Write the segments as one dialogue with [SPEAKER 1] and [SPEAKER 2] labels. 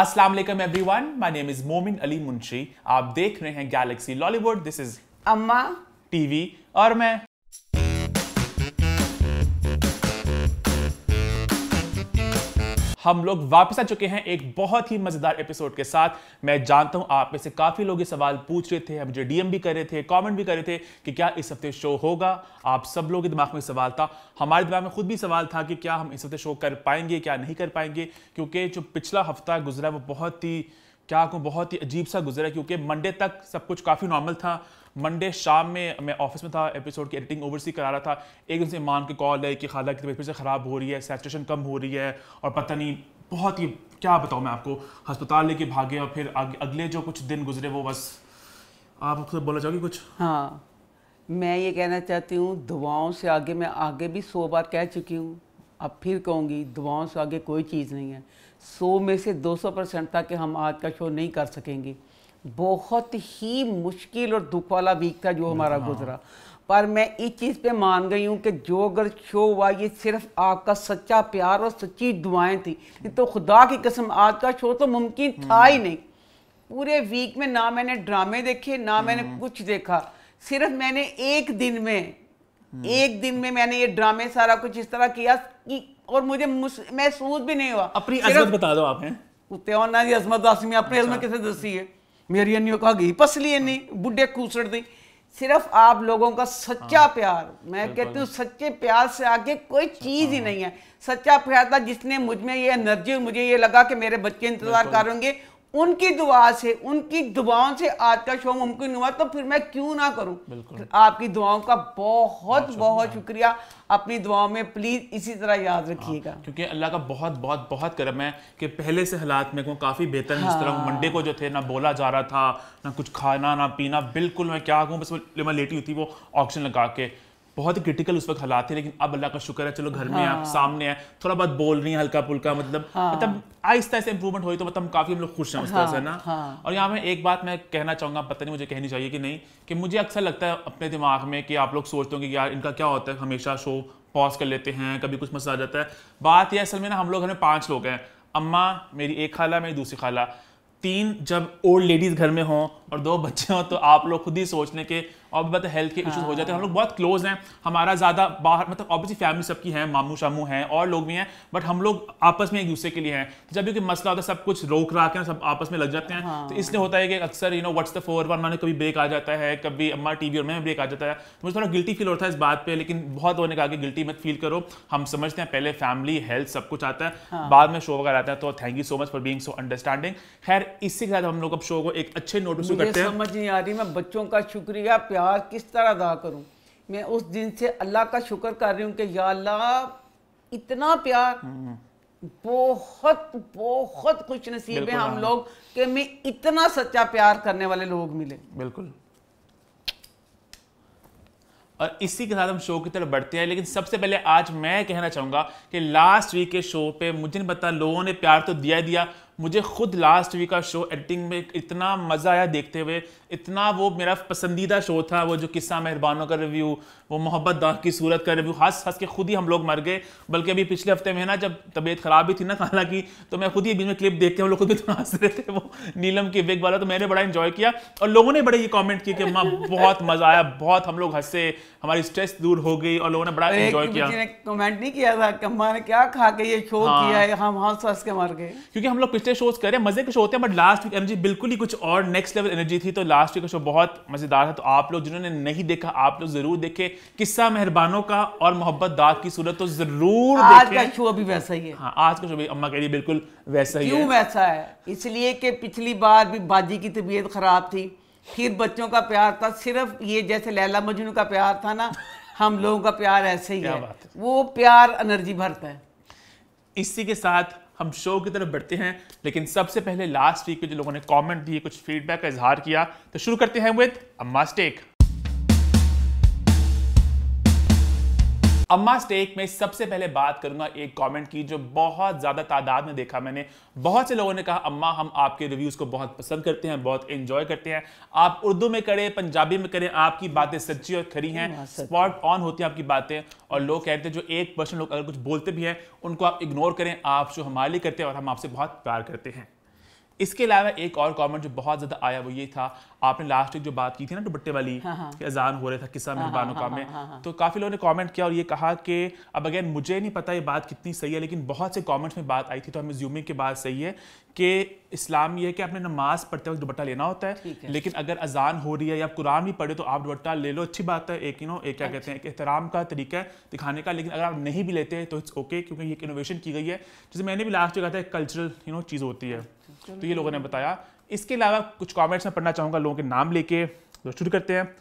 [SPEAKER 1] अस्सलाम वालेकुम everyone my name is मोमिन अली मुंशी आप देख रहे हैं galaxy Lollywood this is Amma TV और मैं हम लोग वापस आ चुके हैं एक बहुत ही मजेदार एपिसोड के साथ मैं जानता हूं आप में से काफी लोग ये सवाल पूछ रहे थे मुझे डीएम भी कर रहे थे कमेंट भी कर रहे थे कि क्या इस हफ्ते शो होगा आप सब लोगों के दिमाग में सवाल था हमारे दिमाग में खुद भी सवाल था कि क्या हम इस हफ्ते शो कर पाएंगे क्या नहीं कर पाएंगे क्योंकि जो पिछला हफ्ता गुजरा वो बहुत ही क्या कहूँ बहुत ही अजीब सा गुजरा क्योंकि मंडे तक सब कुछ काफ़ी नॉर्मल था मंडे शाम में मैं ऑफिस में था एपिसोड की एडिटिंग ओवरसी करा रहा था एक दिन से मान के कॉल है कि खाला की तबीयत फिर से ख़राब हो रही है सैचुरेशन कम हो रही है और पता नहीं बहुत ही क्या बताऊँ मैं आपको हस्पताल लेके भागे और फिर अगले जो कुछ दिन गुजरे वो बस आप खुद बोलना चाहोगे
[SPEAKER 2] कुछ हाँ मैं ये कहना चाहती हूँ दुआओं से आगे मैं आगे भी सौ बार कह चुकी हूँ अब फिर कहूँगी दुआओं से आगे कोई चीज़ नहीं है सौ में से दो सौ परसेंट तक हम आज का शो नहीं कर सकेंगे बहुत ही मुश्किल और दुख वाला वीक था जो हमारा हाँ। गुजरा पर मैं इस चीज़ पे मान गई हूँ कि जो अगर शो हुआ ये सिर्फ आपका सच्चा प्यार और सच्ची दुआएं थी तो खुदा की कसम आज का शो तो मुमकिन था ही हम्म। नहीं पूरे वीक में ना मैंने ड्रामे देखे ना हम्म। मैंने कुछ देखा सिर्फ मैंने एक दिन में हम्म। एक दिन में मैंने ये ड्रामे सारा कुछ इस तरह किया कि और मुझे महसूस भी नहीं हुआ अपनी अजमत बता दो आपने हैं और ना अजमत दासी में अपनी अच्छा। अजमत कैसे दसी है मेरी अन्नी कहा गई पसली अन्नी बुढ़े कूसड़ दी सिर्फ आप लोगों का सच्चा हाँ, प्यार मैं कहती हूँ सच्चे प्यार से आगे कोई चीज ही हाँ। नहीं है सच्चा प्यार था जिसने मुझ में ये एनर्जी मुझे ये लगा कि मेरे बच्चे इंतजार करेंगे उनकी दुआ से उनकी दुआओं से आज का शो मुमकिन हुआ तो फिर मैं क्यों ना करूं आपकी दुआओं का बहुत बहुत शुक्रिया अपनी दुआओं में प्लीज़ इसी तरह याद हाँ, रखिएगा क्योंकि अल्लाह का बहुत बहुत बहुत करम है कि पहले से हालात में
[SPEAKER 1] काफ़ी बेहतर हाँ। इस तरह हाँ। मंडे को जो थे ना बोला जा रहा था ना कुछ खाना ना पीना बिल्कुल मैं क्या कहूँ बस मैं लेटी हुई थी वो ऑक्सीजन लगा के बहुत ही क्रिटिकल उस वक्त हालात थे लेकिन अब अल्लाह का शुक्र है चलो घर में आप हाँ। सामने है थोड़ा बहुत बोल रही है हल्का पुल्का मतलब हाँ। मतलब आहिस्ता ऐसे इंप्रूवमेंट हुई तो मतलब काफी हम लोग खुश हैं उस तरह से ना हाँ, और यहाँ में एक बात मैं कहना चाहूंगा पता नहीं मुझे कहनी चाहिए कि नहीं कि मुझे अक्सर लगता है अपने दिमाग में कि आप लोग सोचते होंगे यार इनका क्या होता है हमेशा शो पॉज कर लेते हैं कभी कुछ मसला आ जाता है बात यह असल में ना हम लोग घर में पाँच लोग हैं अम्मा मेरी एक खाला मेरी दूसरी खाला तीन जब ओल्ड लेडीज घर में हों और दो बच्चे हों तो आप लोग खुद ही सोचने के और भी मतलब हेल्थ के इशूज़ हो जाते हैं हम लोग हाँ। बहुत क्लोज हैं हमारा ज़्यादा बाहर मतलब ऑब्वियसली फैमिली सबकी है मामू शामू हैं और लोग भी हैं बट हम लोग आपस में एक दूसरे के लिए हैं तो जब भी कोई मसला होता है सब कुछ रोक रहा है सब आपस में लग जाते हैं तो हाँ। इसलिए होता है कि अक्सर you know what's the four one मैंने कभी ब्रेक आ जाता है कभी अम्मा टी और मैं ब्रेक आ जाता है तो मुझे थोड़ा गिल्टी फील होता है इस बात पर लेकिन बहुत होने कहा कि गिल्टी मत फील करो हम समझते हैं पहले फैमिली हेल्थ सब कुछ आता है हाँ। बाद में शो वगैरह आता है तो thank you so much for being so understanding खैर इसी के साथ हम लोग अब शो को एक अच्छे नोटिस करते हैं समझ
[SPEAKER 2] नहीं आ रही मैं बच्चों का शुक्रिया यार किस तरह अदा करूँ मैं उस दिन से अल्लाह का शुक्र कर रही हूँ कि या अल्लाह इतना प्यार बहुत बहुत खुश नसीब है हम हाँ। लोग कि मैं इतना सच्चा प्यार करने वाले लोग मिले बिल्कुल
[SPEAKER 1] और इसी के साथ हम शो की तरफ बढ़ते हैं लेकिन सबसे पहले आज मैं कहना चाहूंगा कि लास्ट वीक के शो पे मुझे नहीं पता लोगों ने प्यार तो दिया दिया मुझे खुद लास्ट वीक का शो एडिटिंग में इतना मज़ा आया देखते हुए इतना वो मेरा पसंदीदा शो था वो जो किस्सा मेहरबानों का रिव्यू वो मोहब्बत दाह की सूरत का रिव्यू हंस हंस के खुद ही हम लोग मर गए बल्कि अभी पिछले हफ्ते में ना जब तबीयत ख़राब ही थी ना खाना की तो मैं खुद ही बीच में क्लिप देखते हम लोग खुद भी तो हंस रहे थे वो नीलम की वेग वाला तो मैंने बड़ा इन्जॉय किया और लोगों ने बड़े ये कॉमेंट किए कि बहुत मज़ा आया बहुत हम लोग हंसे हमारी स्ट्रेस दूर हो गई और लोगों ने बड़ा एंजॉय किया ने
[SPEAKER 2] कमेंट नहीं किया था कि हमारे क्या खा के ये शो हाँ। किया है हम हंस हंस के मर गए
[SPEAKER 1] क्योंकि हम लोग पिछले शोज कर मजे के शो होते हैं बट लास्ट वीक एनर्जी बिल्कुल ही कुछ और नेक्स्ट लेवल एनर्जी थी तो लास्ट वीक का शो बहुत मजेदार था तो आप लोग जिन्होंने नहीं देखा आप लोग जरूर देखे किस्सा मेहरबानों का और मोहब्बत दाग की सूरत तो
[SPEAKER 2] जरूर आज का शो अभी वैसा ही है हाँ आज का शो भी अम्मा कह रही बिल्कुल वैसा ही क्यों वैसा है इसलिए कि पिछली बार भी बाजी की तबीयत खराब थी फिर बच्चों का प्यार था सिर्फ ये जैसे लैला मजनू का प्यार था ना हम लोगों का प्यार ऐसे ही है।, है वो प्यार एनर्जी भरता है
[SPEAKER 1] इसी के साथ हम शो की तरफ बढ़ते हैं लेकिन सबसे पहले लास्ट वीक में जो लोगों ने कमेंट दिए कुछ फीडबैक का इजहार किया तो शुरू करते हैं विद अम्मा स्टेक अम्मा स्टेक में सबसे पहले बात करूंगा एक कमेंट की जो बहुत ज्यादा तादाद में देखा मैंने बहुत से लोगों ने कहा अम्मा हम आपके रिव्यूज को बहुत पसंद करते हैं बहुत एंजॉय करते हैं आप उर्दू में करें पंजाबी में करें आपकी बातें सच्ची और खरी हैं हाँ, स्पॉट ऑन होती हैं आपकी बातें और लोग कहते हैं जो एक परसेंट लोग अगर कुछ बोलते भी हैं उनको आप इग्नोर करें आप जो हमारे लिए करते हैं और हम आपसे बहुत प्यार करते हैं इसके अलावा एक और कमेंट जो बहुत ज़्यादा आया वो ये था आपने लास्ट एक जो बात की थी ना दुबट्टे वाली हाँ, हाँ। अजान हो रहे था किस्सा हाँ, मेहरबानों का में तो काफी लोगों ने कमेंट किया और ये कहा कि अब अगेन मुझे नहीं पता ये बात कितनी सही है लेकिन बहुत से कमेंट्स में बात आई थी तो हम ज्यूमिंग की बात सही है कि इस्लाम ये है कि आपने नमाज पढ़ते वक्त दुबट्टा लेना होता है, है लेकिन अगर अजान हो रही है या कुरान भी पढ़े तो आप दुपट्टा ले लो अच्छी बात है एक यू नो एक क्या कहते हैं एक अच्छा। एहतराम का तरीका है दिखाने का लेकिन अगर आप नहीं भी लेते तो इट्स ओके क्योंकि ये इनोवेशन की गई है जैसे मैंने भी लास्ट जो कहा था कल्चरल यू नो चीज़ होती है अच्छा, तो ये लोगों ने बताया इसके अलावा कुछ कमेंट्स में पढ़ना चाहूँगा लोगों के नाम लेके तो शुरू करते हैं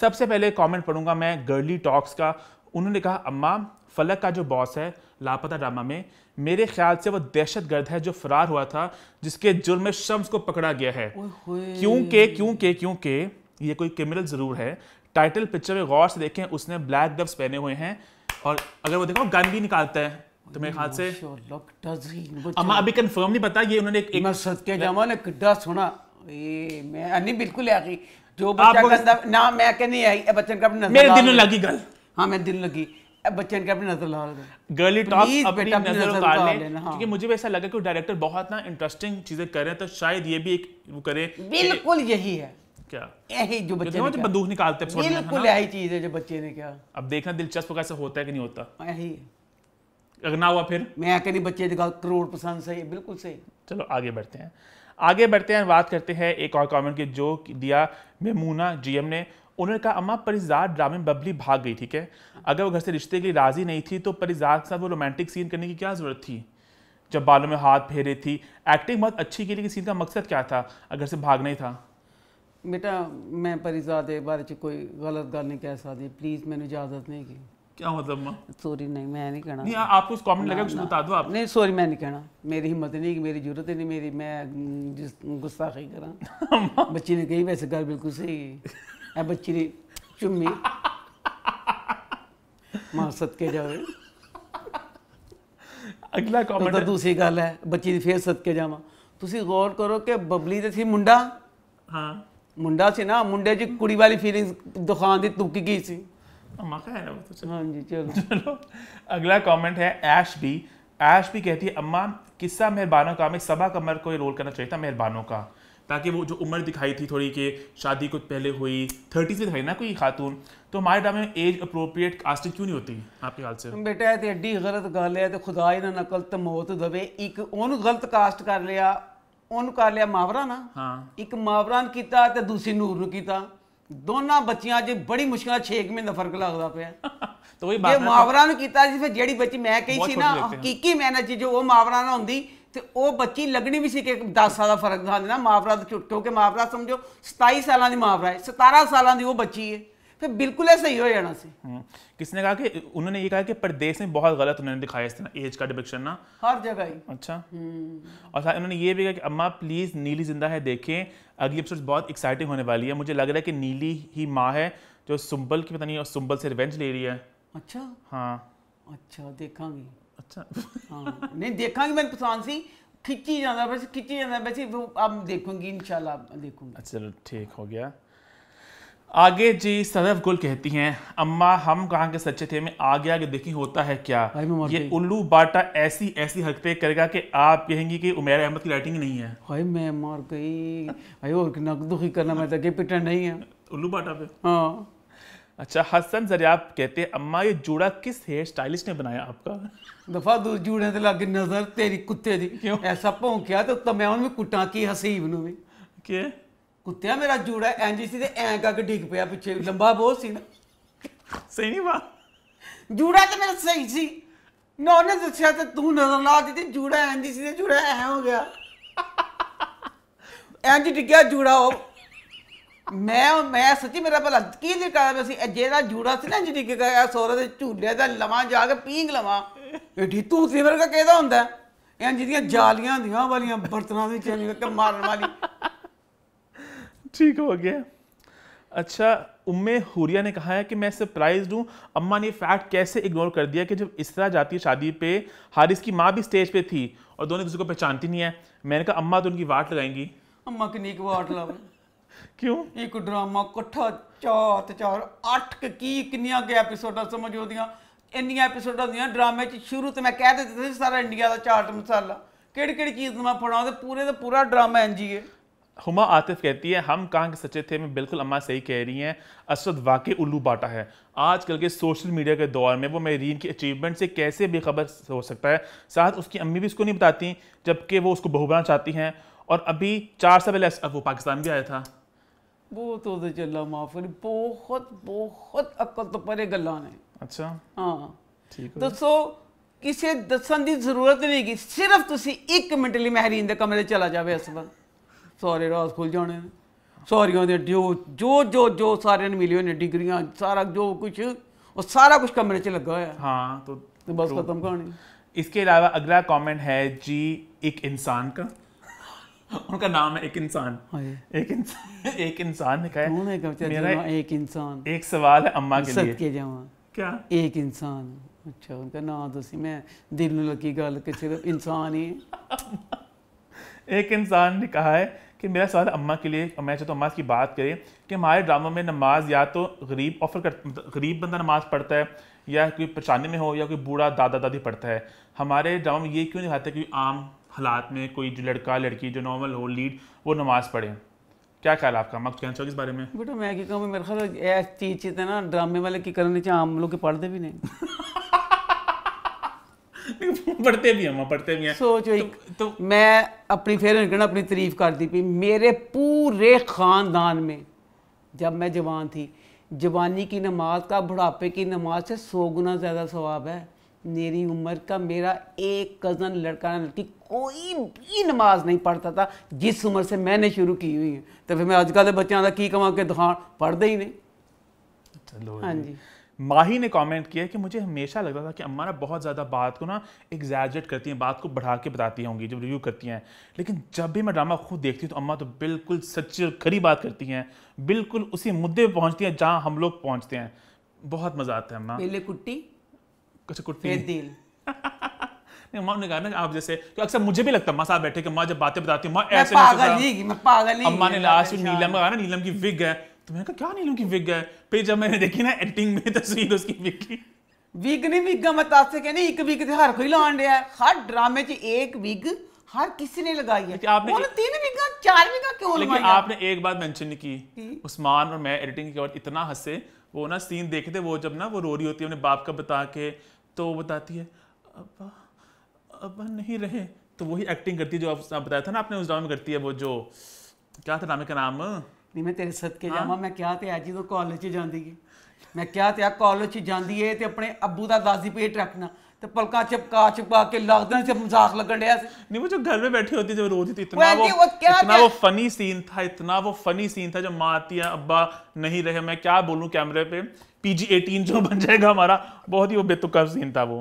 [SPEAKER 1] सबसे पहले कमेंट पढ़ूंगा मैं गर्ली टॉक्स का उन्होंने कहा अम्मा फलक का जो बॉस है लापता ड्रामा में मेरे ख्याल से वो दहशत गर्द है जो फरार हुआ था जिसके जुर्म में शम्स को पकड़ा गया है क्योंकि क्योंकि क्योंकि ये कोई क्रिमिनल ज़रूर है टाइटल पिक्चर में गौर से देखें उसने ब्लैक गव्स पहने हुए हैं और अगर वो देखो गन
[SPEAKER 2] भी निकालता है तो मेरे ख्याल से अम्मा अभी कंफर्म नहीं पता ये उन्होंने एक, एक मैं सदके जामा ने किड्डा सुना ये मैं नहीं बिल्कुल आ गई जो बच्चा गंदा ना मैं कह नहीं आई बच्चन का अपनी हाँ, मेरे दिल लगी गल हां मैं दिल लगी बच्चन का अपनी नजर लाल गर्ली टॉक अपनी नजर उतार लें हाँ। क्योंकि
[SPEAKER 1] मुझे ऐसा लगा कि डायरेक्टर बहुत ना इंटरेस्टिंग चीजें कर रहे हैं तो शायद ये भी एक वो करे बिल्कुल यही है क्या
[SPEAKER 2] यही जो बच्चे ने बंदूक
[SPEAKER 1] निकालते हैं बिल्कुल यही
[SPEAKER 2] चीज है जो बच्चे ने क्या
[SPEAKER 1] अब देखना दिलचस्प कैसे होता है कि नहीं होता यही ना हुआ फिर मैं नहीं बच्चे करोड़ पसंद सही बिल्कुल सही चलो आगे बढ़ते हैं आगे बढ़ते हैं बात करते हैं एक और कमेंट की जो दिया मेमूना जीएम ने उन्होंने कहा अम्मा परिजार ड्रामे में बबली भाग गई ठीक है अगर वो घर से रिश्ते के लिए राजी नहीं थी तो परिजार के साथ वो रोमांटिक सीन करने की क्या ज़रूरत थी जब बालों में हाथ फेरे थी एक्टिंग बहुत अच्छी की लेकिन सीन का मकसद क्या था अगर से भाग नहीं था
[SPEAKER 2] बेटा मैं परिजाद बारे में कोई गलत गल नहीं कह सकती प्लीज़ मैंने इजाज़त नहीं की क्या मतलब माँ सॉरी नहीं मैं नहीं कहना नहीं आपको उस कमेंट लगा कुछ बता दो आप नहीं सॉरी मैं नहीं कहना मेरी हिम्मत नहीं मेरी जरूरत नहीं मेरी मैं हम्म, जिस गुस्सा ही करा बच्ची ने कही वैसे कर बिल्कुल सही है बच्ची ने चुम्मी मां सदके जावे ਅਗਲਾ ਕਮੈਂਟ ਤਾਂ ਦੂਸਰੀ ਗੱਲ ਹੈ ਬੱਚੀ ਦੀ ਫੇਰ ਸਦਕੇ ਜਾਵਾਂ ਤੁਸੀਂ ਗੌਰ ਕਰੋ ਕਿ ਬਬਲੀ ਤੇ ਸੀ ਮੁੰਡਾ ਹਾਂ ਮੁੰਡਾ ਸੀ ਨਾ ਮੁੰਡੇ 'ਚ ਕੁੜੀ ਵਾਲੀ ਫੀਲਿੰਗਸ ਦੁਖਾਂ ਦੀ ਤੁਕੀ ਗਈ ਸੀ तो चलो हाँ जी चलो चलो अगला
[SPEAKER 1] कमेंट है ऐश भी ऐश भी कहती है अम्मा किस्सा मेहरबानों का हमें सबा कमर को रोल करना चाहिए था मेहरबानों का ताकि वो जो उम्र दिखाई थी थोड़ी कि शादी कुछ पहले हुई थर्टी से दिखाई ना कोई खातून तो हमारे ड्रामे में एज अप्रोप्रिएट कास्टिंग क्यों नहीं होती आपके ख्याल से
[SPEAKER 2] बेटा तो एड्डी गलत गल है तो खुदा ही ना नकल तो मौत दबे एक उन गलत कास्ट कर लिया कर लिया मावरा ना हाँ एक मावरा ने किया तो दूसरी नूर ने किया ਦੋਨਾਂ ਬੱਚੀਆਂ 'ਚ ਬੜੀ ਮੁਸ਼ਕਿਲ 6 ਮਹੀਨੇ ਦਾ ਫਰਕ ਲੱਗਦਾ ਪਿਆ ਤੋ ਇਹ ਬਾਤ ਮਾਵਰਾ ਨੂੰ ਕੀਤਾ ਸੀ ਫਿਰ ਜਿਹੜੀ ਬੱਚੀ ਮੈਂ ਕਹੀ ਸੀ ਨਾ ਹਕੀਕੀ ਜੀ ਜੋ ਉਹ ਮਾਵਰਾ ਨਾਲ ਹੁੰਦੀ ਤੇ ਉਹ ਬੱਚੀ ਲੱਗਣੀ ਵੀ ਸੀ ਕਿ 10 ਸਾਲ ਦਾ ਫਰਕ ਹੁੰਦਾ ਨਾ ਮਾਵਰਾ ਦਾ ਝੁੱਟੋ ਕਿ ਮਾਵਰਾ ਸਮਝੋ 27 ਸਾਲਾਂ ਦੀ ਮਾਵਰਾ ਹੈ 17 ਸਾਲਾਂ ਦੀ ਉਹ ਬੱਚੀ ਹੈ फिर बिल्कुल ऐसा ही हो जाना से
[SPEAKER 1] हम्म। किसने कहा कि उन्होंने ये कहा कि प्रदेश में बहुत गलत उन्होंने दिखाया इस तरह एज का डिपिक्शन ना
[SPEAKER 2] हर जगह ही अच्छा हम्म।
[SPEAKER 1] और साथ उन्होंने ये भी कहा कि अम्मा प्लीज़ नीली जिंदा है देखें अगली एपिसोड बहुत एक्साइटिंग होने वाली है मुझे लग रहा है कि नीली ही माँ है जो सुम्बल की पता नहीं और सुम्बल से रिवेंज ले रही है
[SPEAKER 2] अच्छा हाँ अच्छा देखा अच्छा हाँ। नहीं देखा मैं पसंद सी खिंची जाना वैसे खिंची जाना वैसे वो अब देखूंगी इंशाल्लाह देखूंगी
[SPEAKER 1] अच्छा चलो ठीक हो गया आगे जी सदफ गुल कहती हैं अम्मा हम कहाँ के सच्चे थे मैं आगे आगे देखी होता है क्या ये उल्लू बाटा ऐसी ऐसी हरकतें करेगा कि आप कहेंगी कि उमेर अहमद की राइटिंग नहीं है
[SPEAKER 2] भाई मैं मार गई भाई और नकदुखी करना मैं तो पिटन नहीं है उल्लू बाटा पे
[SPEAKER 1] हाँ अच्छा हसन जरिया कहते हैं अम्मा ये जूड़ा किस हेयर स्टाइलिश ने बनाया
[SPEAKER 2] आपका दफा दो जूड़े तो लागे नजर तेरी कुत्ते दी क्यों ऐसा भौंकिया तो मैं उनमें कुटा की हसीब में क्या ਕੁੱਤਿਆ ਮੇਰਾ ਜੂੜਾ ਐਨਜੀਸੀ ਤੇ ਐਂ ਕਰਕੇ ਡਿੱਗ ਪਿਆ ਪਿੱਛੇ ਲੰਬਾ ਬਹੁਤ ਸੀ ਨਾ ਸਹੀ ਨਹੀਂ ਵਾ ਜੂੜਾ ਤੇ ਮੇਰਾ ਸਹੀ ਸੀ ਨਾ ਉਹਨੇ ਦੱਸਿਆ ਤੇ ਤੂੰ ਨਜ਼ਰ ਲਾ ਦਿੱਤੀ ਜੂੜਾ ਐਨਜੀਸੀ ਤੇ ਜੂੜਾ ਐ ਹੋ ਗਿਆ ਐਂਜੀ ਡਿੱਗਿਆ ਜੂੜਾ ਉਹ ਮੈਂ ਮੈਂ ਸੱਚੀ ਮੇਰਾ ਭਲਾ ਕੀ ਲਿਖਾ ਰਿਹਾ ਸੀ ਜਿਹੜਾ ਜੂੜਾ ਸੀ ਨਾ ਜਿਹੜੀ ਡਿੱਗ ਗਿਆ ਸੋਰੇ ਦੇ ਝੂਲੇ ਦਾ ਲਵਾਂ ਜਾ ਕੇ ਪੀਂਗ ਲਵਾਂ ਏਡੀ ਤੂੰ ਸਿਵਰ ਕਾ ਕਿਹਦਾ ਹੁੰਦਾ ਐਂ ਜਿਹੜੀਆਂ ਜਾਲੀਆਂ ਹੁੰਦੀਆਂ ਵਾਲੀਆਂ ਬਰਤਨਾਂ ਦੇ ਵਿੱਚ ਐਂ ਮਾਰਨ ਵਾਲੀ
[SPEAKER 1] ठीक हो गया अच्छा उम्मे हुरिया ने कहा है कि मैं सरप्राइज हूँ अम्मा ने फैक्ट कैसे इग्नोर कर दिया कि जब इसरा जाती है शादी पे हारिस की माँ भी स्टेज पे थी और दोनों किसी को पहचानती नहीं है मैंने कहा अम्मा तो उनकी वाट लगाएंगी
[SPEAKER 2] अम्मा की नीक वाट लगा क्यों एक ड्रामा कट्ठा चार चार अठ की किनिया के एपिसोडा समझ आदियाँ इन ਐਪੀਸੋਡਾਂ ਹੁੰਦੀਆਂ ड्रामे शुरू तो मैं कह ਕਹਿ सारा इंडिया का चाट मसाला ਚਾਟ ਮਸਾਲਾ ਕਿਹੜੀ ਕਿਹੜੀ ਚੀਜ਼ पूरे तो पूरा ड्रामा एन जी है
[SPEAKER 1] हुमा आतिफ कहती है हम कहाँ के सच्चे थे मैं बिल्कुल अम्मा सही कह रही हैं असद वाकई उल्लू बाटा है आजकल के सोशल मीडिया के दौर में वो मेरीन की अचीवमेंट से कैसे बेखबर हो सकता है साथ उसकी अम्मी भी उसको नहीं बताती जबकि वो उसको बहू बनाना चाहती हैं और अभी चार साल पहले वो पाकिस्तान भी आया था
[SPEAKER 2] बहुत तो बहुत बहुत अकल तो परे गल्ला ने अच्छा हाँ ठीक है दसो किसी दसन की जरूरत नहीं सिर्फ तुम एक मिनट लिए महरीन के कमरे चला जाए इस वक्त सारे ਰਾਜ਼ खुल जाने ਨੇ ਸਾਰੀਆਂ जो जो जो ਜੋ ਜੋ ਸਾਰਿਆਂ ਨੇ ਮਿਲੀ सारा जो कुछ और सारा कुछ कमरे च लगा हुआ हाँ तो, तो बस
[SPEAKER 1] खत्म कहानी इसके अलावा अगला कमेंट है जी एक इंसान का उनका नाम है एक इंसान हाँ एक इंसान एक इंसान लिखा है मेरा एक
[SPEAKER 2] इंसान एक सवाल है अम्मा के लिए के क्या एक इंसान अच्छा उनका नाम तो सी मैं दिल में लगी गल के सिर्फ इंसान ही एक इंसान
[SPEAKER 1] ने कहा है कि मेरा सवाल अम्मा के लिए मैं चाहता अम्मा की बात करें कि हमारे ड्रामा में नमाज या तो गरीब ऑफर कर गरीब बंदा नमाज पढ़ता है या कोई परेशानी में हो या कोई बूढ़ा दादा दादी पढ़ता है हमारे ड्रामा में ये क्यों नहीं दिखाते कि आम हालात में कोई जो लड़का लड़की जो नॉर्मल हो लीड वो नमाज पढ़े क्या ख्याल आपका मैं कहना चाहोगे इस बारे में बेटा मैं क्या कहूँ मेरे ख्याल
[SPEAKER 2] ऐसी चीज़ ना ड्रामे वाले की करने चाहिए आम लोग के पढ़ते भी नहीं पढ़ते भी हम पढ़ते भी हैं सोचो तो एक तो, तो मैं अपनी फेर अपनी तारीफ करती पी मेरे पूरे ख़ानदान में जब मैं जवान थी जवानी की नमाज का बुढ़ापे की नमाज से सौ गुना ज़्यादा सवाब है मेरी उम्र का मेरा एक कज़न लड़का लड़की कोई भी नमाज नहीं पढ़ता था जिस उम्र से मैंने शुरू की हुई है तो फिर मैं अजकल बच्चों का की कमा के दुकान पढ़ते ही नहीं हाँ जी
[SPEAKER 1] माही ने कमेंट किया कि मुझे हमेशा लगता था कि अम्मा ना बहुत ज़्यादा बात को ना एग्जैजरेट करती हैं बात को बढ़ा के बताती होंगी जब रिव्यू करती हैं लेकिन जब भी मैं ड्रामा खुद देखती हूँ तो अम्मा तो बिल्कुल सच्ची और खरी बात करती हैं बिल्कुल उसी मुद्दे पर पहुँचती हैं जहाँ हम लोग पहुँचते हैं बहुत मज़ा आता है अम्मा पहले
[SPEAKER 2] कुट्टी कुछ
[SPEAKER 1] अच्छा, कुट्टी दिल नहीं अम्मा ने कहा ना आप जैसे तो अक्सर मुझे भी लगता है अम्मा बैठे कि अम्मा जब बातें बताती हूँ अम्मा ऐसे
[SPEAKER 2] अम्मा ने लास्ट नीलम
[SPEAKER 1] कहा ना नीलम की विग है तो मैंने कहा क्या नीलू की विग है
[SPEAKER 2] फिर जब मैंने देखी ना एक्टिंग में तस्वीर उसकी विग की विग नहीं विग मत मतलब आपसे कहने एक विग तो हर कोई लान रहा है हर ड्रामे च एक विग हर किसी ने लगाई है आपने एक... तीन विगा चार विगा क्यों लेकिन
[SPEAKER 1] आपने एक बात मेंशन की उस्मान और मैं एडिटिंग के और इतना हंसे वो ना सीन देखे थे वो जब ना वो रो रही होती है अपने बाप का बता के तो वो बताती है
[SPEAKER 2] अबा अबा नहीं
[SPEAKER 1] रहे तो वही एक्टिंग करती है जो आप बताया था ना आपने उस ड्रामे में करती है वो जो क्या था ड्रामे का नाम
[SPEAKER 2] ਨਹੀਂ ਮੈਂ ਤੇਰੇ ਸਦਕੇ ਜਾਵਾਂ ਮੈਂ ਕਿਹਾ ਤੇ ਅੱਜ ਜਦੋਂ ਕਾਲਜ 'ਚ ਜਾਂਦੀ ਏ ਮੈਂ ਕਿਹਾ ਤੇ ਆ ਕਾਲਜ 'ਚ ਜਾਂਦੀ ਏ ਤੇ ਆਪਣੇ ਅੱਬੂ ਦਾ ਗਾਜ਼ੀ ਪੇਟ ਰੱਖਣਾ तो पलका चिपका चिपका के लगदन से मजाक लगन डया नहीं वो घर में बैठी होती जब रोती थी इतना वो, वो
[SPEAKER 1] क्या इतना क्या? वो फनी सीन था इतना वो फनी सीन था जब माँ है अब्बा नहीं रहे मैं क्या बोलूँ कैमरे पे पीजी एटीन जो बन जाएगा हमारा बहुत ही वो बेतुका सीन था वो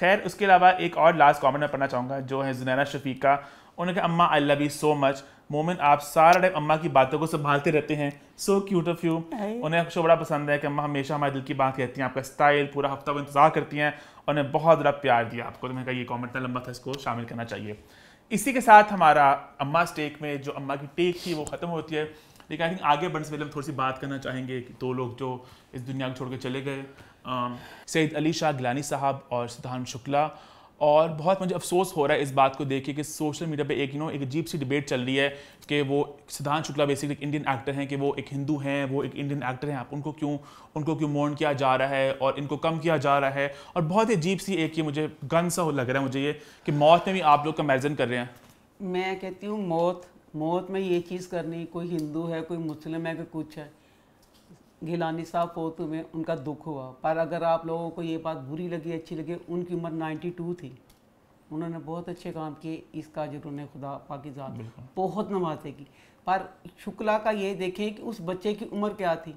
[SPEAKER 1] खैर उसके अलावा एक और लास्ट कॉमेंट में पढ़ना चाहूंगा जो है जुनैरा शफीक का उन्होंने कहा Amma I love you so much Momin आप सारा टाइम अम्मा की बातों को संभालते रहते हैं सो क्यूट ऑफ यू उन्हें शो बड़ा पसंद है कि अम्मा हमेशा हमारे दिल की बात कहती हैं आपका स्टाइल पूरा हफ्ता वो इंतजार करती हैं उन्हें बहुत ज़्यादा प्यार दिया आपको तो मैंने कहा ये कॉमेंट इतना लंबा था इसको शामिल करना चाहिए इसी के साथ हमारा अम्मा स्टेक में जो अम्मा की टेक थी वो ख़त्म होती है लेकिन आई थिंक आगे बढ़ने से पहले हम थोड़ी सी बात करना चाहेंगे कि दो लोग जो इस दुनिया को छोड़ के चले गए सैद अली शाह गिलानी साहब और सिद्धांत शुक्ला और बहुत मुझे अफसोस हो रहा है इस बात को देखिए कि सोशल मीडिया पे एक यू नो एक अजीब सी डिबेट चल रही है कि वो सिद्धांत शुक्ला बेसिकली इंडियन एक्टर हैं कि वो एक हिंदू हैं वो एक इंडियन एक्टर हैं आप उनको क्यों उनको क्यों मोर्न किया जा रहा है और इनको कम किया जा रहा है और बहुत ही अजीब सी एक ये मुझे गन सा लग रहा है मुझे ये कि मौत में भी आप लोग कंपेरिजन कर रहे हैं
[SPEAKER 2] मैं कहती हूँ मौत मौत में ये चीज़ करनी कोई हिंदू है कोई मुस्लिम है कोई कुछ है गिलानी साहब फोत में उनका दुख हुआ पर अगर आप लोगों को ये बात बुरी लगी अच्छी लगी उनकी उम्र 92 थी उन्होंने बहुत अच्छे काम किए इसका जरूर खुदा पाकिस्तान बहुत नमाजें की पर शुक्ला का ये देखें कि उस बच्चे की उम्र क्या थी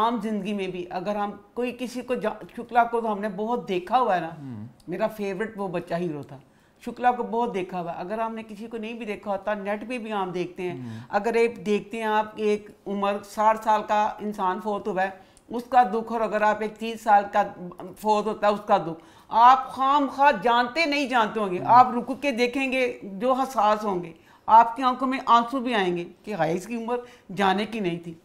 [SPEAKER 2] आम जिंदगी में भी अगर हम कोई किसी को शुक्ला को तो हमने बहुत देखा हुआ है ना हम्म। मेरा फेवरेट वो बच्चा हीरो था शुक्ला को बहुत देखा हुआ अगर आपने किसी को नहीं भी देखा होता नेट पे भी हम देखते हैं हम्म। अगर एक देखते हैं आप एक उम्र साठ साल का इंसान फोत हुआ है उसका दुख और अगर आप एक तीस साल का फोत होता है उसका दुख आप खाम खा जानते नहीं जानते होंगे हम्म। आप रुक के देखेंगे जो हसास होंगे आपकी आंखों में आंसू भी आएंगे कि हाई इसकी उम्र जाने की नहीं थी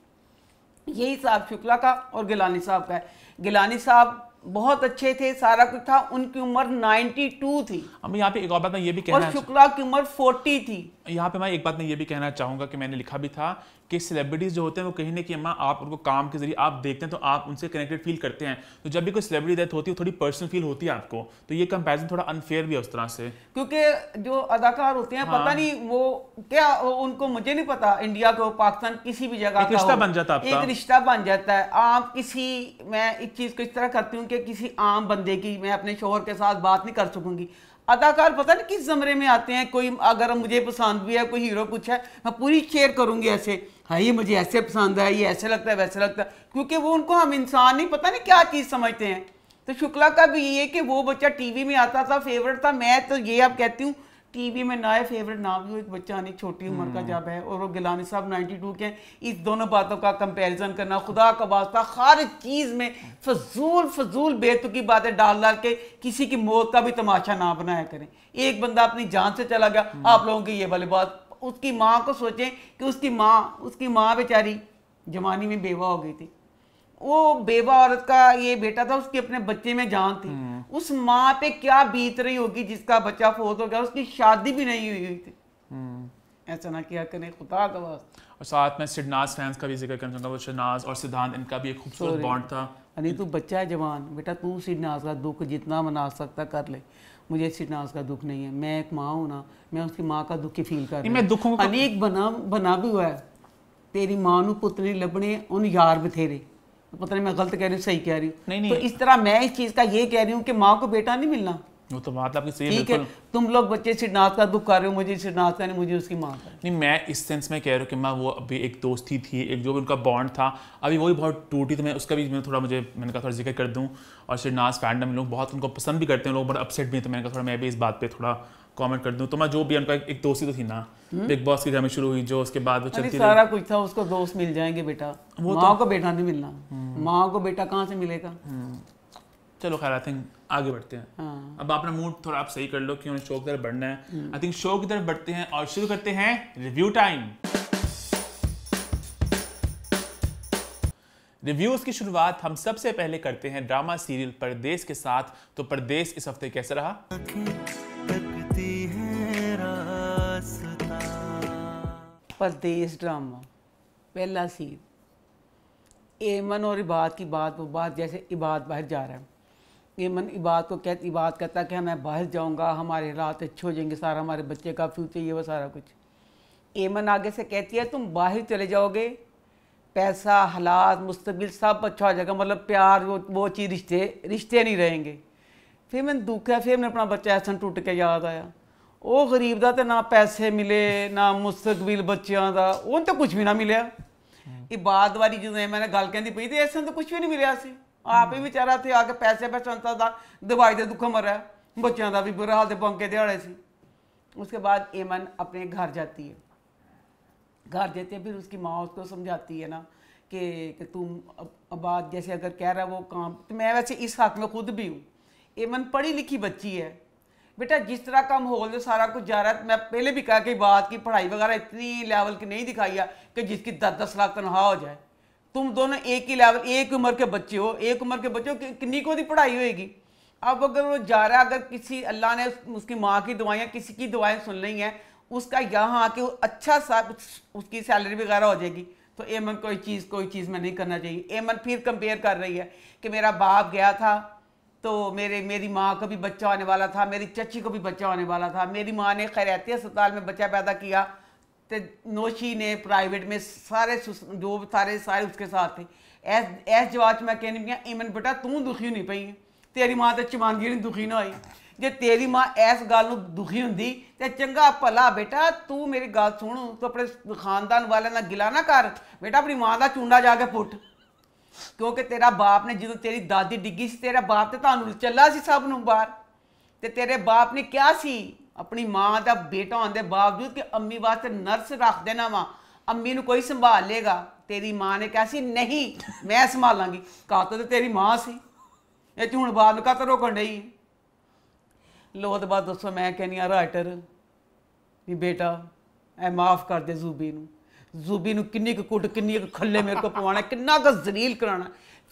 [SPEAKER 2] यही साहब शुक्ला का और गिलानी साहब का है गिलानी साहब बहुत अच्छे थे सारा कुछ था उनकी उम्र 92 थी अब यहाँ पे एक और बात मैं ये भी कहना और शुक्ला की उम्र 40 थी यहाँ पे मैं एक
[SPEAKER 1] बात मैं ये भी कहना चाहूंगा कि मैंने लिखा भी था कि सेलिब्रिटीज़ जो होते हैं वो कहीं ना कहीं माँ आप उनको काम के जरिए आप देखते हैं तो आप उनसे कनेक्टेड फील करते हैं तो जब भी कोई सेलिब्रिटी डेथ होती है थोड़ी पर्सनल फील होती है आपको तो ये कंपेरिजन थोड़ा अनफेयर भी है उस तरह से
[SPEAKER 2] क्योंकि जो अदाकार होते हैं हाँ। पता नहीं वो क्या उनको मुझे नहीं पता इंडिया को पाकिस्तान किसी भी जगह रिश्ता बन जाता है एक रिश्ता बन जाता है आप किसी मैं इस चीज़ को इस तरह करती हूँ कि किसी आम बंदे की मैं अपने शोहर के साथ बात नहीं कर सकूंगी अदाकार पता नहीं किस जमरे में आते हैं कोई अगर मुझे पसंद भी है कोई हीरो पूछा है मैं पूरी शेयर करूंगी ऐसे हाँ ये मुझे ऐसे पसंद है ये ऐसे लगता है वैसे लगता है क्योंकि वो उनको हम इंसान नहीं पता नहीं क्या चीज़ समझते हैं तो शुक्ला का भी ये कि वो बच्चा टीवी में आता था फेवरेट था मैं तो ये आप कहती हूँ टीवी में नाए फेवरेट नाम जो एक बच्चा आने छोटी उम्र का हम्म। जब है और वो गिलानी साहब 92 के इस दोनों बातों का कंपैरिजन करना खुदा का वास्ता हर चीज़ में फजूल फजूल बेतुकी बातें डाल डाल के किसी की मौत का भी तमाशा ना बनाया करें एक बंदा अपनी जान से चला गया हम्म। आप लोगों की ये वाली बात उसकी माँ को सोचें कि उसकी माँ उसकी माँ बेचारी जवानी में बेवा हो गई थी वो बेवा औरत का ये बेटा था उसके अपने बच्चे में जान थी हम्म। उस माँ पे क्या बीत रही होगी जिसका बच्चा फोत हो गया उसकी शादी भी नहीं हुई हुई थी हम्म। ऐसा ना किया करें खुदा का और
[SPEAKER 1] साथ में सिडनाज फैंस का भी जिक्र करना चाहूँगा वो शनाज और सिद्धांत इनका भी
[SPEAKER 2] एक खूबसूरत बॉन्ड था अरे तू बच्चा है जवान बेटा तू सिडनाज का दुख जितना मना सकता कर ले मुझे सिडनाज का दुख नहीं है मैं एक माँ हूँ ना मैं उसकी माँ का दुख ही फील कर रही मैं दुखों अनेक बना बना भी हुआ है तेरी माँ नु पुत्र लभने उन यार बथेरे पता नहीं मैं गलत कह रही हूँ सही कह रही हूँ नहीं, नहीं तो इस तरह मैं इस चीज़ का ये कह रही हूँ कि माँ को बेटा नहीं मिलना
[SPEAKER 1] वो तो बात आपकी सही ठीक है
[SPEAKER 2] तुम लोग बच्चे सिद्धनाथ का दुख कर रहे हो मुझे सिद्धनाथ का नहीं मुझे उसकी माँ का
[SPEAKER 1] नहीं मैं इस सेंस में कह रहा हूँ कि माँ वो अभी एक दोस्ती थी एक जो भी उनका बॉन्ड था अभी वो भी बहुत टूटी तो मैं उसका भी मैं थोड़ा मुझे मैंने कहा थोड़ा जिक्र कर दूँ और सिद्धनाथ फैंडम लोग बहुत उनको पसंद भी करते हैं लोग बहुत अपसेट भी थे तो मैंने कहा थोड़ा मैं भी इस बात पर थोड़ा कमेंट कर दूं तो मैं जो भी उनका एक दोस्ती तो थी ना बिग हम्म। बॉस की जमी शुरू हुई जो उसके बाद वो चलती सारा
[SPEAKER 2] कुछ था उसको दोस्त मिल जाएंगे बेटा वो माँ तो, को बेटा नहीं मिलना हम्म। माँ को बेटा कहाँ से मिलेगा हम्म। चलो खैर आई थिंक आगे बढ़ते हैं हाँ।
[SPEAKER 1] अब अपना मूड थोड़ा आप सही कर लो कि उन्हें शो की तरफ बढ़ना है आई थिंक शो की तरफ बढ़ते हैं और शुरू करते हैं रिव्यू टाइम रिव्यूज की शुरुआत हम सबसे पहले करते हैं ड्रामा सीरियल परदेश के साथ तो परदेश इस हफ्ते कैसा
[SPEAKER 2] रहा परदेस ड्रामा पहला सीन एमन और इबाद की बात वो बात जैसे इबाद बाहर जा रहा है एमन इबाद को कह इबाद कहता कि मैं बाहर जाऊंगा हमारे रात अच्छे हो जाएंगे सारा हमारे बच्चे का फ्यूचर ये वो सारा कुछ एमन आगे से कहती है तुम बाहर चले जाओगे पैसा हालात मुस्तबिल सब अच्छा हो जाएगा मतलब प्यार वो वो चीज़ रिश्ते रिश्ते नहीं रहेंगे फिर मैंने है फिर मैंने अपना बच्चा ऐसा टूट के याद आया ਉਹ ਗਰੀਬ ਦਾ ਤੇ ਨਾ ਪੈਸੇ ਮਿਲੇ ਨਾ ਮੁਸਤਕਬਲ ਬੱਚਿਆਂ ਦਾ ਉਹਨੂੰ ਤਾਂ ਕੁਝ ਵੀ ਨਾ ਮਿਲਿਆ ਇਹ ਬਾਦ ਵਾਰੀ ਜਦੋਂ ਮੈਂ ਗੱਲ ਕਹਿੰਦੀ ਪਈ ਤੇ ਇਸ ਨੂੰ ਤਾਂ ਕੁਝ ਵੀ ਨਹੀਂ ਮਿਲਿਆ ਸੀ ਆਪ ਹੀ ਵਿਚਾਰਾ ਤੇ ਆ ਕੇ ਪੈਸੇ ਪਛਾਂਤਾ ਦਾ ਦਵਾਈ ਦੇ ਦੁੱਖ ਮਰਿਆ ਬੱਚਿਆਂ ਦਾ ਵੀ ਬੁਰਾ ਹਾਲ ਤੇ ਬੰਕੇ ਦਿਹਾੜੇ ਸੀ उसके बाद एमन अपने घर जाती है घर जाते फिर उसकी माँ उसको समझाती है ना कि, कि तुम अब आबाद जैसे अगर कह रहा है वो काम तो मैं वैसे इस हक में खुद भी हूँ एमन पढ़ी लिखी बच्ची है बेटा जिस तरह का माहौल है सारा कुछ जा रहा है मैं पहले भी कहा कि बात की पढ़ाई वगैरह इतनी लेवल की नहीं दिखाई है कि जिसकी दस दस लाख तनख्वाह हो जाए तुम दोनों एक ही लेवल एक उम्र के बच्चे हो एक उम्र के बच्चे हो किन्नी को पढ़ाई होएगी अब अगर वो जा रहा है अगर किसी अल्लाह ने उसकी माँ की दवाइयाँ किसी की दवाएँ सुन ली हैं उसका यहाँ आके अच्छा सा उसकी सैलरी वगैरह हो जाएगी तो एमन कोई चीज़ कोई चीज़ में नहीं करना चाहिए एमन फिर कंपेयर कर रही है कि मेरा बाप गया था तो मेरे मेरी माँ को भी बच्चा होने वाला था मेरी चची को भी बच्चा होने वाला था मेरी माँ ने खैरती अस्पताल में बच्चा पैदा किया तो नोशी ने प्राइवेट में सारे जो सारे सारे उसके साथ थे ऐस ऐस जवाब मैं कहनी पिया इमन बेटा तू दुखी होनी पई है तेरी माँ तो चमानगी नहीं दुखी ना हो जे तेरी माँ इस गल दुखी होंगी तो चंगा भला बेटा तू मेरी गल सुन तू अपने खानदान वाले ना गिला ना कर बेटा अपनी माँ का चूडा जाके पुट ਕਿਉਂਕਿ ਤੇਰਾ ਬਾਪ ਨੇ ਜਦੋਂ ਤੇਰੀ ਦਾਦੀ ਡਿੱਗੀ ਸੀ ਤੇਰਾ ਬਾਪ ਤੇ ਤੁਹਾਨੂੰ ਚੱਲਾ ਸੀ ਸਭ ਨੂੰ ਬਾਹਰ ਤੇ ਤੇਰੇ ਬਾਪ ਨੇ ਕਿਹਾ ਸੀ ਆਪਣੀ ਮਾਂ ਦਾ ਬੇਟਾ ਹੋਣ ਦੇ ਬਾਵਜੂਦ ਕਿ ਅੰਮੀ ਵਾਸਤੇ ਨਰਸ ਰੱਖ ਦੇਣਾ ਵਾ ਅੰਮੀ ਨੂੰ ਕੋਈ ਸੰਭਾਲ ਲੇਗਾ ਤੇਰੀ ਮਾਂ ਨੇ ਕਿਹਾ ਸੀ ਨਹੀਂ ਮੈਂ ਸੰਭਾਲਾਂਗੀ ਕਾਤੋ ਤੇ ਤੇਰੀ ਮਾਂ ਸੀ ਇਹ ਹੁਣ ਬਾਦ ਨੂੰ ਕਾਤੋਂ ਰੋਕਣ ਡਈ ਲੋਦ ਬਾਦ ਦੱਸੋ ਮੈਂ ਕਹਿੰਨੀ ਆ ਰਾਈਟਰ ਵੀ ਬੇਟਾ ਐ ਮਾਫ ਕਰ ਦੇ ਜ਼ੂਬੀ ਨੂੰ ਜ਼ੂਬੀ ਨੂੰ ਕਿੰਨੀ ਕੁ ਕੁੱਟ ਕਿੰਨੀ ਕੁ ਖੱਲੇ ਮੇਰੇ ਕੋ ਪਵਾਣਾ ਕਿੰਨਾ ਕੁ ਜ਼ਲੀਲ ਕਰਾਣਾ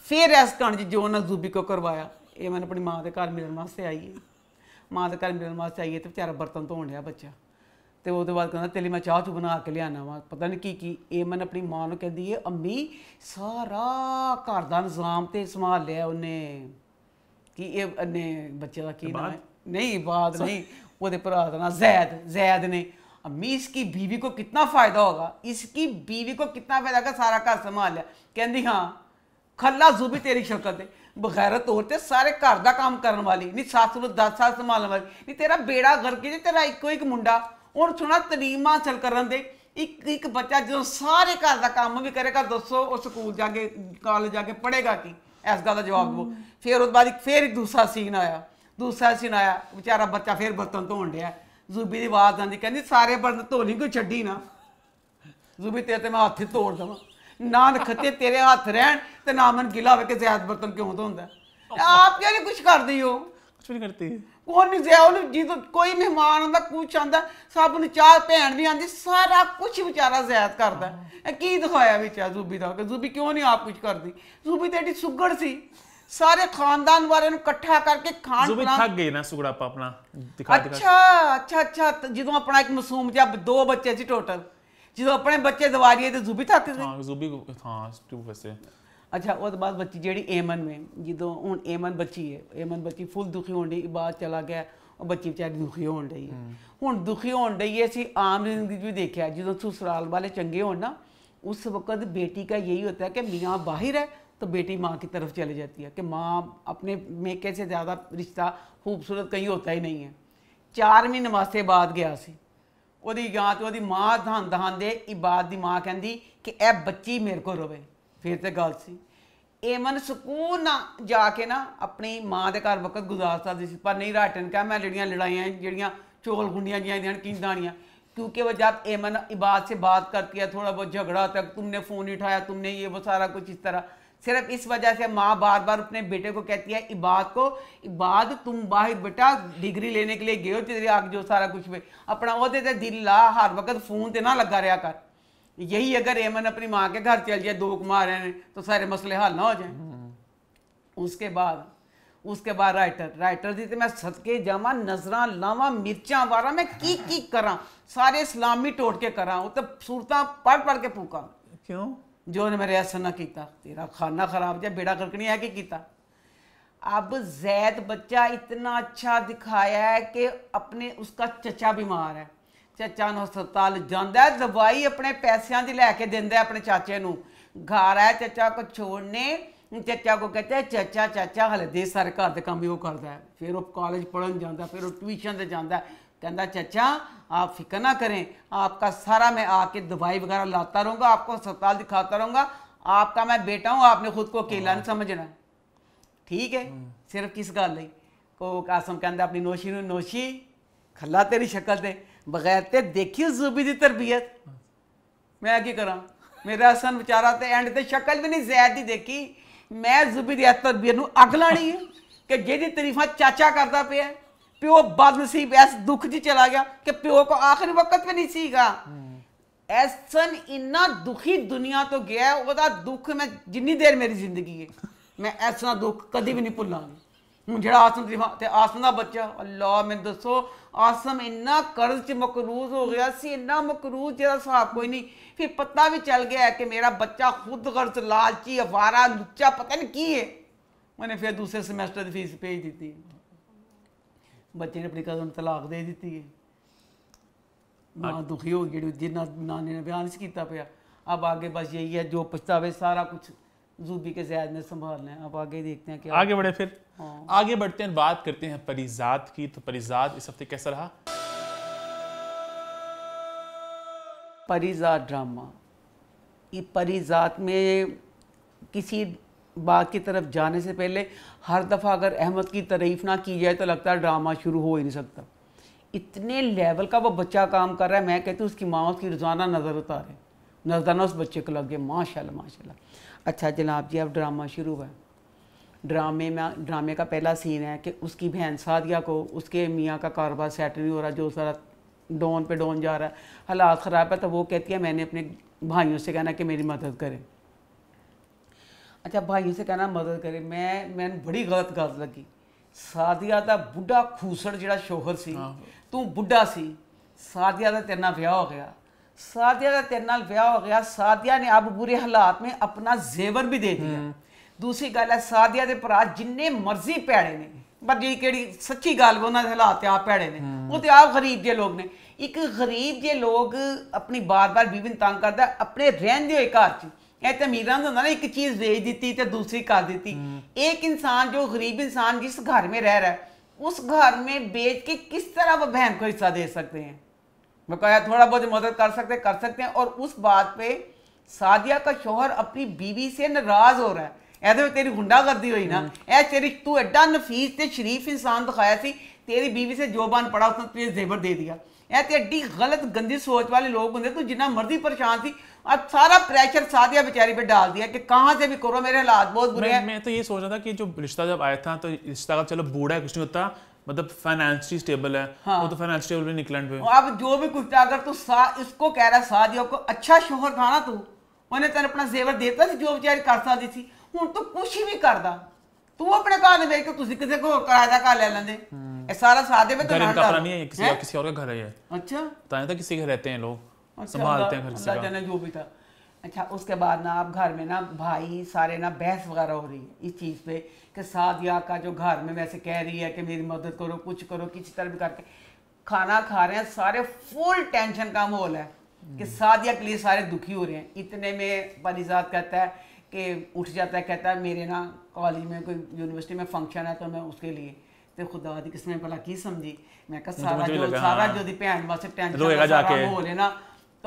[SPEAKER 2] ਫਿਰ ਇਸ ਜੀ ਜੋ ਉਹਨਾਂ ਜ਼ੂਬੀ ਕੋ ਕਰਵਾਇਆ ਇਹ ਮੈਂ ਆਪਣੀ ਮਾਂ ਦੇ ਘਰ ਮਿਲਣ ਵਾਸਤੇ ਆਈ ਹੈ ਮਾਂ ਦੇ ਘਰ ਮਿਲਣ ਵਾਸਤੇ ਆਈ ਹੈ ਤੇ ਵਿਚਾਰਾ ਬਰਤਨ ਧੋਣ ਰਿਹਾ ਬੱਚਾ ਤੇ ਉਹਦੇ ਬਾਅਦ ਕਹਿੰਦਾ ਤੇਲੀ ਮੈਂ ਚਾਹ ਚੂ ਬਣਾ ਕੇ ਲਿਆਣਾ ਵਾ ਪਤਾ ਨਹੀਂ ਕੀ ਕੀ ਇਹ ਮੈਂ ਆਪਣੀ ਮਾਂ ਨੂੰ ਕਹਿੰਦੀ ਏ ਅੰਮੀ ਸਾਰਾ ਘਰ ਦਾ ਨਿਜ਼ਾਮ ਤੇ ਸੰਭਾਲ ਲਿਆ ਉਹਨੇ ਕਿ ਇਹ ਨੇ ਬੱਚੇ ਦਾ ਕੀ ਨਾਮ ਹੈ ਨਹੀਂ ਬਾਦ ਨਹੀਂ ਉਹਦੇ ਭਰਾ ਦਾ ਨਾਮ ਜ਼ੈਦ ਜ਼ੈਦ ਨੇ ਅਮੀਸ਼ ਕੀ बीवी को कितना फायदा होगा इसकी ਬੀਵੀ ਕੋ कितना ਫਾਇਦਾ ਹੋਗਾ ਸਾਰਾ ਘਰ ਸੰਭਾਲ ਲਿਆ ਕਹਿੰਦੀ ਹਾਂ ਖੱਲਾ ਜ਼ੁਬੀ ਤੇਰੀ ਸ਼ਕਲ ਤੇ ਬਗੈਰਤ ਹੋਰ ਤੇ ਸਾਰੇ ਘਰ ਦਾ ਕੰਮ ਕਰਨ ਵਾਲੀ ਨਹੀਂ ਸੱਸ ਨੂੰ 10 ਸਾਲ ਸੰਭਾਲਣ ਵਾਲੀ ਨਹੀਂ ਤੇਰਾ ਬੇੜਾ ਘਰ ਜੇ ਤੇਰਾ ਇੱਕੋ ਇੱਕ ਮੁੰਡਾ ਔਰ ਸੁਣਾ ਤਰੀਮਾ ਚਲ ਕਰਨ ਦੇ ਇੱਕ ਇੱਕ ਬੱਚਾ ਜਦੋਂ ਸਾਰੇ ਘਰ ਦਾ ਕੰਮ ਵੀ ਕਰੇਗਾ ਦੱਸੋ ਉਹ ਸਕੂਲ ਜਾ ਕੇ ਕਾਲਜ ਜਾ ਕੇ ਪੜ੍ਹੇਗਾ ਕੀ ਇਸ ਗੱਲ ਦਾ ਜਵਾਬ ਦਿਓ ਫਿਰ ਉਸ ਬਾਅਦ ਇੱਕ ਫਿਰ ਇੱਕ ਦੂਸਰਾ ਸੀਨ ਆਇਆ ਦੂਸਰਾ ਸੀਨ ਆਇਆ ਵਿਚਾਰਾ ਬੱਚਾ ਫਿਰ ਬਰਤਨ ਧੋਣ ਡਿਆ ਜ਼ੂਬੀ ਦੀ ਆਵਾਜ਼ ਆਂਦੀ ਕਹਿੰਦੀ ਸਾਰੇ ਬਰਤਨ ਧੋ ਲਈ ਕੋਈ ਛੱਡੀ ਨਾ ਜ਼ੂਬੀ ਤੇ ਤੇ ਮੈਂ ਹੱਥ ਹੀ ਤੋੜ ਦਵਾਂ ਨਾ ਨਖਤੇ ਤੇਰੇ ਹੱਥ ਰਹਿਣ ਤੇ ਨਾ ਮਨ ਗਿਲਾ ਹੋਵੇ ਕਿ ਜ਼ਿਆਦ ਬਰਤਨ ਕਿਉਂ ਹੁੰਦਾ ਆਪ ਕਿਉਂ ਨਹੀਂ ਕੁਝ ਕਰਦੀ ਹੋ ਕੁਝ ਨਹੀਂ ਕਰਦੀ ਕੋਈ ਨਹੀਂ ਜਿਆ ਉਹਨੂੰ ਜੀ ਕੋਈ ਮਹਿਮਾਨ ਆਉਂਦਾ ਕੁਝ ਆਉਂਦਾ ਸਭ ਨੂੰ ਚਾਹ ਭੈਣ ਵੀ ਆਂਦੀ ਸਾਰਾ ਕੁਝ ਵਿਚਾਰਾ ਜ਼ਿਆਦ ਕਰਦਾ ਇਹ ਕੀ ਦਿਖਾਇਆ ਵਿੱਚ ਆ ਜ਼ੂਬੀ ਦਾ ਕਿ ਜ਼ੂਬੀ ਕਿਉਂ ਨਹੀਂ ਆਪ ਕੁਝ ਕਰਦੀ ਜ਼ੂਬੀ ਤੇ ਏਡੀ ਸੁਗੜ ਸੀ ਸਾਰੇ ਖਾਨਦਾਨ ਵਾਲਿਆਂ ਨੂੰ ਇਕੱਠਾ ਕਰਕੇ ਖਾਣ ਜ਼ੁਬੀ ਥੱਕ
[SPEAKER 1] ਗਏ ਨਾ ਸੁਗੜਾਪਾ ਆਪਣਾ ਦਿਖਾ ਦਿਖਾ
[SPEAKER 2] ਅੱਛਾ ਅੱਛਾ ਅੱਛਾ ਜਦੋਂ ਆਪਣਾ ਇੱਕ ਮਾਸੂਮ ਜਬ ਦੋ ਬੱਚੇ ਸੀ ਟੋਟਲ ਜਦੋਂ ਆਪਣੇ ਬੱਚੇ ਦਵਾਰੀਏ ਤੇ ਜ਼ੁਬੀ ਥੱਕ ਗਏ ਹਾਂ ਜ਼ੁਬੀ ਹਾਂ ਟੂ ਫਸੇ ਅੱਛਾ ਉਹ ਤੋਂ ਬਾਅਦ ਬੱਚੀ ਜਿਹੜੀ ਏਮਨ ਮੇ ਜਦੋਂ ਹੁਣ ਏਮਨ ਬੱਚੀ ਹੈ ਏਮਨ ਬੱਚੀ ਫੁੱਲ ਦੁਖੀ ਹੋਣ ਦੀ ਬਾਤ ਚਲਾ ਗਿਆ ਉਹ ਬੱਚੀ ਵਿਚਾਰੀ ਦੁਖੀ ਹੋਣ ਰਹੀ ਹੁਣ ਦੁਖੀ ਹੋਣ ਰਹੀ ਹੈ ਅਸੀਂ ਆਮ ਜ਼ਿੰਦਗੀ ਵੀ ਦੇਖਿਆ ਜਦੋਂ ਸੁਸਰਾਲ ਵਾਲੇ ਚੰਗੇ ਹੋਣ ਨਾ ਉਸ ਵਕਤ ਬੇਟੀ ਦਾ ਯਹੀ ਹੁੰਦਾ ਹੈ ਕਿ ਮੀਆਂ ਬਾਹਰ ਹੈ तो बेटी माँ की तरफ चली जाती है कि माँ अपने मेके से ज़्यादा रिश्ता खूबसूरत कहीं होता ही नहीं है ਚਾਰਵੀਂ ਨਮਾਸੇ ਬਾਅਦ ਗਿਆ ਸੀ ਉਹਦੀ ਗਾਂ ਤੇ ਉਹਦੀ ਮਾਂ ਧੰਦ ਹੰਦੇ ਇਬਾਦ ਦੀ ਮਾਂ ਕਹਿੰਦੀ ਕਿ ਇਹ ਬੱਚੀ ਮੇਰੇ ਕੋਲ ਰਵੇ ਫਿਰ ਤੇ ਗੱਲ ਸੀ ਏਮਨ ਸਕੂਨ ਨਾ ਜਾ ਕੇ ਨਾ ਆਪਣੀ ਮਾਂ ਦੇ ਘਰ ਵਕਤ ਗੁਜ਼ਾਰ ਸਕਦੀ ਸੀ ਪਰ ਨਹੀਂ ਰਾਟਨ ਕਾ ਮੈਂ ਜਿਹੜੀਆਂ ਲੜਾਈਆਂ ਜਿਹੜੀਆਂ ਚੋਲ ਗੁੰਡੀਆਂ ਜੀਆਂ ਦੀਆਂ ਕਿੰਦਾਣੀਆਂ क्योंकि वह जब एमन इबाद से बात करती है थोड़ा बहुत झगड़ा तक तुमने फ़ोन उठाया तुमने ये वो सारा कुछ इस तरह सिर्फ इस वजह से माँ बार बार अपने बेटे को कहती है इबाद को इबाद तुम बाहर बेटा डिग्री लेने के लिए गए हो तेरे आग जो सारा कुछ में अपना वह देते दिल ला हर वक्त फोन तो ना लगा रहा कर यही अगर एमन अपनी माँ के घर चल जाए दो कुमार हैं तो सारे मसले हल ना हो जाए हम्म। उसके बाद उसके बाद राइटर राइटर दी मैं सदके जावा नजर लावा मिर्चा वारा मैं की की करा सारे सलामी टोट के करा वो तो सूरत पढ़ पढ़ के फूका क्यों ਜੋ ਨੇ ਮੇਰੇ ਅਸਨਾ ਕੀਤਾ ਤੇਰਾ ਖਾਨਾ ਖਰਾਬ ਜਾਂ ਬੇੜਾ ਕਰਕ ਨਹੀਂ ਆ ਕਿ ਕੀਤਾ ਅਬ ਜ਼ੈਦ ਬੱਚਾ ਇਤਨਾ ਅੱਛਾ ਦਿਖਾਇਆ ਹੈ ਕਿ ਆਪਣੇ ਉਸਕਾ ਚਾਚਾ ਬਿਮਾਰ ਹੈ ਚਚਾ ਨੂੰ ਹਸਪਤਾਲ ਜਾਂਦਾ ਹੈ ਦਵਾਈ ਆਪਣੇ ਪੈਸਿਆਂ ਦੀ ਲੈ ਕੇ ਦਿੰਦਾ ਹੈ ਆਪਣੇ ਚਾਚੇ ਨੂੰ ਘਰ ਹੈ ਚਚਾ ਕੋ ਛੋੜਨੇ ਚਚਾ ਕੋ ਕਹਤੇ ਚਚਾ ਚਾਚਾ ਹਲੇ ਦੇ ਸਾਰੇ ਘਰ ਦੇ ਕੰਮ ਵੀ ਉਹ ਕਰਦਾ ਹੈ ਫਿਰ ਉਹ ਕਾਲਜ ਪੜਨ ਜਾਂਦਾ ਫਿਰ ਉਹ ਟਿਊਸ਼ਨ ਤੇ ਜਾਂਦਾ कहता चाचा आप फिक्र ना करें आपका सारा मैं आके दवाई वगैरह लाता रहूँगा आपको अस्पताल दिखाता रहूँगा आपका मैं बेटा हूँ आपने खुद को अकेला नहीं हाँ। समझना ठीक है हाँ। सिर्फ किस गल नहीं को कासम कहते अपनी नोशी नु नोशी खला तेरी शक्ल दे बगैर ते देखी जूबी की तरबियत मैं की करा मेरा हसन बेचारा तो एंड तो शक्ल भी नहीं जैद की देखी मैं जूबी की अग लानी है कि जेदी तरीफा चाचा करता पे है प्यो बदनसीब ऐसा दुख जी चला गया कि प्यो को आखिरी वक्त भी नहीं सीगा ऐसन इन्ना दुखी दुनिया तो गया ओदा तो दुख मैं जिनी देर मेरी जिंदगी है मैं ऐसा दुख कभी भी नहीं भुला हूँ जेह्ड़ा आसम दिमा आसम का बच्चा अल्लाह मैं दसो आसम इन्ना कर्ज च मकरूज हो गया सी इन्ना मकरूज जेह्दा हिसाब कोई नहीं फिर पता भी चल गया है कि मेरा बच्चा खुद गर्ज लालची अवारा लुच्चा पता नहीं की है मैंने फिर दूसरे सेमेस्टर की फीस भेज दी थी बच्चे ने अपनी ਕਜ਼ਨ तलाक दे दी ਹੈ अच्छा। दुखी हो गई जिन्ना नानी ने बयान ਬਿਆਨ किया पाया अब आगे बस यही है जो पछतावे सारा कुछ जूबी के जैद में संभालना है अब आगे देखते हैं क्या आगे बढ़े
[SPEAKER 1] फिर हाँ। आगे बढ़ते हैं बात करते हैं परिजात की तो परिजात इस हफ्ते कैसा रहा
[SPEAKER 2] परिजात ड्रामा ये परिजात में किसी बाग की तरफ जाने से पहले हर दफ़ा अगर अहमद की तारीफ़ ना की जाए तो लगता है ड्रामा शुरू हो ही नहीं सकता इतने लेवल का वो बच्चा काम कर रहा है मैं कहती हूँ उसकी माँ उसकी रोज़ाना नज़र उतारे नजराना उस बच्चे को लग गया माशा माशा अच्छा जनाब जी अब ड्रामा शुरू हुआ ड्रामे में ड्रामे का पहला सीन है कि उसकी बहन सादिया को उसके मियाँ का कारोबार सेट नहीं हो रहा जो सारा डोन पे डोन जा रहा है हालात ख़राब है तो वो कहती है मैंने अपने भाइयों से कहना कि मेरी मदद करें अच्छा भाइयों से कहना ਮਦਦ ਕਰੇ ਮੈਂ मैंने ਬੜੀ ਗਲਤ ਗੱਲ ਲੱਗੀ ਸਾਦੀਆ ਦਾ ਬੁੱਢਾ ਖੂਸੜ ਜਿਹੜਾ ਸ਼ੋਹਰ ਸੀ ਤੂੰ ਬੁੱਢਾ ਸੀ ਸਾਦੀਆ ਦਾ ਤੇਰੇ ਨਾਲ ਵਿਆਹ ਹੋ ਗਿਆ ਸਾਦੀਆ ਦਾ ਤੇਰੇ ਨਾਲ ਵਿਆਹ ਹੋ ਗਿਆ ਸਾਦੀਆ ਨੇ ਅਬ ਬੁਰੇ ਹਾਲਾਤ ਮੇਂ ਆਪਣਾ ਜ਼ੇਵਰ ਵੀ ਦੇ ਦਿਆ ਦੂਸਰੀ ਗੱਲ ਹੈ ਸਾਦੀਆ ਦੇ ਭਰਾ ਜਿੰਨੇ ਮਰਜ਼ੀ ਪੈੜੇ ਨੇ ਪਰ ਜਿਹੜੀ ਕਿਹੜੀ ਸੱਚੀ ਗੱਲ ਉਹਨਾਂ ਦੇ ਹਾਲਾਤ ਆ ਪੈੜੇ ਨੇ ਉਹ ਤੇ ਆਪ ਗਰੀਬ ਜੇ ਲੋਕ ਨੇ ਇੱਕ ਗਰੀਬ ਜੇ ਲੋਕ ਆਪਣੀ ਬਾਰ-ਬਾਰ ਬੀਵੀ ਨੂੰ ਤੰਗ ਕਰਦਾ ਆਪਣੇ ਰਹਿੰਦੇ ਹੋਏ ਘਰ 'ਚ और उस बात पे सादिया का शोहर अपनी बीवी से नाराज हो रहा है ऐसे में तेरी गुंडागर्दी हुई ना तेरी तू एडा नफीस ते शरीफ इंसान दिखाया सी तेरी बीवी से जो बन पड़ा उसने तुझे जेवर दे दिया ऐ ते गलत गंदी सोच वाले लोग होंगे तू जिन्ना मर्जी परेशान थी अब सारा प्रेशर सादिया बेचारी पे डाल दिया कि कहाँ से भी करो मेरे हालात बहुत बुरे हैं
[SPEAKER 1] मैं तो ये सोच रहा था कि जो रिश्ता जब आया था तो रिश्ता का चलो बूढ़ा है कुछ नहीं होता मतलब फाइनेंशियली स्टेबल है हाँ। वो तो फाइनेंशियली स्टेबल निकलैंड पे
[SPEAKER 2] अब जो भी कुछ था अगर तू तो सा इसको कह रहा है सादिया को अच्छा शोहर था ना तू उन्हें तेरे अपना जेवर देता जो बेचारी कर सकती थी हूँ ਹੁਣ तो कुछ ही नहीं ਵੀ तू अपने घर में ਦੇ ਵੇਖ किसी को हम्म। तो किराए का घर ले लेंगे ਲੈਂਦੇ ਇਹ ਸਾਰਾ ਸਾਦੇ ਵਿੱਚ ਤਾਂ ਨਹੀਂ ਹੈ ਕਿਸੇ ਕਿਸੇ ਹੋਰ ਦਾ ਘਰ ਹੈ
[SPEAKER 1] अच्छा तो किसी के रहते हैं लोग संभालते हैं घर से जाने
[SPEAKER 2] जो भी था अच्छा उसके बाद ना आप घर में ना भाई सारे ना बहस वगैरह हो रही है इस चीज़ पे कि सादिया का जो घर में वैसे कह रही है कि मेरी मदद करो कुछ करो किसी तरह भी करके खाना खा रहे हैं सारे फुल टेंशन का माहौल है कि हम्म। सादिया के लिए सारे दुखी हो रहे हैं इतने में परिजात कहता है कि उठ जाता है कहता है मेरे ना कॉलेज में कोई यूनिवर्सिटी में फंक्शन है तो मैं उसके लिए तो खुदा ਦੀ ਕਿਸਮੇ ਭਲਾ ਕੀ ਸਮਝੀ ਮੈਂ सारा जो सारा हाँ। जो ਜੋ ਦੀ ਭੈਣ ਵਾਸਤੇ ਟੈਨਸ਼ਨ ਹੋ ਰਿਹਾ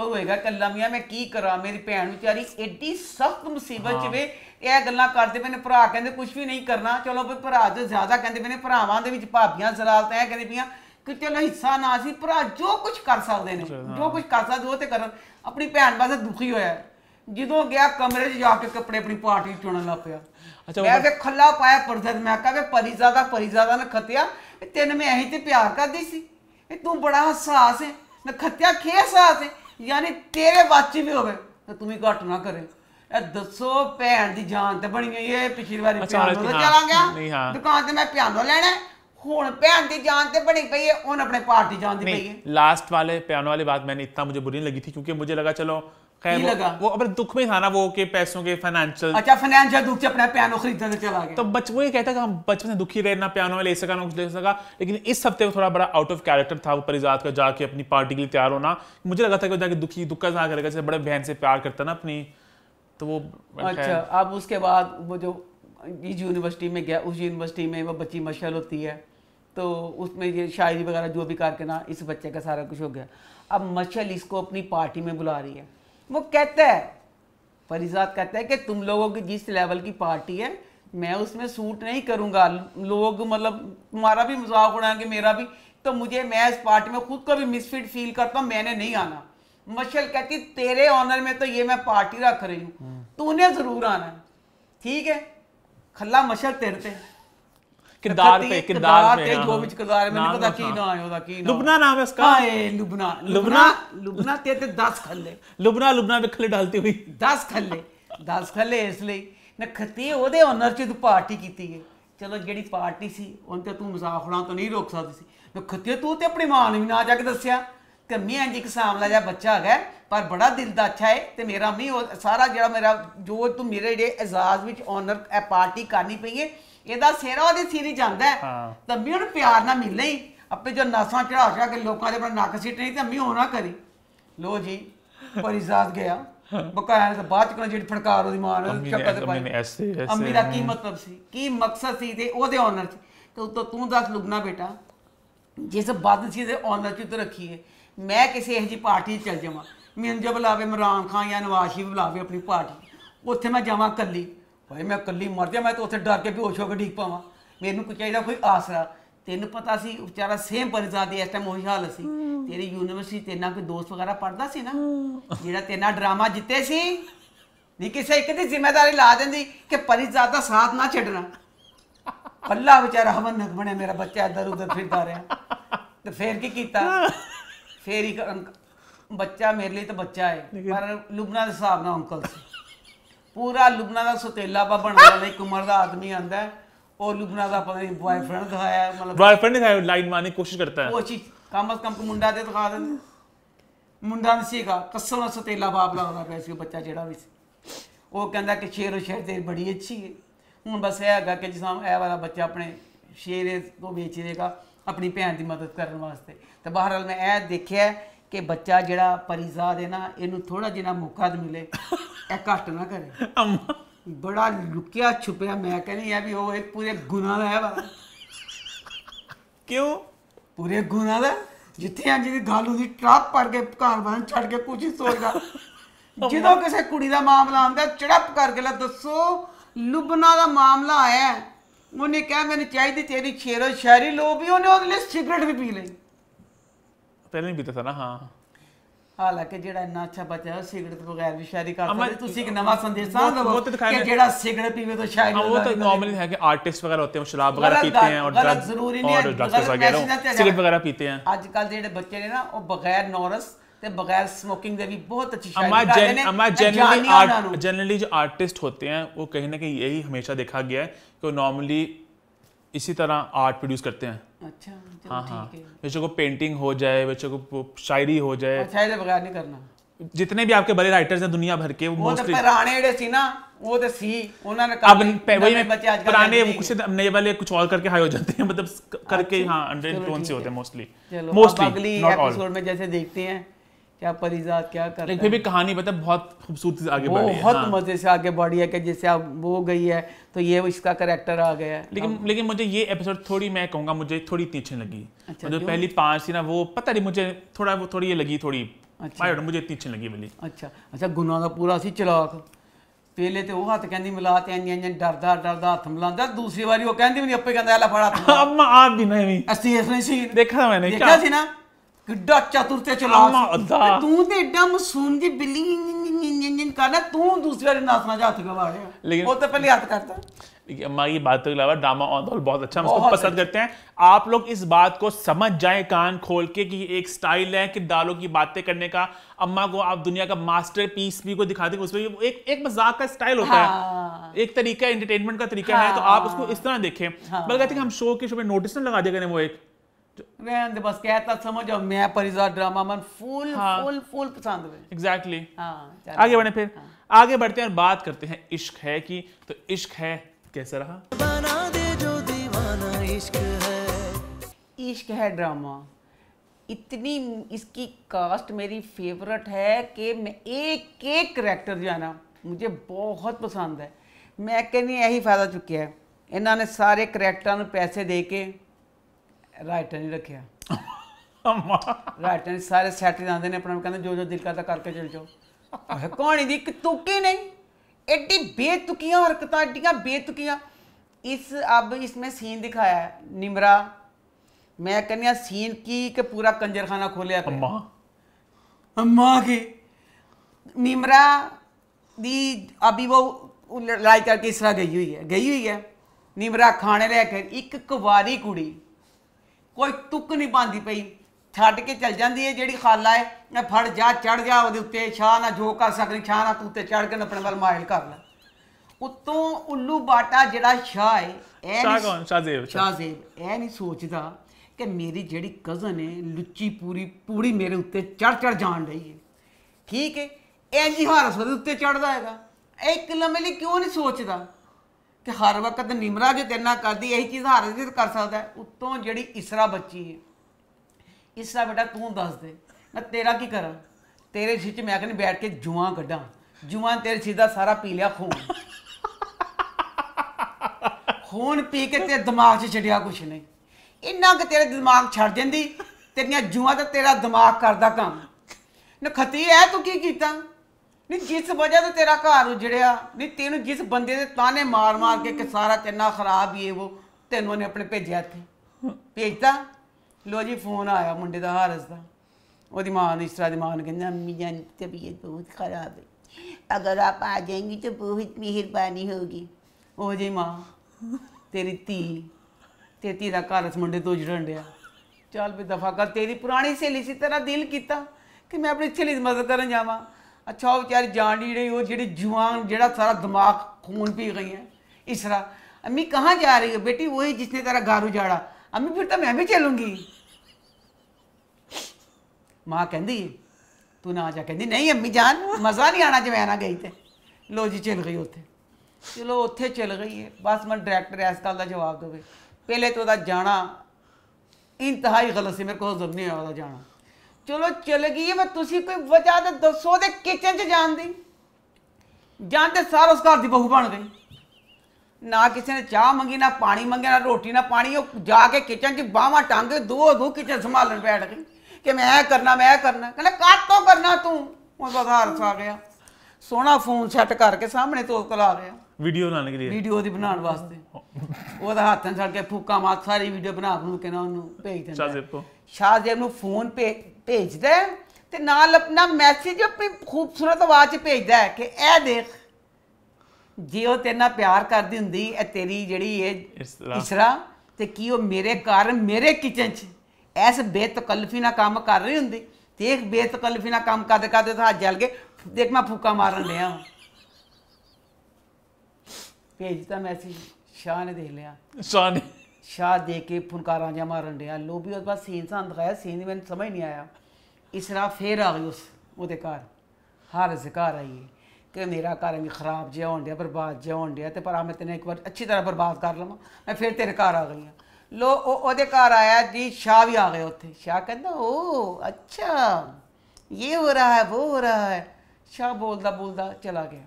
[SPEAKER 2] ਉਹ ਹੋਏਗਾ ਕੱਲਾ ਮੀਆਂ ਮੈਂ ਕੀ ਕਰਾਂ ਮੇਰੀ ਭੈਣ ਵਿਚਾਰੀ ਐਡੀ ਸਖਤ ਮੁਸੀਬਤ ਚ ਵੇ ਇਹ ਗੱਲਾਂ ਕਰਦੇ ਪਏ ਨੇ ਭਰਾ ਕਹਿੰਦੇ ਕੁਝ ਵੀ ਨਹੀਂ ਕਰਨਾ ਚਲੋ ਵੀ ਭਰਾ ਜੋ ਜ਼ਿਆਦਾ ਕਹਿੰਦੇ ਪਏ ਨੇ ਭਰਾਵਾਂ ਦੇ ਵਿੱਚ ਭਾਬੀਆਂ ਜ਼ਰਾਲਤਾਂ ਐ ਕਹਿੰਦੇ ਪਈਆਂ ਕਿ ਚਲੋ ਹਿੱਸਾ ਨਾ ਸੀ ਭਰਾ ਜੋ ਕੁਝ ਕਰ ਸਕਦੇ ਨੇ ਜੋ ਕੁਝ ਕਰ ਸਕਦੇ ਉਹ ਤੇ ਕਰਨ ਆਪਣੀ ਭੈਣ ਵਾਸਤੇ ਦੁਖੀ ਹੋਇਆ ਜਦੋਂ ਗਿਆ ਕਮਰੇ 'ਚ ਜਾ ਕੇ ਕੱਪੜੇ ਆਪਣੀ ਪਾਰਟੀ ਚੁਣਨ ਲੱਗ ਪਿਆ ਮੈਂ ਤੇ ਖੱਲਾ ਪਾਇਆ ਪਰਦਾ ਮੈਂ ਕਹਾਂ ਕਿ ਪਰੀ ਜ਼ਿਆਦਾ ਨੇ ਖਤਿਆ ਤੈਨੂੰ ਮੈਂ ਅਹੀਂ ਤੇ ਪਿਆਰ ਕਰਦੀ ਸੀ ਇਹ ਤੂੰ ਬੜਾ ਹਸਾਸ ਹੈ ਨਖਤਿਆ ਖੇਸਾ ਤੇ यानी तेरे बच भी हो तुम घट ना करे दसो भैन की जान तो बनी गई है पिछली बार चला गया दुकान से मैं प्यानो लेना जान पे बनी अपने पार्टी जान दी
[SPEAKER 1] लास्ट वाले प्यानो वाली बात मैंने इतना मुझे बुरी नहीं लगी थी क्योंकि मुझे लगा चलो खैर वो दुख में था ना वो के पैसों के फाइनेंशियल अच्छा
[SPEAKER 2] फाइनेंशियल दुख से अपना पियानो
[SPEAKER 1] खरीदने चला गया तो बच वो ये कहता था हम बचपन से दुखी पियानो में ले सका ना कुछ ले सका लेकिन इस हफ्ते थोड़ा बड़ा आउट ऑफ कैरेक्टर था वो परिजात का जाके अपनी पार्टी के लिए तैयार होना मुझे लगा था कि जाके दुखी दुख का जैसे बड़े बहन से प्यार करता ना अपनी तो वो अच्छा
[SPEAKER 2] अब उसके बाद वो जो इस यूनिवर्सिटी में गया उस यूनिवर्सिटी में वो बच्ची मशल होती है तो उसमें ये शायरी वगैरह जो भी करके ना इस बच्चे का सारा कुछ हो गया अब मशल इसको अपनी पार्टी में बुला रही है वो कहता है फरीजाद कहता है कि तुम लोगों की जिस लेवल की पार्टी है मैं उसमें सूट नहीं करूँगा लोग मतलब तुम्हारा भी मजाक उड़ाएंगे मेरा भी तो मुझे मैं इस पार्टी में खुद को भी मिसफिट फील करता हूँ मैंने नहीं आना मशल कहती तेरे ऑनर में तो ये मैं पार्टी रख रही हूँ हम्म। तूने ज़रूर आना ठीक है खल्ला मशल तेरते
[SPEAKER 1] ਕਿਰਦਾਰ ਤੇ ਕਿਰਦਾਰ ਤੇ ਜੋ ਵਿੱਚ ਕਿਰਦਾਰ ਹੈ ਮੈਨੂੰ ਪਤਾ ਕੀ ਨਾਮ
[SPEAKER 2] ਹੈ ਉਹਦਾ ਕੀ ਨਾਮ ਲੁਬਨਾ ਨਾਮ ਹੈ ਉਸਕਾ ਹਾਏ ਲੁਬਨਾ ਲੁਬਨਾ ਲੁਬਨਾ ਤੇ ਤੇ 10 ਖੱਲੇ ਲੁਬਨਾ ਲੁਬਨਾ ਵਿੱਚ ਖੱਲੇ ਡਾਲਤੀ ਹੋਈ 10 ਖੱਲੇ 10 ਖੱਲੇ ਇਸ ਲਈ ਨਖਤੀ ਉਹਦੇ ਓਨਰ ਚ ਤੂੰ ਪਾਰਟੀ ਕੀਤੀ ਹੈ ਚਲੋ ਜਿਹੜੀ ਪਾਰਟੀ ਸੀ ਉਹਨਾਂ ਤੇ ਤੂੰ ਮਜ਼ਾਕ ਉਡਾਉਣ ਤੋਂ ਨਹੀਂ ਰੋਕ ਸਕਦੀ ਸੀ ਨਖਤੀ ਤੂੰ ਤੇ ਆਪਣੀ ਮਾਂ ਨੂੰ ਵੀ ਨਾ ਜਾ ਕੇ ਦੱਸਿਆ ਕਿ ਮੈਂ ਇੰਜ ਇੱਕ ਸਾਮਲਾ ਜਿਹਾ ਬੱਚਾ ਹੈਗਾ ਪਰ ਬੜਾ ਦਿਲ ਦਾ ਅੱਛਾ ਹੈ ਤੇ ਮੇਰਾ ਮੀ ਸਾਰਾ ਜਿਹੜਾ ਮੇਰਾ ਜੋ ਤੂੰ ਮੇਰੇ ਜਿਹੜੇ ਇਜਾਜ਼ ਵਿੱਚ ਓਨਰ ਪਾਰਟੀ ਕਰਨੀ ਪਈਏ ਇਹਦਾ ਸਿਰ ਉਹਦੀ ਸੀਰੀ ਜਾਂਦਾ ਹਾਂ ਤਾਂ ਵੀ ਉਹਨੂੰ ਪਿਆਰ ਨਾਲ ਮਿਲ ਲਈ ਆਪੇ ਜੋ ਨਾਸਾਂ ਚੜਾ ਚੜਾ ਕੇ ਲੋਕਾਂ ਦੇ ਆਪਣਾ ਨੱਕ ਸਿੱਟ ਰਹੀ ਤਾਂ ਉਹ ਨਾ ਕਰੀ ਲੋ ਜੀ ਪਰਿਜ਼ਾਦ ਗਿਆ ਬਕਾਇਆ ਤਾਂ ਬਾਅਦ ਚ ਜਿਹੜੀ ਫੜਕਾਰ ਉਹਦੀ ਮਾਂ ਚੱਕਾ ਤੇ ਪਾਈ
[SPEAKER 1] ਅੰਮੀ ਦਾ ਕੀ ਮਤਲਬ
[SPEAKER 2] ਸੀ ਕੀ ਮਕਸਦ ਸੀ ਤੇ ਉਹਦੇ ਆਨਰ ਚ ਤੇ ਉਤੋਂ ਤੂੰ ਦੱਸ ਲੁਗਣਾ ਬੇਟਾ ਜਿਸ ਬਦ ਸੀ ਦੇ ਆਨਰ ਚ ਤੇ ਰੱਖੀਏ ਮੈਂ ਕਿਸੇ ਇਹ ਜੀ ਪਾਰਟੀ ਚ ਚਲ ਜਾਵਾਂ ਮੈਨੂੰ ਜੇ ਬੁਲਾਵੇ ਇਮਰਾਨ ਖਾਨ ਜਾਂ ਨਵਾਜ਼ ਸ਼ਰੀਫ ਬੁਲਾਵੇ ਆਪਣੀ ਪਾਰਟੀ ਉੱਥੇ ਮੈਂ ਜਾਵਾਂ ਕੱਲੀ ਭਾਈ ਮੈਂ ਕੱਲੀ ਮਰ ਜਾ ਮੈਂ ਤਾਂ ਉੱਥੇ ਡਰ ਕੇ ਬੇਹੋਸ਼ ਹੋ ਕੇ ਡਿੱਗ ਪਾਵਾਂ ਮੈਨੂੰ ਕੋਈ ਚਾਹੀਦਾ ਕੋਈ ਆਸਰਾ ਤੈਨੂੰ ਪਤਾ ਸੀ ਵਿਚਾਰਾ ਸੇਮ ਪਰਿਜ਼ਾਦ ਇਸ ਟਾਈਮ ਉਹੀ ਹਾਲ ਸੀ ਤੇਰੀ ਯੂਨੀਵਰਸਿਟੀ ਤੇ ਨਾ ਕੋਈ ਦੋਸਤ ਵਗੈਰਾ ਪੜਦਾ ਸੀ ਨਾ ਜਿਹੜਾ ਤੇਨਾ ਡਰਾਮਾ ਜਿੱਤੇ ਸੀ ਨਹੀਂ ਕਿਸੇ ਇੱਕ ਦੀ ਜ਼ਿੰਮੇਵਾਰੀ ਲਾ ਦਿੰਦੀ ਕਿ ਪਰਿਜ਼ਾਦ ਦਾ ਸਾਥ ਨਾ ਛੱਡਣਾ ਅੱਲਾ ਵਿਚਾਰਾ ਹਵਨ ਨਕ ਬਣਿਆ ਮੇਰਾ ਬੱਚਾ ਇੱਧਰ ਉੱਧਰ ਫਿਰਦਾ ਰਿਹਾ ਤੇ ਫੇਰ ਕੀ ਕੀਤਾ ਫੇਰ ਹੀ ਬੱਚਾ ਮੇਰੇ ਲਈ ਤਾਂ ਬੱਚਾ ਹੈ ਪਰ ਲੁਬਨਾ ਦੇ ਹਿਸਾਬ ਨਾਲ ਅੰਕਲ ਸੀ ਪੂਰਾ ਲੁਬਨਾ ਦਾ ਸੋਤੇਲਾਪਾ ਬਣਦਾ ਨਹੀਂ ਕੁਮਰ ਦਾ ਆਦਮੀ ਆਂਦਾ ਹੈ ਉਹ ਲੁਬਨਾ ਦਾ ਪਤਾ ਨਹੀਂ ਬॉयਫ੍ਰੈਂਡ ਦਿਖਾਇਆ ਮਤਲਬ
[SPEAKER 1] बॉयफ्रेंड ਨਹੀਂ ਲਾਈਨ ਮਾਰਨੇ ਕੋਸ਼ਿਸ਼ कोशिश ਹੈ ਉਹ ਚੀ
[SPEAKER 2] ਕੰਮ ਅਸ ਕੰਮ ਕੋ ਮੁੰਡਾ ਦੇ ਦਿਖਾ ਦਿੰਦੇ ਮੁੰਡਾ ਨਹੀਂ ਸੀਗਾ ਕਸਮ ਨਾਲ ਬਾਪ ਲੱਗਦਾ ਪਿਆ ਸੀ ਉਹ ਬੱਚਾ ਜਿਹੜਾ ਵੀ ਸੀ ਉਹ ਕਹਿੰਦਾ ਕਿ ਸ਼ੇਰ ਉਹ ਸ਼ੇਰ ਤੇਰੀ ਬੜੀ ਅੱਛੀ ਹੈ ਹੁਣ ਬਸ ਇਹ ਹੈਗਾ ਕਿ ਜਿਸ ਨਾਲ ਇਹ ਵਾਲਾ ਬੱਚਾ ਆਪਣੇ ਸ਼ੇਰ ਤੋਂ ਵੇਚ ਦੇਗਾ ਆਪਣੀ ਭੈਣ ਦੀ ਮਦਦ ਕਰਨ ਵਾਸਤੇ ਤੇ ਬਹਰਾਲ ਮੈਂ ਇਹ ਦੇਖਿਆ ਕਿ ਬੱਚਾ ਜਿਹੜਾ ਪਰਿਜ਼ਾਦ ਹੈ ਨਾ ਇਹਨੂੰ ਥੋੜਾ ਜਿਹਾ ਮੌਕਾ ਮਿਲੇ घट ना करे अम्मा बड़ा लुकिया छुपिया मैं कहनी है भी वो एक पूरे गुना दा है बड़ा क्यों पूरे गुना दा ਜਿੱਥੇ ਅੰਜ ਦੀ ਗਾਲੂ ਦੀ ਟਰੱਪ ਭਰ ਕੇ ਘਰ ਬਣ ਛੱਡ ਕੇ ਕੁਝ ਹੀ ਸੋਚਦਾ ਜਦੋਂ ਕਿਸੇ ਕੁੜੀ ਦਾ ਮਾਮਲਾ ਆਉਂਦਾ ਚੜੱਪ ਕਰਕੇ ਲੈ ਦੱਸੋ ਲੁਬਨਾ ਦਾ ਮਾਮਲਾ ਆਇਆ ਉਹਨੇ ਕਿਹਾ ਮੈਨੂੰ ਚਾਹੀਦੀ ਤੇਰੀ ਸ਼ੇਰੋ ਸ਼ਾਇਰੀ ਲੋ ਵੀ ਉਹਨੇ ਉਹਦੇ ਲਈ ਸਿਗਰਟ ਵੀ ਪੀ ਲਈ
[SPEAKER 1] ਪਹਿਲਾਂ ਹੀ ਪੀਤਾ ਸੀ ਨਾ ਹਾਂ
[SPEAKER 2] ਹਾਲਾਂਕਿ ਜਿਹੜਾ ਇੰਨਾ ਅੱਛਾ ਬੱਚਾ ਹੈ ਸਿਗਰਟ ਤੋਂ ਬਗੈਰ ਵੀ ਸ਼ਾਇਰੀ ਕਰ ਸਕਦਾ ਤੁਸੀਂ ਇੱਕ ਨਵਾਂ ਸੰਦੇਸ਼ ਸਾਂਝ ਦਿਓ ਕਿ ਜਿਹੜਾ ਸਿਗਰਟ ਪੀਵੇ ਤਾਂ ਸ਼ਾਇਰ ਉਹ ਤਾਂ ਨਾਰਮਲੀ
[SPEAKER 1] ਹੈ ਕਿ ਆਰਟਿਸਟ ਵਗੈਰਾ ਹੁੰਦੇ ਹਨ ਸ਼ਰਾਬ ਵਗੈਰਾ ਪੀਤੇ ਹਨ ਔਰ ਡਰਗ ਜ਼ਰੂਰੀ ਨਹੀਂ ਔਰ ਡਰਗ ਵਗੈਰਾ ਸਿਗਰਟ ਵਗੈਰਾ ਪੀਤੇ ਹਨ
[SPEAKER 2] ਅੱਜ ਕੱਲ ਜਿਹੜੇ ਬੱਚੇ ਨੇ ਨਾ ਉਹ ਬਗੈਰ ਨੌਰਸ ਤੇ बगैर स्मोकिंग के भी बहुत अच्छी जनरली
[SPEAKER 1] जनरली जो आर्टिस्ट होते हैं वो कहीं ना कहीं यही हमेशा देखा गया है कि नॉर्मली इसी तरह आर्ट प्रोड्यूस करते हैं अच्छा हाँ हाँ बच्चों को पेंटिंग हो जाए बच्चों को शायरी हो जाए
[SPEAKER 2] शायरी तो बगैर नहीं करना
[SPEAKER 1] ਜਿਤਨੇ ਵੀ ਆਪਕੇ ਬੜੇ ਰਾਈਟਰਸ ਨੇ ਦੁਨੀਆ ਭਰ ਕੇ पुराने कुछ नए वाले कुछ और करके हाई हो जाते हैं मतलब करके अंडर अच्छा, हाँ, होते हैं मोस्टली मोस्टली अगली एपिसोड
[SPEAKER 2] में जैसे देखते हैं क्या परिजात क्या कर लेकिन फिर भी कहानी मतलब बहुत खूबसूरती से आगे बढ़ी है बहुत हाँ। मज़े से आगे बढ़ी है कि जैसे अब वो गई है तो ये इसका करेक्टर आ गया है लेकिन
[SPEAKER 1] अब... लेकिन मुझे ये एपिसोड थोड़ी मैं कहूँगा मुझे थोड़ी इतनी अच्छी लगी अच्छा, जो मतलब पहली पांच थी ना वो पता नहीं मुझे थोड़ा वो थोड़ी ये लगी थोड़ी अच्छा मुझे इतनी अच्छी लगी वाली
[SPEAKER 2] अच्छा अच्छा गुना का पूरा सी चलाक पहले तो वो हाथ ਕਹਿੰਦੀ मिलाते ਤੇ ਇੰਜ ਇੰਜ ਡਰਦਾ ਡਰਦਾ ਹੱਥ ਮਿਲਾਉਂਦਾ ਦੂਸਰੀ ਵਾਰੀ ਉਹ ਕਹਿੰਦੀ ਵੀ ਆਪੇ ਕਹਿੰਦਾ ਲੈ ਫੜ ਹੱਥ ਅਬ ਮੈਂ ਆਪ ਵੀ ਨਹੀਂ ਅਸੀਂ ਇਸ ਨਹੀਂ ਸੀ ਦੇਖਾ ਮੈਨੇ ਕਿੱਡਾ ਚਤੁਰ ਤੇ ਚਲਾਕ ਤੂੰ ਤੇ ਏਡਾ ਜੀ ਬਿੱਲੀ ਕਰਨਾ ਤੂੰ ਦੂਸਰੇ ਦੇ ਜਾ ਹੱਥ तो पहले याद
[SPEAKER 1] अम्मा की बात के अलावा ड्रामा ऑन बहुत अच्छा हम पसंद करते हैं आप लोग इस बात को समझ जाए कान खोल के कि एक स्टाइल है कि दालों की बातें करने का अम्मा को आप दुनिया का मास्टर पीस भी को दिखाते हैं उसमें एक एक मजाक का स्टाइल होता हाँ। है एक तरीका एंटरटेनमेंट का तरीका हाँ। है तो आप उसको इस तरह देखें हाँ। बल्कि हम शो के शो में नोटिस ना लगा देगा वो एक
[SPEAKER 2] ड्रामा हाँ।
[SPEAKER 1] हाँ, हाँ। बात करते हैं इश्क है की तो इश्क है कैसा रहा
[SPEAKER 2] बना दे जो दीवाना इश्क है इश्क है ड्रामा इतनी इसकी कास्ट मेरी फेवरेट है कि मैं एक एक करेक्टर जाना मुझे बहुत पसंद है मैं कहनी यही फायदा चुके हैं इन्होंने सारे करैक्टरों पैसे दे के ਰਾਈਟ ਨਹੀਂ ਰੱਖਿਆ ਅਮਾ ਰਾਈਟ ਨੇ ਸਾਰੇ ਸੈਟ ਜਾਂਦੇ ਨੇ ਆਪਣਾ ਕਹਿੰਦੇ ਜੋ ਜੋ ਦਿਲ ਕਰਦਾ ਕਰਕੇ ਚਲ ਜਾਓ ਓਏ ਕਹਾਣੀ ਦੀ ਇੱਕ ਤੁਕੀ ਨਹੀਂ ਐਡੀ ਬੇਤੁਕੀਆਂ ਹਰਕਤਾਂ ਐਡੀਆਂ ਬੇਤੁਕੀਆਂ ਇਸ ਅਬ ਇਸਮੇ ਸੀਨ ਦਿਖਾਇਆ ਨਿਮਰਾ ਮੈਂ ਕਹਿੰਿਆ ਸੀਨ ਕੀ ਕਿ ਪੂਰਾ ਕੰਜਰਖਾਨਾ ਖੋਲਿਆ ਅਮਾ ਅਮਾ ਕੀ ਨਿਮਰਾ ਦੀ ਅਭੀ ਉਹ ਲੜਾਈ ਕਰਕੇ ਇਸਰਾ ਗਈ ਹੋਈ ਹੈ ਗਈ ਹੋਈ ਹੈ ਨਿਮਰਾ ਖਾਣੇ ਲੈ ਕੇ ਇੱਕ ਕੁਵਾਰੀ ਕੁੜੀ ਕੋਈ ਤੁੱਕ ਨਹੀਂ ਪਾਂਦੀ ਪਈ ਛੱਡ ਕੇ ਚਲ ਜਾਂਦੀ ਹੈ ਜਿਹੜੀ ਖਾਲਾ ਹੈ ਮੈਂ ਫੜ ਜਾ ਚੜ ਜਾ ਉਹਦੇ ਉੱਤੇ ਛਾ ਨਾ ਜੋ ਕਰ ਸਕਦੀ ਛਾ ਨਾ ਤੂੰ ਤੇ ਚੜ ਕੇ ਆਪਣੇ ਵੱਲ ਮਾਇਲ ਕਰ ਲੈ ਉਤੋਂ ਉੱਲੂ ਬਾਟਾ ਜਿਹੜਾ ਛਾ ਹੈ ਇਹ ਸ਼ਾਹ ਸ਼ਾਜ਼ੀਬ ਸ਼ਾਹਜ਼ੇਬ ਸ਼ਾਹਜ਼ੇਬ ਇਹ ਨਹੀਂ ਸੋਚਦਾ ਕਿ ਮੇਰੀ ਜਿਹੜੀ ਕਜ਼ਨ ਹੈ ਲੁੱਚੀ ਪੂਰੀ ਪੂਰੀ ਮੇਰੇ ਉੱਤੇ ਚੜ ਚੜ ਜਾਣ ਰਹੀ ਹੈ ਠੀਕ ਹੈ ਇੰਜ ਹੀ ਹਾਰਸ ਉਹਦੇ ਉੱਤੇ ਚੜਦਾ ਹੈਗਾ ਇੱਕ ਲੰਮੇ ਲਈ ਕਿਉਂ ਨਹੀਂ ਸੋਚਦਾ ਕਿ ਹਰ ਵਕਤ ਨਿਮਰਾ ਜੇ ਤੇਨਾ ਕਰਦੀ ਇਹੀ ਚੀਜ਼ ਹਰ ਵਕਤ ਕਰ ਸਕਦਾ ਉੱਤੋਂ ਜਿਹੜੀ ਇਸਰਾ ਬੱਚੀ ਹੈ ਇਸਰਾ ਬੇਟਾ ਤੂੰ ਦੱਸ ਦੇ ਮੈਂ ਤੇਰਾ ਕੀ ਕਰਾਂ ਤੇਰੇ ਛਿੱਚ ਮੈਂ ਕਹਿੰਦੀ ਬੈਠ ਕੇ ਜੁਆ ਕੱਢਾਂ ਜੁਆ ਤੇਰੇ ਸਿੱਧਾ ਸਾਰਾ ਪੀ ਲਿਆ ਖੂਨ ਖੂਨ ਪੀ ਕੇ ਤੇ ਦਿਮਾਗ 'ਚ ਛੱਡਿਆ ਕੁਛ ਨਹੀਂ ਇੰਨਾ ਕਿ ਤੇਰੇ ਦਿਮਾਗ ਛੱਡ ਜਾਂਦੀ ਤੇਰੀਆਂ ਜੁਆ ਤਾਂ ਤੇਰਾ ਦਿਮਾਗ ਕਰਦਾ ਕੰਮ ਨਖਤੀ ਐ ਤੂੰ ਕੀ ਕੀਤਾ ਨਹੀਂ ਜਿਸ ਵਜ੍ਹਾ ਤੋਂ ਤੇਰਾ ਘਰ ਉਜੜਿਆ ਨਹੀਂ ਤੈਨੂੰ ਜਿਸ ਬੰਦੇ ਦੇ ਤਾਨੇ ਮਾਰ ਮਾਰ ਕੇ ਕਿ ਸਾਰਾ ਤੇਨਾ ਖਰਾਬ ਹੀ ਹੈ ਉਹ ਤੈਨੂੰ ਉਹਨੇ ਆਪਣੇ ਭੇਜਿਆ ਇੱਥੇ ਭੇਜਤਾ ਲੋ ਜੀ ਫੋਨ ਆਇਆ ਮੁੰਡੇ ਦਾ ਹਾਰਸ ਦਾ ਉਹਦੀ ਮਾਂ ਨੇ ਇਸ ਤਰ੍ਹਾਂ ਦੀ ਮਾਂ ਨੇ ਕਹਿੰਦਾ ਅੰਮੀ ਜਾਨ ਦੀ ਤਬੀਅਤ ਬਹੁਤ ਖਰਾਬ ਹੈ ਅਗਰ ਆਪ ਆ ਜਾਏਂਗੀ ਤਾਂ ਬਹੁਤ ਮਿਹਰਬਾਨੀ ਹੋਗੀ ਉਹ ਜੀ ਮਾਂ ਤੇਰੀ ਧੀ ਤੇ ਧੀ ਦਾ ਘਰ ਇਸ ਮੁੰਡੇ ਤੋਂ ਉਜੜਨ ਰਿਹਾ ਚੱਲ ਵੀ ਦਫਾ ਕਰ ਤੇਰੀ ਪੁਰਾਣੀ ਸਹੇਲੀ ਸੀ ਤੇਰਾ ਦਿਲ ਕੀਤਾ ਕਿ ਮੈਂ ਆਪਣੀ ਸਹੇਲੀ ਦੀ ਮਦਦ ਕਰਨ ਜਾਵਾਂ ਅੱਛਾ ਉਹ ਵਿਚਾਰੀ ਜਾਣਦੀ ਨਹੀਂ ਉਹ ਜਿਹੜੀ ਜਵਾਨ ਜਿਹੜਾ ਸਾਰਾ ਦਿਮਾਗ ਖੂਨ ਪੀ ਗਈ ਹੈ ਇਸਰਾ तरह ਕਹਾਂ ਜਾ ਰਹੀ ਹੈ ਬੇਟੀ ਉਹ ਹੀ ਜਿਸਨੇ तेरा गारू जाड़ा अम्मी ਫਿਰ ਤਾਂ ਮੈਂ ਵੀ चलूंगी ਮਾਂ ਕਹਿੰਦੀ ਤੂੰ ਨਾ ਜਾ ਕਹਿੰਦੀ ਨਹੀਂ ਅੰਮੀ ਜਾਨ ਮਜ਼ਾ ਨਹੀਂ ਆਣਾ ਜੇ ਮੈਂ ਨਾ ਗਈ ਤੇ ਲੋ ਜੀ ਚਲ ਗਈ ਉੱਥੇ ਚਲੋ ਉੱਥੇ ਚਲ ਗਈ ਹੈ ਬਸ ਮੈਂ ਡਾਇਰੈਕਟਰ ਇਸ ਗੱਲ ਦਾ ਜਵਾਬ ਦੇਵੇ ਪਹਿਲੇ ਤੋਂ ਦਾ ਜਾਣਾ ਇੰਤਹਾਈ ਗਲਤ ਸੀ ਮੇਰੇ ਕੋਲ ਜ਼ਬ ਨਹੀਂ ਆਇਆ ਜਾਣਾ ਚਲੋ ਚਲ ਗਈ ਹੈ ਮੈਂ ਤੁਸੀਂ ਕੋਈ ਵਜ੍ਹਾ ਤੇ ਦੱਸੋ ਤੇ ਕਿਚਨ 'ਚ ਜਾਣ ਦੀ ਜਾਂ ਤੇ ਸਾਰ ਉਸ ਘਰ ਦੀ ਬਹੂ ਬਣ ਗਈ ਨਾ ਕਿਸੇ ਨੇ ਚਾਹ ਮੰਗੀ ਨਾ ਪਾਣੀ ਮੰਗਿਆ ਨਾ ਰੋਟੀ ਨਾ ਪਾਣੀ ਉਹ ਜਾ ਕੇ ਕਿਚਨ 'ਚ ਬਾਹਾਂ ਟਾਂਗੇ ਦੋ ਦੋ ਕਿਚਨ ਸੰਭਾਲਣ ਬੈਠ ਗਈ ਕਿ ਮੈਂ ਇਹ ਕਰਨਾ ਮੈਂ ਇਹ ਕਰਨਾ ਕਹਿੰਦਾ ਕਾਤੋਂ ਕਰਨਾ ਤੂੰ ਉਹ ਬਜ਼ਾਰ ਆ ਗਿਆ ਸੋਹਣਾ ਫੋਨ ਸੈੱਟ ਕਰਕੇ ਸਾਹਮਣੇ ਤੋਂ ਕਲਾ ਰਿਹਾ ਵੀਡੀਓ ਲਾਣ ਲਈ ਵੀਡੀਓ ਦੀ ਬਣਾਉਣ ਵਾਸਤੇ ਉਹਦਾ ਹੱਥਾਂ ਨਾਲ ਕੇ ਫੂਕਾ ਮਾਰ ਸਾਰੀ ਵੀਡੀਓ ਬਣਾ ਬਣੂ ਕੇ ਨਾ ਉਹਨੂੰ ਭੇਜ ਦਿੰਦਾ ਸ਼ਾਹਜੇਬ ਨੂੰ ਫੋਨ ਤੇ ਭੇਜਦਾ ਤੇ ਨਾਲ ਆਪਣਾ ਮੈਸੇਜ ਆਪਣੀ ਖੂਬਸੂਰਤ ਆਵਾਜ਼ 'ਚ ਭੇਜਦਾ ਕਿ ਇਹ ਦੇਖ ਜੇ ਉਹ ਤੇਰੇ ਨਾਲ ਪਿਆਰ ਕਰਦੀ ਹੁੰਦੀ ਇਹ ਤੇਰੀ ਜਿਹੜੀ ਇਹ ਇਸਰਾ ਤੇ ਕੀ ਉਹ ਮੇਰੇ ਘਰ ਮੇਰੇ ਕਿਚਨ 'ਚ ਐਸ ਬੇਤਕਲਫੀ ਨਾਲ ਕੰਮ ਕਰ ਰਹੀ ਹੁੰਦੀ ਦੇਖ ਬੇਤਕਲਫੀ ਨਾਲ ਕੰਮ ਕਰਦੇ ਕਰਦੇ ਤਾਂ ਹੱਜ ਜਲ ਗਏ ਦੇਖ ਮੈਂ ਫੂਕਾ ਮਾਰਨ ਲਿਆ ਭੇਜਦਾ ਮੈਸੇਜ ਸ਼ਾਹ ਨੇ ਦੇਖ ਲਿਆ ਸ਼ਾਹ ਨੇ ਸ਼ਾਹ ਦੇ ਕੇ ਫੁਨਕਾਰਾਂ ਜਾਂ ਮਾਰਨ ਲਿਆ ਲੋਬੀ ਉਸ ਬਾਅਦ ਸੀਨ ਸੰਦ ਗਿਆ ਸੀਨ ਮੈਨੂੰ ਸਮਝ ਨਹੀਂ ਆਇਆ ਇਸਰਾ ਫੇਰ ਆ गई ਉਹਦੇ ਘਰ ਹਰ ਜ਼ਿਕਰ ਆਈ ਕਿ ਮੇਰਾ ਘਰ ਵੀ ਖਰਾਬ ਜਿਹਾ ਹੋਣ ਡਿਆ ਬਰਬਾਦ ਜਿਹਾ ਹੋਣ ਡਿਆ ਤੇ ਪਰ ਆ ਮੈਂ ਤੈਨੂੰ ਇੱਕ ਵਾਰ ਅੱਛੀ ਤਰ੍ਹਾਂ ਬਰਬਾਦ ਕਰ ਲਵਾਂ ਮੈਂ ਫਿਰ ਤੇਰੇ ਘਰ ਆ ਗਈ ਲੋ ਉਹ ਉਹਦੇ ਘਰ ਆਇਆ ਜੀ ਸ਼ਾਹ ਵੀ ਆ ਗਏ ਉੱਥੇ ਸ਼ਾਹ ਕਹਿੰਦਾ ਓ ਅੱਛਾ ਇਹ ਹੋ ਰਹਾ ਹੈ ਉਹ ਹੋ ਰਹਾ ਹੈ ਸ਼ਾਹ ਬੋਲਦਾ ਬੋਲਦਾ ਚਲਾ ਗਿਆ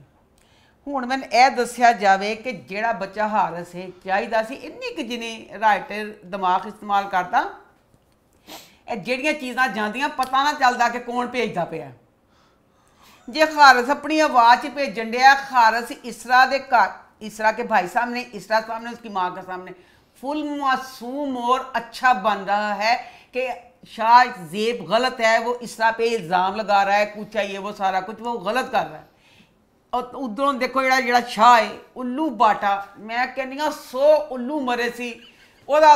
[SPEAKER 2] ਹੁਣ ਮੈਂ ਇਹ ਦੱਸਿਆ ਜਾਵੇ ਕਿ ਜਿਹੜਾ ਬੱਚਾ ਹਾਰਸ ਹੈ ਚਾਹੀਦਾ ਸੀ ਇੰਨੀ ਕਿ ਜਿਨੇ ਰਾਈਟਰ ਦਿਮਾਗ ਇਸਤੇਮਾਲ ਕਰਦਾ जड़िया चीज़ा जा पता ना चलता कि कौन भेजता ਭੇਜਦਾ जे खारस अपनी आवाज भेजन ਭੇਜਣ खारस इसरा ਦੇ ਘਰ इसरा के भाई साहब ने इसरा सामने उसकी माँ के सामने फुल मासूम और अच्छा बन रहा है कि शाह जेब गलत है वो इसरा पे इल्ज़ाम लगा रहा है कुछ चाहिए वो सारा कुछ वो गलत कर रहा है और उधरों देखो जो जो शाह है उल्लू बाटा मैं कहनी हाँ सौ उल्लू मरे सी और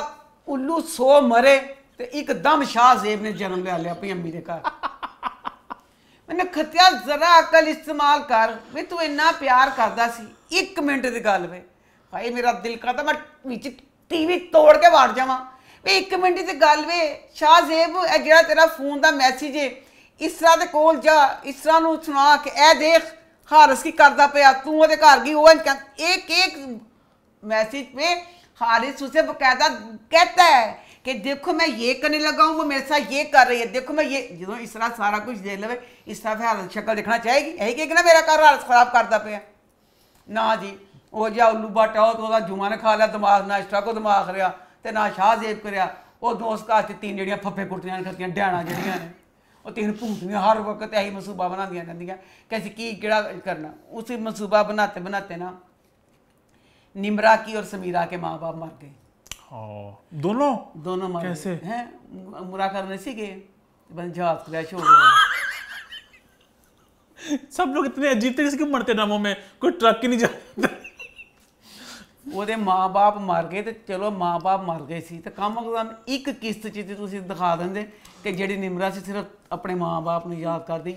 [SPEAKER 2] उल्लू सौ मरे ਤੇ ਇੱਕਦਮ ਸ਼ਾਹ ਜ਼ੇਬ ਨੇ ਜਨਮ ਲੈ ਲਿਆ ਆਪਣੀ ਅੰਮੀ ਦੇ ਘਰ ਮੈਨੇ ਖਤਿਆ ਜ਼ਰਾ ਅਕਲ ਇਸਤੇਮਾਲ ਕਰ ਵੀ ਤੂੰ ਇੰਨਾ ਪਿਆਰ ਕਰਦਾ ਸੀ 1 ਮਿੰਟ ਦੀ ਗੱਲ ਵੇ ਭਾਈ ਮੇਰਾ ਦਿਲ ਕਰਦਾ ਮੈਂ ਵਿੱਚ ਟੀਵੀ ਤੋੜ ਕੇ ਵੜ ਜਾਵਾਂ ਵੀ 1 ਮਿੰਟ ਦੀ ਗੱਲ ਵੇ ਸ਼ਾਹ ਜ਼ੇਬ ਇਹ ਜਿਹੜਾ ਤੇਰਾ ਫੋਨ ਦਾ ਮੈਸੇਜ ਹੈ ਇਸਰਾ ਦੇ ਕੋਲ ਜਾ ਇਸਰਾ ਨੂੰ ਸੁਣਾ ਕੇ ਇਹ ਦੇਖ ਹਾਰਿਸ ਕੀ ਕਰਦਾ ਪਿਆ ਤੂੰ ਉਹਦੇ ਘਰ ਗਈ ਉਹ ਇੱਕ ਇੱਕ ਮੈਸੇਜ ਪੇ ਹਾਰਿਸ ਉਸੇ ਬਕਾਇਦਾ ਕਹਤਾ ਹੈ કે દેખો મેં યે કરને لگا હું વો میرے સાથ યે કર રહી હે દેખો મેં યે જો ઇસ طرح sara kuch લે લે ઇસ طرح હાલત શકલ દેખના ચાહેગી એય કે કે ના મેરા કર હાલત ખરાબ કર દયા નાજી ઓ જા ઉલુ બાટ ઓ તો જા જુમન ખા લે દિમાગ ના ઇસ طرح કો દિમાગ રયા تے ના શાઝીબ કરયા ઓ દોસ્ત કા તીન જેડીયા થપ્પે કટનیاں કરતیاں ઢાણા જેડીયા ઓ તીન ભુંટیاں ਹਰ ਵਕਤ ਐਈ ਮਸੂਬਾ ਬਣਾਉਂਦੀਆਂ ਜਾਂਦੀਆਂ ਕੈਸੀ ਕੀ ਕਿੜਾ karna ઉસી મસૂબા બનતે બનતે ના નિમરા કી ઓર સમીરા કે માં બાપ મર ગયે
[SPEAKER 1] दोनों दोनों मारे कैसे
[SPEAKER 2] हैं मुरा करने सीखे पंजाब क्रैश ਹੋ ਗਿਆ
[SPEAKER 1] ਸਭ ਲੋਕ ਇਤਨੇ ਅਜੀਬ ਤਰੀਕੇ ਸੇ ਕਿਉਂ ਮਰਤੇ ਨਾਮੋਂ ਮੈਂ ਕੋਈ
[SPEAKER 2] ਟਰੱਕ ਹੀ ਨਹੀਂ जाता ਉਹਦੇ ਮਾਪੇ ਮਰ ਗਏ ਤੇ ਚਲੋ ਮਾਪੇ ਮਰ ਗਏ ਸੀ ਤੇ ਕੰਮ ਕਰਨ ਇੱਕ ਕਿਸ਼ਤ ਚ ਤੁਸੀਂ ਦਿਖਾ ਦਿੰਦੇ ਕਿ ਜਿਹੜੀ ਨਿਮਰਾ ਸੀ ਸਿਰਫ ਆਪਣੇ ਮਾਪੇ ਨੂੰ ਯਾਦ ਕਰਦੀ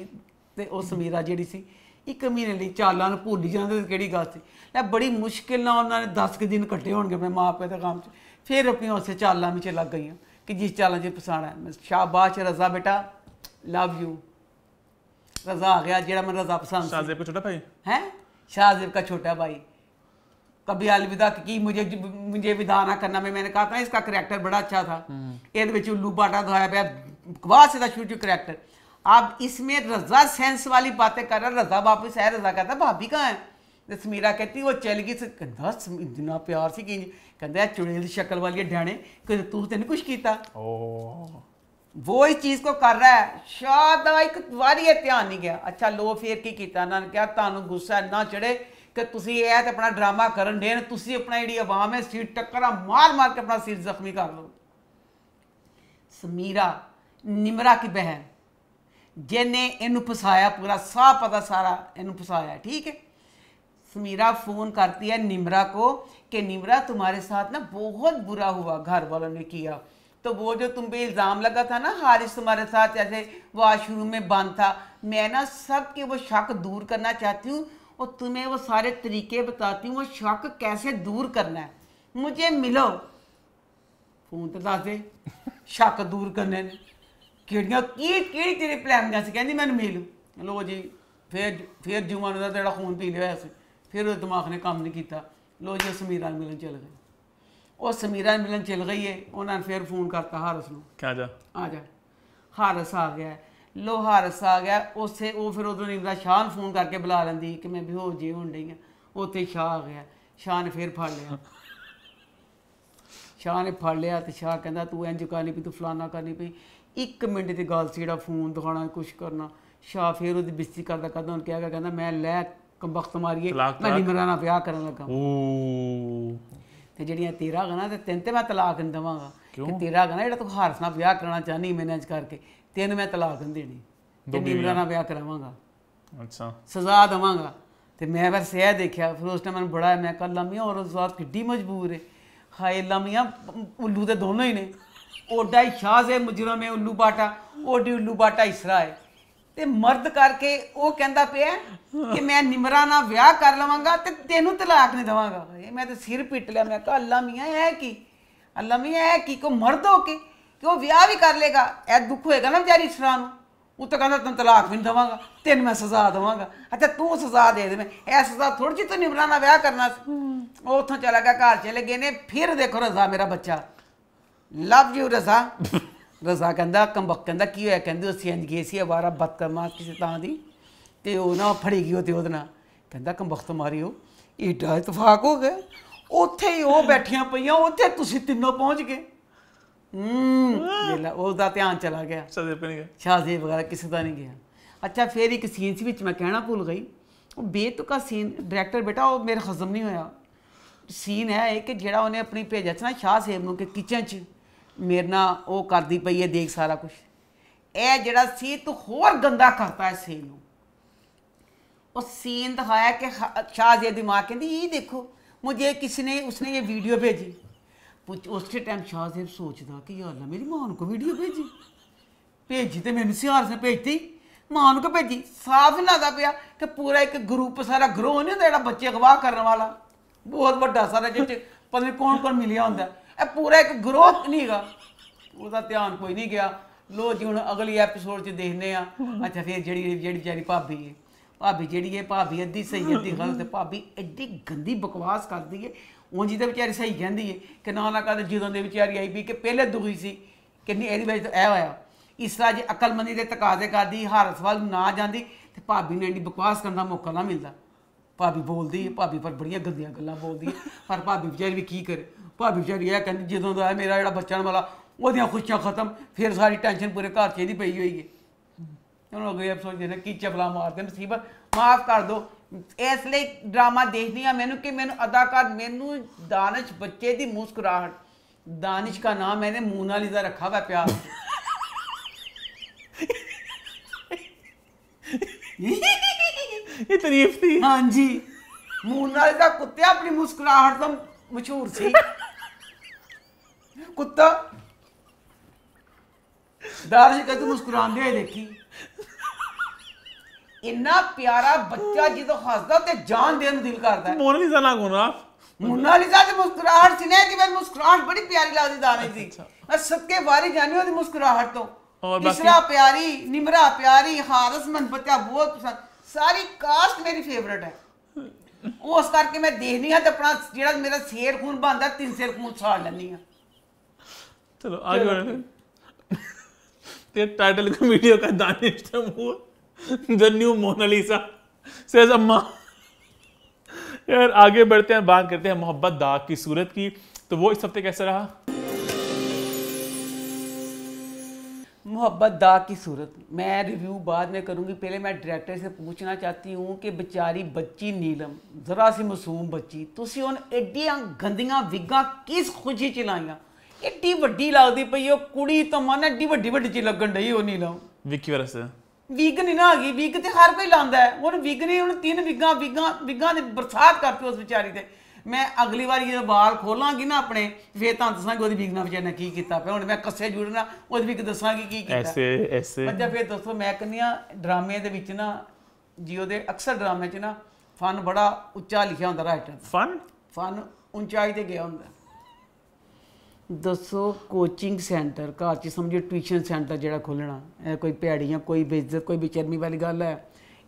[SPEAKER 2] ਤੇ ਉਹ ਸਮੀਰਾ ਜਿਹੜੀ ਸੀ ਇੱਕ ਮਹੀਨੇ ਲਈ ਚਾਲਾਂ ਨੂੰ ਭੁੱਲ ਜਾਂਦੇ ਕਿਹੜੀ ਗੱਲ ਸੀ ਲੈ ਬੜੀ ਮੁਸ਼ਕਿਲ ਨਾਲ ਉਹਨਾਂ ਨੇ 10 ਦਿਨ ਕੱਟੇ ਹੋਣਗੇ ਆਪਣੇ ਮਾਪੇ ਦੇ ਕੰਮ 'ਚ फिर अपनी उस चाल में लग गई कि जिस चाल च फसाना है शाबाश रजा बेटा लव यू रजा आ गया जेड़ा मैं रजा पसंद शाहजेब का छोटा भाई हैं शाहजेब का छोटा भाई कभी अलविदा की मुझे मुझे विदा ना करना में मैंने कहा था इसका करैक्टर बड़ा अच्छा था ये हम्म। उल्लू पाटा धोया पे बकवास था छोटी करैक्टर आप इसमें रजा सेंस वाली बातें कर रहा रजा वापस है रजा कहता भाभी कहाँ है समीरा कहती वो चल गई गंदा इतना प्यार से ਕਹਿੰਦੇ ਆ ਦੀ ਸ਼ਕਲ ਵਾਲੀ ਢਾਣੇ ਕਿ ਤੂੰ ਤੈਨੂੰ ਕੁਝ ਕੀਤਾ ਓ ਉਹ ਹੀ ਚੀਜ਼ ਕੋ ਕਰ ਰਹਾ ਹੈ ਸ਼ਾਇਦ ਇੱਕ ਵਾਰੀ ਇਹ ਧਿਆਨ ਨਹੀਂ ਗਿਆ ਅੱਛਾ ਲੋ ਫੇਰ ਕੀ ਕੀਤਾ ਉਹਨਾਂ ਨੇ ਕਿਹਾ ਤੁਹਾਨੂੰ ਗੁੱਸਾ ਨਾ ਚੜੇ ਕਿ ਤੁਸੀਂ ਇਹ ਤੇ ਆਪਣਾ ਡਰਾਮਾ ਕਰਨ ਦੇ ਨੇ ਤੁਸੀਂ ਆਪਣਾ ਜਿਹੜੀ ਆਵਾਮ ਹੈ ਸੀਟ ਟੱਕਰਾ ਮਾਰ ਮਾਰ ਕੇ ਆਪਣਾ ਸਿਰ ਜ਼ਖਮੀ ਕਰ ਲਓ ਸਮੀਰਾ ਨਿਮਰਾ ਕੀ ਬਹਿਨ ਜਿਹਨੇ ਇਹਨੂੰ ਫਸਾਇਆ ਪੂਰਾ ਸਾਹ ਪਤਾ ਸਾਰਾ ਇਹਨੂੰ ਫਸਾਇਆ ਠੀਕ ਹੈ ਸਮੀਰਾ ਫੋਨ ਕਰਦੀ ਹੈ ਨਿਮਰਾ ਕੋ કે નિમરા તુમારે સાથ ને બહોત બુરા હુઆ ઘર વાલોને કિયા તો વો જો તુમ પે ઇલzaam લગા થા ના હારિસ તુમારે સાથ જાસે વો આશરુમ મે બાંધ થા મે ના સબ કે વો શક દૂર કરના ચાહતી હું ઓ તુમે વો سارے તરીકે બતાતી હું વો શક કૈસે દૂર કરના હે મુજે મિલો ફોન તતા સે શક દૂર કરને કેરિયા કી કી તરે પ્લાન દસ કેંદી મેને મિલો લોજી ફેર ફેર જીવાને દેતા એડા ખૂન પીને ફેર ઓ દિમાગ ને કામ નહી કીતા ਲੋ ਜੀ ਸਮੀਰਾਂ ਸਮੀਰਾ ਮਿਲਣ ਚਲ ਗਏ ਉਹ ਸਮੀਰਾ ਮਿਲਣ ਚਲ ਗਈ ਏ ਉਹਨਾਂ ਨੇ ਫੇਰ ਫੋਨ ਕਰਤਾ ਹਾਰਸ ਨੂੰ ਕਾ ਜਾ ਆ ਜਾ ਹਾਰਸ ਆ ਗਿਆ ਲੋ ਹਾਰਸ ਆ ਗਿਆ ਉਸੇ ਉਹ ਫਿਰ ਉਦੋਂ ਨਿਮਰਾ ਸ਼ਾਹ ਫੋਨ ਕਰਕੇ ਬੁਲਾ ਲੈਂਦੀ ਕਿ ਮੈਂ ਬਿਹੋ ਜੀ ਹੁਣ ਡਈ ਆ ਉੱਥੇ ਸ਼ਾ ਆ ਗਿਆ ਸ਼ਾਨ ਫੇਰ ਫੜ ਲਿਆ ਸ਼ਾਨ ਨੇ ਫੜ ਲਿਆ ਤੇ ਸ਼ਾਹ ਕਹਿੰਦਾ ਤੂੰ ਇੰਜ ਕਰਨੀ ਵੀ ਤੂੰ ਫਲਾਣਾ ਕਰਨੀ ਪਈ ਇੱਕ ਮਿੰਟ ਦੀ ਗੱਲ ਸੀ ਜਿਹੜਾ ਫੋਨ ਦਿਖਾਣਾ ਕੁਛ ਕਰਨਾ ਸ਼ਾਹ ਫੇਰ ਉਹਦੀ ਬਿਸਤੀ ਕਰਦਾ ਕਹਿੰਦਾ ਉਹਨੇ ਕਿਹਾ ਕਹਿੰਦਾ ਮੈਂ ਲੈ ਕੰਬਖਤ ਮਾਰੀਏ ਮੈਂ ਨਹੀਂ ਮਰਨਾ ਵਿਆਹ ਕਰਨ ਲੱਗਾ
[SPEAKER 1] ਉਹ
[SPEAKER 2] ਤੇ ਜਿਹੜੀਆਂ ਤੇਰਾ ਗਣਾ ਤੇ ਤਿੰਨ ਤੇ ਮੈਂ ਤਲਾਕ ਨਹੀਂ ਦਵਾਂਗਾ ਕਿ ਤੇਰਾ ਗਣਾ ਜਿਹੜਾ ਤੂੰ ਹਾਰਸ ਨਾਲ ਵਿਆਹ ਕਰਨਾ ਚਾਹਨੀ ਮੈਨੇਜ ਕਰਕੇ ਤਿੰਨ ਮੈਂ ਤਲਾਕ ਨਹੀਂ ਦੇਣੀ ਤੇ ਨਹੀਂ ਮਰਨਾ ਵਿਆਹ ਕਰਾਵਾਂਗਾ ਅੱਛਾ ਸਜ਼ਾ ਦਵਾਂਗਾ ਤੇ ਮੈਂ ਬਸ ਇਹ ਦੇਖਿਆ ਫਿਰ ਉਸ ਟਾਈਮ ਮੈਨੂੰ ਬੜਾ ਮੈਂ ਕਹ ਲਮੀਆਂ ਔਰ ਵਾਰ ਕਿੱਡੀ ਮਜਬੂਰ ਹੈ ਹਾਏ ਲਮੀਆਂ ਉੱਲੂ ਤੇ ਦੋਨੋਂ ਹੀ ਨੇ ਓਡਾ ਹੀ ਸ਼ਾਹ ਹੈ ਮੁਜਰਮ ਹੈ ਉੱਲੂ ਬਾਟਾ ਓਡੀ ਉੱਲੂ ਬਾਟਾ ਇਸਰਾ ਹੈ ਤੇ ਮਰਦ ਕਰਕੇ ਉਹ ਕਹਿੰਦਾ ਪਿਆ ਕਿ ਮੈਂ ਨਿਮਰਾ ਨਾਲ ਵਿਆਹ ਕਰ ਲਵਾਂਗਾ ਤੇ ਤੈਨੂੰ ਤਲਾਕ ਨਹੀਂ ਦਵਾਂਗਾ ਇਹ ਮੈਂ ਤਾਂ ਸਿਰ ਪਿੱਟ ਲਿਆ ਮੈਂ ਕਹਾ ਅੱਲਾ ਮੀਆਂ ਇਹ ਕੀ ਅੱਲਾ ਮੀਆਂ ਇਹ ਕੀ ਕੋ ਮਰਦ ਹੋ ਕੇ ਕਿ ਉਹ ਵਿਆਹ ਵੀ ਕਰ ਲੇਗਾ ਇਹ ਦੁੱਖ ਹੋਏਗਾ ਨਾ ਵਿਚਾਰੀ ਇਸਰਾ ਨੂੰ ਉਹ ਤਾਂ ਕਹਿੰਦਾ ਤੈਨੂੰ ਤਲਾਕ ਵੀ ਨਹੀਂ ਦਵਾਂਗਾ ਤੈਨੂੰ ਮੈਂ ਸਜ਼ਾ ਦਵਾਂਗਾ ਅੱਛਾ ਤੂੰ ਸਜ਼ਾ ਦੇ ਦੇ ਮੈਂ ਇਹ ਸਜ਼ਾ ਥੋੜੀ ਜਿਹੀ ਤੂੰ ਨਿਮਰਾ ਨਾਲ ਵਿਆਹ ਕਰਨਾ ਸੀ ਉਹ ਉੱਥੋਂ ਚਲਾ ਗਿਆ ਘਰ ਚਲੇ ਗਏ ਨੇ ਫਿਰ ਦੇਖੋ ਰਜ਼ਾ ਮੇਰਾ ਬੱਚਾ ਲਵ ਯੂ ਰਜ਼ਾ ਰਜ਼ਾ ਕਹਿੰਦਾ ਕੰਬਕ ਕਹਿੰਦਾ ਕੀ ਹੋਇਆ ਕਹਿੰਦੇ ਅਸੀਂ ਇੰਜ ਗਏ ਸੀ ਆਵਾਰਾ ਬਤਕਮਾ ਕਿਸੇ ਤਾਂ ਦੀ ਤੇ ਉਹ ਨਾ ਫੜੀ ਗਈ ਉਹ ਤੇ ਉਹਦੇ ਨਾਲ ਕਹਿੰਦਾ ਕੰਬਖਤ ਮਾਰਿਓ ਏਡਾ ਇਤਫਾਕ ਹੋ ਗਿਆ ਉੱਥੇ ਹੀ ਉਹ ਬੈਠੀਆਂ ਪਈਆਂ ਉੱਥੇ ਤੁਸੀਂ ਤਿੰਨੋਂ ਪਹੁੰਚ ਗਏ ਹੂੰ ਜਿਹੜਾ ਉਹਦਾ ਧਿਆਨ ਚਲਾ ਗਿਆ ਸ਼ਾਹਜ਼ੇਬ ਨਹੀਂ ਗਿਆ ਸ਼ਾਹਜ਼ੇਬ ਵਗੈਰਾ ਕਿਸੇ ਦਾ ਨਹੀਂ ਗਿਆ ਅੱਛਾ ਫੇਰ ਇੱਕ ਸੀਨ ਸੀ ਵਿੱਚ ਮੈਂ ਕਹਿਣਾ ਭੁੱਲ ਗਈ ਉਹ ਬੇਤੁਕਾ ਸੀਨ ਡਾਇਰੈਕਟਰ ਬੇਟਾ ਉਹ ਮੇਰੇ ਖਜ਼ਮ ਨਹੀਂ ਹੋਇਆ ਸੀਨ ਹੈ ਇਹ ਕਿ ਜਿਹੜਾ ਉਹਨੇ ਆਪਣੀ ਭੇਜਿਆ ਸੀ ਨਾ ਸੇਬ ਨੂੰ ਕਿ ਕਿਚਨ 'ਚ ਮੇਰੇ ਨਾਲ ਉਹ ਕਰਦੀ ਪਈ ਹੈ ਦੇਖ ਸਾਰਾ ਕੁਝ ਇਹ ਜਿਹੜਾ ਸੀ ਤੂੰ ਹੋਰ ਗੰਦਾ ਕਰਤਾ ਹੈ ਸੀ ਨੂੰ ਉਹ ਸੀਨ ਦਿਖਾਇਆ ਕਿ ਸ਼ਾਜ਼ੀਆ ਦੀ ਮਾਂ ਕਹਿੰਦੀ ਇਹ ਦੇਖੋ ਮੁਝੇ ਕਿਸ ਨੇ ਉਸਨੇ ਇਹ ਵੀਡੀਓ ਭੇਜੀ ਉਸ ਟਾਈਮ ਸ਼ਾਜ਼ੀਬ ਸੋਚਦਾ ਕਿ ਯਾਰ ਮੇਰੀ ਮਾਂ ਨੂੰ ਕੋ ਵੀਡੀਓ ਭੇਜੀ ਭੇਜੀ ਤੇ ਮੈਨੂੰ ਸਿਆਰ ਸੇ ਭੇਜਤੀ ਮਾਂ ਨੂੰ ਕੋ ਭੇਜੀ ਸਾਫ ਲੱਗਦਾ ਪਿਆ ਕਿ ਪੂਰਾ ਇੱਕ ਗਰੁੱਪ ਸਾਰਾ ਗਰੋਹ ਨਹੀਂ ਹੁੰਦਾ ਜਿਹੜਾ ਬੱਚੇ ਅਗਵਾ ਕਰਨ ਵਾਲਾ ਬਹੁਤ ਵੱਡਾ ਸਾਰਾ ਜਿੱਥੇ ਪਤਾ ਨਹੀਂ ਕੌਣ ਕੌਣ ਮਿਲਿਆ ਹੁੰਦਾ ਇਹ ਪੂਰਾ ਇੱਕ ਗਰੋਥ ਨਹੀਂਗਾ ਉਹਦਾ ਧਿਆਨ ਕੋਈ ਨਹੀਂ ਗਿਆ ਲੋ ਜੀ ਹੁਣ ਅਗਲੀ ਐਪੀਸੋਡ 'ਚ ਦੇਖਨੇ ਆ ਅੱਛਾ ਫਿਰ ਜਿਹੜੀ ਜਿਹੜੀ ਵਿਚਾਰੀ ਭਾਬੀ ਹੈ ਭਾਬੀ ਜਿਹੜੀ ਹੈ ਭਾਬੀ ਅੱਧੀ ਸਹੀ ਅੱਧੀ ਗਲਤ ਭਾਬੀ ਐਡੀ ਗੰਦੀ ਬਕਵਾਸ ਕਰਦੀ ਹੈ ਜੀ ਤਾਂ ਵਿਚਾਰੀ ਸਹੀ ਕਹਿੰਦੀ ਹੈ ਕਿ ਨਾ ਨਾ ਕਦੇ ਜਦੋਂ ਦੇ ਵਿਚਾਰੀ ਆਈ ਵੀ ਕਿ ਪਹਿਲੇ ਦੁਖੀ ਸੀ ਕਿੰਨੀ ਇਹਦੀ ਵਜ੍ਹਾ ਤੋਂ ਇਹ ਹੋਇਆ ਇਸ ਤਰ੍ਹਾਂ ਜੇ ਅਕਲਮੰਦੀ ਦੇ ਤਕਾਜ਼ੇ ਕਰਦੀ ਹਾਰਸ ਵੱਲ ਨਾ ਜਾਂਦੀ ਤੇ ਭਾਬੀ ਨੂੰ ਐਡੀ ਬਕਵਾਸ ਕਰਨ ਦਾ ਮੌਕਾ ਨਾ ਮਿਲਦਾ ਭਾਬੀ ਬੋਲਦੀ ਭਾਬੀ ਪਰ ਬੜੀਆਂ ਗੰਦੀਆਂ ਗੱਲਾਂ ਬੋਲਦੀ ਪਰ ਭਾਬੀ ਵਿਚਾਰੀ ਵੀ ਕੀ ਕਰੇ भाभी बचारी है कहती जो मेरा जो बच्चा वाला वह खुशियां खत्म फिर सारी टेंशन पूरे घर से पई हुई है मुसीबत माफ कर दो इसलिए ड्रामा देखनी हाँ मैनू कि मैं दानिश बच्चे की दानिश का नाम मैंने मूनाली का रखा हुआ प्यार तारीफ थी अपनी मुस्कुराहट तो मशहूर थी कुत्ता दार कहते मुस्कुरा दे देखी इन्ना प्यारा बच्चा तो हसदा ते जान देन दिल करता है ना मुस्कुराहट सी ने कि मैं मुस्कुराहट बड़ी प्यारी लगदी दाने अच्छा, अच्छा। मैं सबके जानी ओदी मुस्कुराहट तो इसरा प्यारी निमरा प्यारी हारस मन बच्चा बहुत पसंद सारी कास्ट मेरी फेवरेट है उस करके मैं देखनी हाँ अपना जो मेरा शेर खून बनता तीन शेर खून छाड़ लैनी हाँ।
[SPEAKER 1] चलो आगे बढ़ते ये टाइटल का वीडियो का Danish Taimur the new Mona Lisa says Amma यार आगे बढ़ते हैं बात करते हैं मोहब्बत दाग की सूरत की
[SPEAKER 2] तो वो इस हफ्ते कैसा रहा मोहब्बत दाग की सूरत मैं रिव्यू बाद में करूंगी पहले मैं डायरेक्टर से पूछना चाहती हूँ कि बेचारी बच्ची नीलम जरा सी मासूम बच्ची तुसी उन एडिया गंदियां विगा किस खुशी चलाइया ਇੱਡੀ ਵੱਡੀ ਲੱਗਦੀ ਪਈ ਉਹ ਕੁੜੀ ਤਾਂ ਮਨ ਇੱਡੀ ਵੱਡੀ ਵੱਡੀ ਚੀ ਲੱਗਣ ਢਈ ਉਹ ਨੀਲਾ ਵਿੱਕੀ ਵਰਸ ਵਿਗ ਨਹੀਂ ਨਾ ਆ ਗਈ ਵਿਗ ਤੇ ਹਰ ਕੋਈ ਲਾਉਂਦਾ ਉਹਨ ਹੁਣ ਵਿਗ ਨੇ ਹੁਣ ਤਿੰਨ ਵਿਗਾਂ ਵਿਗਾਂ ਵਿਗਾਂ ਦੇ ਬਰਸਾਤ ਕਰਤੀ ਉਸ ਵਿਚਾਰੀ ਤੇ ਮੈਂ ਅਗਲੀ ਵਾਰੀ ਜਦੋਂ ਵਾਲ ਖੋਲਾਂਗੀ ਨਾ ਆਪਣੇ ਫੇਰ ਤਾਂ ਦੱਸਾਂਗੀ ਉਹਦੀ ਵਿਗ ਨਾਲ ਵਿਚਾਰੀ ਨੇ ਕੀ ਕੀਤਾ ਪਿਆ ਹੁਣ ਮੈਂ ਕੱਸੇ ਜੁੜਨਾ ਉਹਦੀ ਵਿਗ ਦੱਸਾਂਗੀ ਕੀ ਕੀਤਾ ਐਸੇ ਐਸੇ ਅੱਜਾ ਫੇਰ ਦੋਸਤੋ ਮੈਂ ਕਹਿੰਨੀਆਂ ਡਰਾਮੇ ਦੇ ਵਿੱਚ ਨਾ ਜੀ ਦੇ ਅਕਸਰ ਡਰਾਮੇ 'ਚ ਨਾ ਫਨ ਬੜਾ ਉੱਚਾ ਲਿਖਿਆ ਹੁੰਦਾ ਰਾਈਟਰ ਫਨ ਫਨ ਉੱਚਾਈ ਤੇ ਗਿਆ ਹੁੰਦਾ ਦੱਸੋ ਕੋਚਿੰਗ ਸੈਂਟਰ ਘਰ ਚ ਸਮਝੋ ਟਿਊਸ਼ਨ ਸੈਂਟਰ ਜਿਹੜਾ ਖੋਲਣਾ ਇਹ ਕੋਈ ਭੈੜੀਆਂ ਕੋਈ ਬੇਇੱਜ਼ਤ ਕੋਈ ਬੇਚਰਮੀ ਵਾਲੀ ਗੱਲ ਹੈ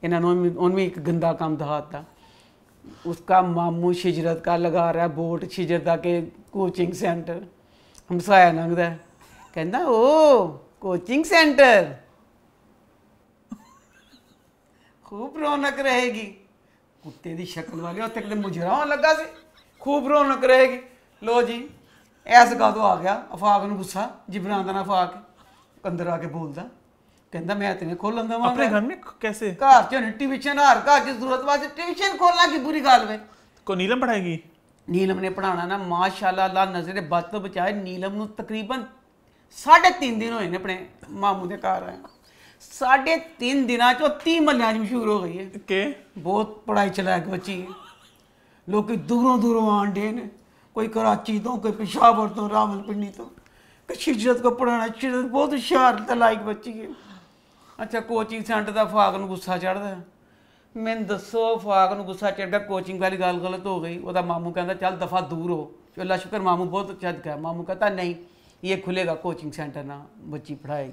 [SPEAKER 2] ਇਹਨਾਂ ਨੂੰ ਉਹਨਾਂ ਵੀ ਇੱਕ ਗੰਦਾ ਕੰਮ ਦਹਾਤਾ ਉਸ ਉਸਕਾ ਮਾਮੂ ਸ਼ਿਜਰਤ ਕਾ ਲਗਾ ਰਿਹਾ ਬੋਟ ਸ਼ਿਜਰਦਾ ਕੇ ਕੋਚਿੰਗ ਸੈਂਟਰ ਹਮਸਾਇਆ ਲੰਗਦਾ ਕਹਿੰਦਾ ਓ ਕੋਚਿੰਗ ਸੈਂਟਰ ਖੂਬ ਰੌਣਕ ਰਹੇਗੀ ਕੁੱਤੇ ਦੀ ਸ਼ਕਲ ਵਾਲੇ ਉੱਤੇ ਕਿਤੇ ਮੁਜਰਾ ਲੱਗਾ ਸੀ ਖੂਬ ਰੌਣਕ ਰਹੇਗੀ ਲੋ ਜੀ ਐਸ ਗਾਦੋਂ ਆ ਗਿਆ ਅਫਾਕ ਨੂੰ ਗੁੱਸਾ ਜਿਬਰਾਨ ਦਾ ਨਾ ਅਫਾਕ ਅੰਦਰ ਆ ਕੇ ਬੋਲਦਾ ਕਹਿੰਦਾ ਮੈਂ ਤੈਨੂੰ ਖੋਲ ਲੰਦਾ ਵਾਂ ਆਪਣੇ ਘਰ ਮੇ कैसे ਘਰ ਚ ਟਿਊਸ਼ਨ ਹਰ ਘਰ ਚ ਜ਼ਰੂਰਤ ਵਾਸਤੇ ਟਿਊਸ਼ਨ ਖੋਲਣਾ ਕੀ ਬੁਰੀ ਗੱਲ ਵੇ को नीलम पढ़ाएगी ਨੀਲਮ ਨੇ ਪੜਾਉਣਾ ਨਾ ਮਾਸ਼ਾਅੱਲਾ ਅੱਲਾ ਨਜ਼ਰੇ ਬਦ ਤੋਂ ਬਚਾਏ ਨੀਲਮ ਨੂੰ ਤਕਰੀਬਨ 3.5 ਦਿਨ ਹੋਏ ਨੇ ਆਪਣੇ ਮਾਮੂ ਦੇ ਘਰ ਆਇਆ 3.5 ਦਿਨਾਂ ਚੋਂ 30 ਮਹੱਲਿਆਂ 'ਚ ਮਸ਼ਹੂਰ ਹੋ ਗਈ ਹੈ के ਬਹੁਤ ਪੜਾਈ ਚਲਾਕ ਬੱਚੀ ਹੈ ਲੋਕੀ ਦੂਰੋਂ ਦੂਰੋਂ ਆਂਡੇ ਨੇ ਕੋਈ ਕਰਾਚੀ ਤੋਂ ਕੋਈ ਪਿਸ਼ਾਵਰ ਤੋਂ ਰਾਵਲਪਿੰਡੀ ਤੋਂ ਕਿ ਸ਼ਿਜਰਤ ਕੋ ਪੜਾਣਾ ਚਿਰ ਬਹੁਤ ਹੁਸ਼ਿਆਰ ਤੇ ਲਾਇਕ ਬੱਚੀ ਹੈ ਅੱਛਾ ਕੋਚਿੰਗ ਸੈਂਟਰ ਦਾ ਫਾਗ ਨੂੰ ਗੁੱਸਾ ਚੜਦਾ ਮੈਨੂੰ ਦੱਸੋ ਫਾਗ ਨੂੰ ਗੁੱਸਾ ਚੜਦਾ ਕੋਚਿੰਗ ਵਾਲੀ ਗੱਲ ਗਲਤ ਹੋ ਗਈ ਉਹਦਾ ਮਾਮੂ ਕਹਿੰਦਾ ਚੱਲ ਦਫਾ ਦੂਰ ਹੋ ਅੱਲਾ ਸ਼ੁਕਰ ਮਾਮੂ ਬਹੁਤ ਚੱਜ ਗਿਆ ਮਾਮੂ ਕਹਤਾ ਨਹੀਂ ਇਹ ਖੁੱਲੇਗਾ ਕੋਚਿੰਗ ਸੈਂਟਰ ਨਾ ਬੱਚੀ ਪੜਾਏਗੀ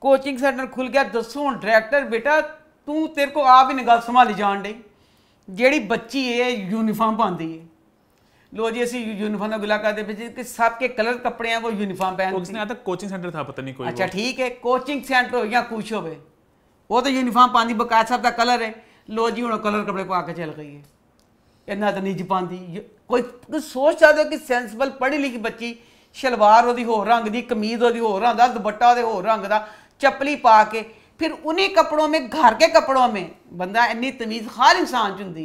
[SPEAKER 2] ਕੋਚਿੰਗ ਸੈਂਟਰ ਖੁੱਲ ਗਿਆ ਦੱਸੋ ਹੁਣ ਡਾਇਰੈਕਟਰ ਬੇਟਾ ਤੂੰ ਤੇਰੇ ਕੋ ਆਪ ਹੀ ਨਿਗਲ ਸੰਭਾਲੀ ਜਾਣ ਦੇ ਜਿਹੜੀ ਬੱਚੀ ਹੈ ਯੂਨੀਫਾਰਮ ਪਾਉਂਦੀ ਹੈ लो जी ऐसी यूनिफॉर्म गुला कर सबके कलर कपड़े हैं वो यूनिफॉर्म पहन उसने आता कोचिंग सेंटर था पता नहीं कोई अच्छा ठीक है कोचिंग सेंटर हो या कुछ होवे वो तो यूनिफॉर्म पाती बकायद साहब का कलर है लो जी हूँ कलर कपड़े पा के चल गई है इन्ना तो नहीं जी पाती कोई सोच सकते हो कि सेंसबल पढ़ी लिखी बच्ची शलवार ਉਹਦੀ ਹੋਰ ਰੰਗ ਦੀ ਕਮੀਜ਼ ਉਹਦੀ ਹੋਰ ਰੰਗ ਦਾ ਦੁਪੱਟਾ ਉਹਦੇ ਹੋਰ ਰੰਗ ਦਾ पा के फिर उन्हीं कपड़ों में घर के कपड़ों में बंदा इन्नी तमीज़ हर इंसान च होंगी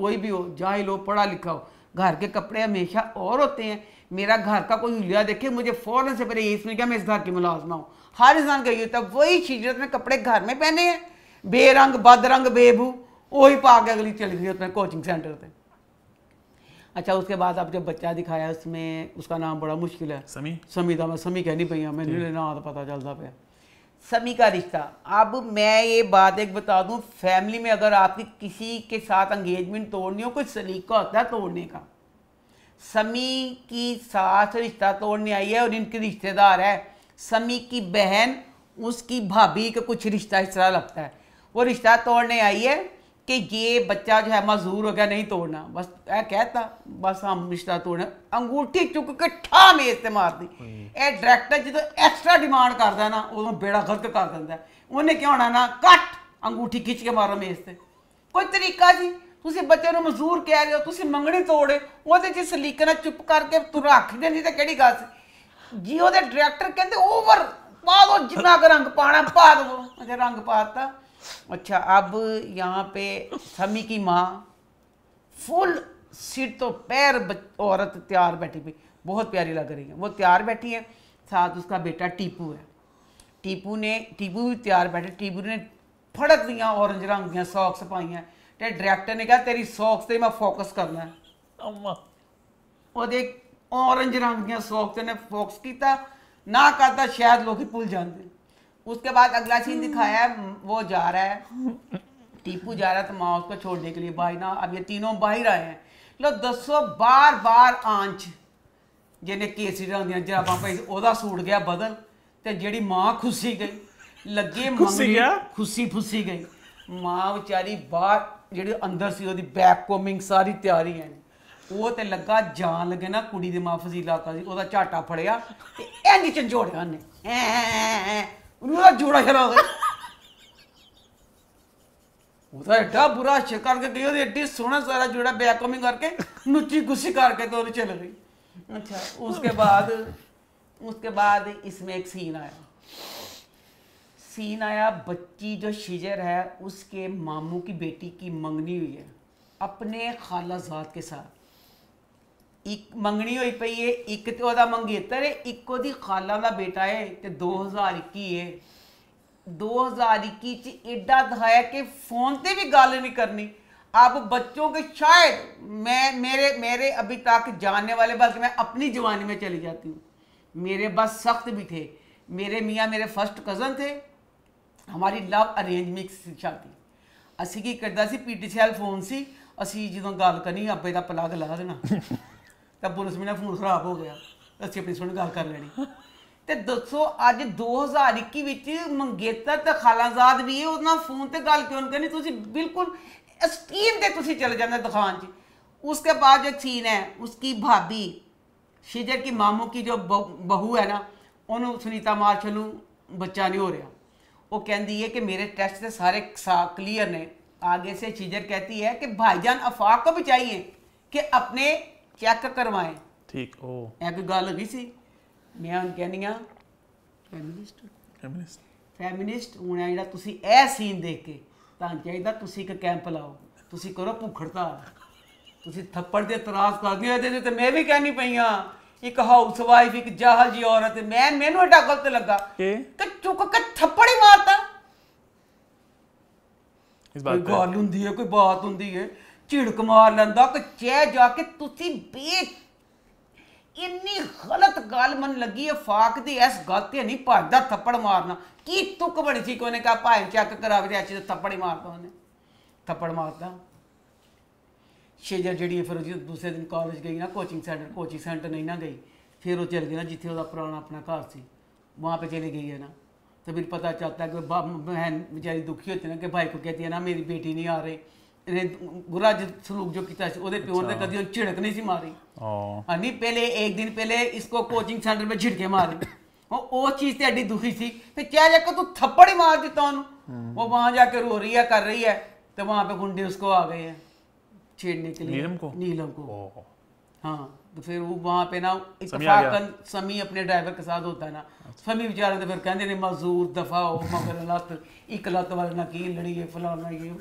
[SPEAKER 2] कोई भी हो जाहिल लो पढ़ा लिखा हो घर के कपड़े हमेशा और होते हैं मेरा घर का कोई हुलिया देखे मुझे फ़ौरन से पहले यही समझ मैं इस घर की मुलाजमा हूँ हर इंसान का ये होता है वही चीज़ में कपड़े घर में पहने हैं बेरंग बदरंग बेबू वही पा के अगली चली गई होते कोचिंग सेंटर पर अच्छा उसके बाद आप जब बच्चा दिखाया उसमें उसका नाम बड़ा मुश्किल है समी समी था तो मैं समी कहनी पई मैंने ना तो पता चलता पाया सभी का रिश्ता अब मैं ये बात एक बता दूं फैमिली में अगर आपकी किसी के साथ एंगेजमेंट तोड़नी हो कुछ सलीका होता है तोड़ने का समी की सास रिश्ता तोड़ने आई है और इनके रिश्तेदार है समी की बहन उसकी भाभी का कुछ रिश्ता इस तरह लगता है वो रिश्ता तोड़ने आई है ਕਿ ਇਹ ਬੱਚਾ ਜੋ ਹੈ ਮਜ਼ਦੂਰ ਹੋ ਗਿਆ ਨਹੀਂ ਤੋੜਨਾ ਬਸ ਇਹ ਕਹਿਤਾ ਬਸ ਹਮ रिश्ता ਤੋੜਨਾ ਅੰਗੂਠੀ ਚੁੱਕ ਕੇ ਠਾ ਮੇਜ਼ ਤੇ ਮਾਰਦੀ ਇਹ ਡਾਇਰੈਕਟਰ ਜਦੋਂ ਐਕਸਟਰਾ ਡਿਮਾਂਡ ਕਰਦਾ ਨਾ ਉਦੋਂ ਬੇੜਾ ਗਲਤ ਕਰ ਦਿੰਦਾ ਉਹਨੇ ਕਿਹਾ ਹੋਣਾ ਨਾ ਕੱਟ ਅੰਗੂਠੀ ਖਿੱਚ ਕੇ ਮਾਰੋ ਮੇਜ਼ ਤੇ ਕੋਈ ਤਰੀਕਾ ਜੀ ਤੁਸੀਂ ਬੱਚੇ ਨੂੰ ਮਜ਼ਦੂਰ ਕਹਿ ਰਹੇ ਹੋ ਤੁਸੀਂ ਮੰਗਣੀ ਤੋੜੇ ਉਹਦੇ ਚ ਸਲੀਕੇ ਨਾਲ ਚੁੱਪ ਕਰਕੇ ਤੂੰ ਰੱਖ ਨਹੀਂ ਤਾਂ ਕਿਹੜੀ ਗੱਲ ਸੀ ਜੀ ਉਹਦੇ ਡਾਇਰੈਕਟਰ ਕਹਿੰਦੇ ਓਵਰ ਪਾ ਦੋ ਜਿੰਨਾ ਰੰਗ ਪਾਣਾ ਪਾ ਦੋ ਅਜੇ ਰੰਗ ਪਾਤਾ अच्छा अब यहाँ पे समी की माँ फुल सिर तो पैर औरत तैयार बैठी हुई बहुत प्यारी लग रही है वो तैयार बैठी है साथ उसका बेटा टीपू है टीपू ने टीपू भी तैयार बैठे टीपू ने फड़क दिया ऑरेंज रंग दिया सॉक्स पाइया तो डायरेक्टर ने कहा तेरी सॉक्स से मैं फोकस करना है और एक रंग दिया सॉक्स ने फोकस किया ना करता शायद लोग भूल जाते उसके बाद अगला सीन दिखाया है वो जा रहा है टीपू जा रहा है तो माँ उसको छोड़ने के लिए भाई ना अब ये तीनों बाहर आए हैं लो दसो बार बार आंच ਜਿਹਨੇ ਕੇਸਰੀ ਰੰਗਦੀਆਂ ਜਰਾਬਾਂ ਪਾਈ ਉਹਦਾ ਸੂਟ ਗਿਆ ਬਦਲ ਤੇ ਜਿਹੜੀ ਮਾਂ ਖੁੱਸੀ ਗਈ ਲੱਗੇ ਮੰਗਣੀ ਖੁੱਸੀ ਫੁੱਸੀ ਗਈ ਮਾਂ ਵਿਚਾਰੀ ਬਾਹਰ ਜਿਹੜੀ ਅੰਦਰ ਸੀ ਉਹਦੀ ਬੈਕ ਕੋਮਿੰਗ ਸਾਰੀ ਤਿਆਰੀ ਹੈ ਉਹ ਤੇ ਲੱਗਾ ਜਾਨ ਲੱਗੇ ਨਾ ਕੁੜੀ ਦੇ ਮਾਂ ਫਜ਼ੀਲਾ ਕਾ ਸੀ ਉਹਦਾ ਝਾਟਾ ਫੜਿਆ ਤੇ ਇੰਜ ਝੰਜੋੜਿਆ ਨੇ जोड़ा ਉਹਦਾ ਬੁਰਾ ਗਈ ਉਹਦੀ ਸੋਹਣਾ ਸਾਰਾ ਕਰਕੇ ਨੁੱਚੀ ਗੁੱਸੀ ਕਰਕੇ गई अच्छा उसके बाद उसके बाद इसमें एक सीन आया सीन आया बच्ची जो शिजर है उसके मामू की बेटी की मंगनी हुई है अपने खालाजात के साथ एक ਹੋਈ ਪਈ ਏ है एक ਉਹਦਾ खाला का बेटा है तो दो हज़ार इक्की है दो हज़ार इक्की च एडा दिखाया कि फोन पर भी गल नहीं करनी आप बच्चों के शायद मैं मेरे मेरे अभी तक जानने वाले बल्कि मैं अपनी जवानी में चली जाती हूँ मेरे बस सख्त भी थे मेरे मियाँ मेरे फर्स्ट कज़न थे हमारी लव अरेंज मिक्स थी असी की करता सी P T C L phone से असी जो गल करनी अबे का पलाग ला देना ਤਾਂ पुलिस ਵੀ फोन खराब हो गया ਗਿਆ अपनी ਆਪਣੀ गल कर लेनी दसो अज दो हज़ार 2021 ਵਿੱਚ ਮੰਗੇਤਰ खालाजाद भी है उन्होंने फोन पर गल क्यों ਕਰਨੀ ਤੁਸੀਂ बिल्कुल स्क्रीन पर तुम चले जाते दुकान च उसके बाद जो सीन है उसकी भाभी शिजर की मामू की जो बहू है ना उन्होंने सुनीता मार्शल बच्चा नहीं हो रहा वो कहती है कि मेरे टेस्ट से सारे सा क्लीयर ने आगे से शिजर कहती है कि भाईजान अफाक को भी चाहिए कि अपने ਚੈੱਕ ਕਰਵਾਏ
[SPEAKER 1] ਠੀਕ ਉਹ
[SPEAKER 2] ਇਹ ਕੋਈ ਗੱਲ ਨਹੀਂ ਸੀ ਮੈਂ ਉਹਨਾਂ ਕਹਿੰਦੀਆਂ ਆ ਫੈਮਿਨਿਸਟ ਫੈਮਿਨਿਸਟ ਫੈਮਿਨਿਸਟ ਹੁਣ ਜਿਹੜਾ ਤੁਸੀਂ ਇਹ ਸੀਨ ਦੇਖ ਕੇ ਤਾਂ ਚਾਹੀਦਾ ਤੁਸੀਂ ਇੱਕ ਕੈਂਪ ਲਾਓ ਤੁਸੀਂ ਕਰੋ ਭੁੱਖੜਤਾ ਤੁਸੀਂ ਥੱਪੜ ਦੇ ਇਤਰਾਜ਼ ਕਰਦੇ ਹੋ ਇਹਦੇ ਤੇ ਮੈਂ ਵੀ ਕਹਿਣੀ ਪਈ ਆ ਇੱਕ ਹਾਊਸ ਵਾਈਫ ਇੱਕ ਜਾਹਲ ਜੀ ਔਰਤ ਮੈਂ ਮੈਨੂੰ ਏਡਾ ਗਲਤ ਲੱਗਾ ਕਿ ਚੁੱਕ ਕੇ ਥੱਪੜ ਹੀ ਮਾਰਤਾ ਇਸ ਬਾਤ ਕੋਈ ਗੱਲ ਹੁੰਦੀ ਹੈ ਕੋਈ ਬਾਤ ਹੁੰਦੀ ਹੈ ਝਿੜਕ ਮਾਰ ਲੈਂਦਾ ਕਿ ਚਹਿ ਜਾ ਕੇ ਤੁਸੀਂ ਬੇ ਇੰਨੀ ਗਲਤ ਗੱਲ ਮਨ ਲੱਗੀ ਹੈ ਫਾਕ ਦੀ ਇਸ ਗੱਲ ਤੇ ਨਹੀਂ ਭੱਜਦਾ ਥੱਪੜ ਮਾਰਨਾ ਕੀ ਤੁਕ ਬਣੀ ਸੀ ਕੋਨੇ ਕਾ ਭਾਈ ਚੱਕ ਕਰਾ ਵੀ ਅੱਜ ਥੱਪੜ ਹੀ ਮਾਰਦਾ ਉਹਨੇ ਥੱਪੜ ਮਾਰਦਾ ਸ਼ੇਜਰ ਜਿਹੜੀ ਫਿਰ ਉਹ ਦੂਸਰੇ ਦਿਨ ਕਾਲਜ ਗਈ ਨਾ ਕੋਚਿੰਗ ਸੈਂਟਰ ਕੋਚਿੰਗ ਸੈਂਟਰ ਨਹੀਂ ਨਾ ਗਈ ਫਿਰ ਉਹ ਚਲ ਗਈ ਨਾ ਜਿੱਥੇ ਉਹਦਾ ਪੁਰਾਣਾ ਆਪਣਾ ਘਰ ਸੀ वहाँ पे ਚਲੇ ਗਈ ਹੈ ਨਾ ਤੇ फिर ਪਤਾ ਚੱਲਦਾ ਕਿ ਬਹਿਨ ਵਿਚਾਰੀ ਦੁਖੀ दुखी ਨਾ ਕਿ ਭਾਈ ਕੋ ਕਹਤੀ को कहती है ना मेरी बेटी नहीं ਗੁਰਾਜ ਸਲੂਕ ਜੋ ਕੀਤਾ ਸੀ ਉਹਦੇ ਪਿਓ ਨੇ ਕਦੀ ਉਹ ਝਿੜਕ ਨਹੀਂ ਸੀ ਮਾਰੀ ਹਾਂ ਨਹੀਂ ਪਹਿਲੇ ਇੱਕ ਦਿਨ ਪਹਿਲੇ ਇਸਕੋ ਕੋਚਿੰग चीज ਤੇ ਐਡੀ ਦੁਖੀ ਸੀ ਤੇ ਕਿਹਾ ਜਾ ਕੇ ਤੂੰ ਥੱਪੜ ਹੀ ਮਾਰ ਦਿੱਤਾ ਉਹਨੂੰ ਉਹ ਵਾਂ ਜਾ ਕੇ ਰੋ ਰਹੀ ਹੈ तो वहाँ पे गुंडे उसको आ गए हैं छेड़ने के लिए नीलम को नीलम को हाँ तो फिर वो वहाँ पे ना इतफाकन समी अपने ड्राइवर के साथ होता है ना अच्छा। समी बेचारे तो फिर कहते ने मजदूर दफा हो मगर लत इकलत वाले ना की लड़ी है फलाना ये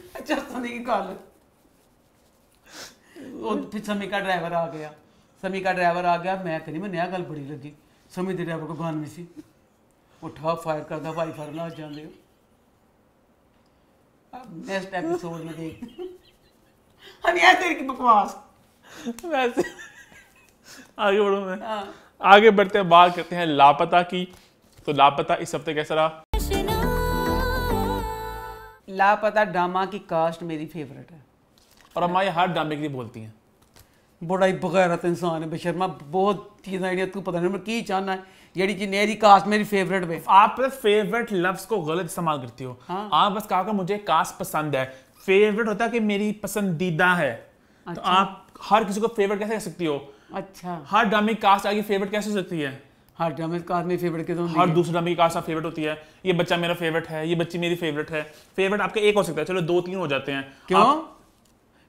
[SPEAKER 2] समी का ड्राइवर आ गया समी का ड्राइवर आ गया मैं कहनी मैं नया गल बड़ी लगी समी के ड्राइवर को गान में सी उठा फायर करता भाई फायर ना जाते
[SPEAKER 1] आगे हाँ। आगे बढ़ते हैं बात करते हैं लापता की तो लापता इस हफ्ते कैसा रहा
[SPEAKER 2] लापता ड्रामा की कास्ट मेरी फेवरेट है और हमारे हर ड्रामे के लिए बोलती हैं बड़ा ही बगैरत इंसान है बेशर्मा बहुत चीज़ें आई तू पता नहीं की चाहना है ਜਿਹੜੀ ਕਿ ਮੇਰੀ कास्ट मेरी फेवरेट में आप फेवरेट लफ्ज को गलत इस्तेमाल करती हो हाँ? आप बस कहा मुझे
[SPEAKER 1] कास्ट पसंद है फेवरेट होता है कि मेरी पसंदीदा है तो अच्छा? तो आप हर किसी को फेवरेट कैसे कह सकती हो अच्छा हर ड्रामे कास्ट आगे फेवरेट कैसे हो सकती है हर ड्रामा कार में फेवरेट के हर दूसरे ड्रामे की कार फेवरेट होती है ये बच्चा मेरा फेवरेट है ये बच्ची मेरी फेवरेट है फेवरेट आपका एक हो सकता है चलो दो तीन हो जाते हैं क्यों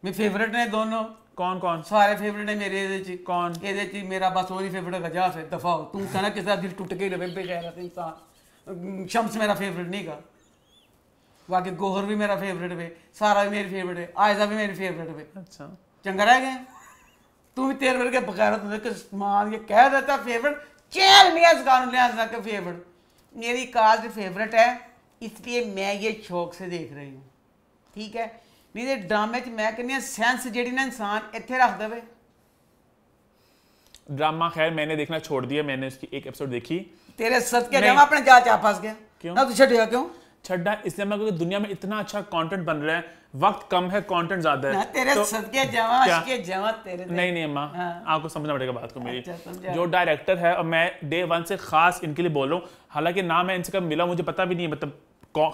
[SPEAKER 2] मैं फेवरेट है दोनों कौन कौन सारे फेवरेट है मेरे ये कौन ये मेरा बस वही फेवरेट है जा दफा तू कह किस दिल टूट के रवे पे कह रहा था इंसान शम्स मेरा फेवरेट नहीं का बाकी गोहर भी मेरा फेवरेट है सारा भी मेरी फेवरेट है आयजा भी मेरी फेवरेट है अच्छा चंगा रह गए तू भी तेरे बेर के बगैर तुझे समान ये कह देता फेवरेट चैल मियाँ कानून हसना का फेवरेट मेरी कास्ट फेवरेट है इसलिए मैं ये शौक से देख रही हूँ ठीक है नहीं तो ड्रामे च मैं कहनी सेंस जी ना इंसान इतने रख दे
[SPEAKER 1] ड्रामा खैर मैंने देखना छोड़ दिया मैंने उसकी एक एपिसोड देखी तेरे सद के अपने जा चा फस गया क्यों ना तू छड़िया क्यों छड्डा इसलिए मैं क्योंकि दुनिया में इतना अच्छा कंटेंट बन रहा है वक्त कम है कंटेंट ज्यादा है तेरे तो, सदके जवा के
[SPEAKER 2] जवा तेरे नहीं नहीं
[SPEAKER 1] नहीं अम्मा हाँ। आपको समझना पड़ेगा बात को मेरी अच्छा, जो डायरेक्टर है और मैं डे वन से खास इनके लिए बोल रहा हूँ हालांकि ना मैं इनसे कब मिला मुझे पता भी नहीं है मतलब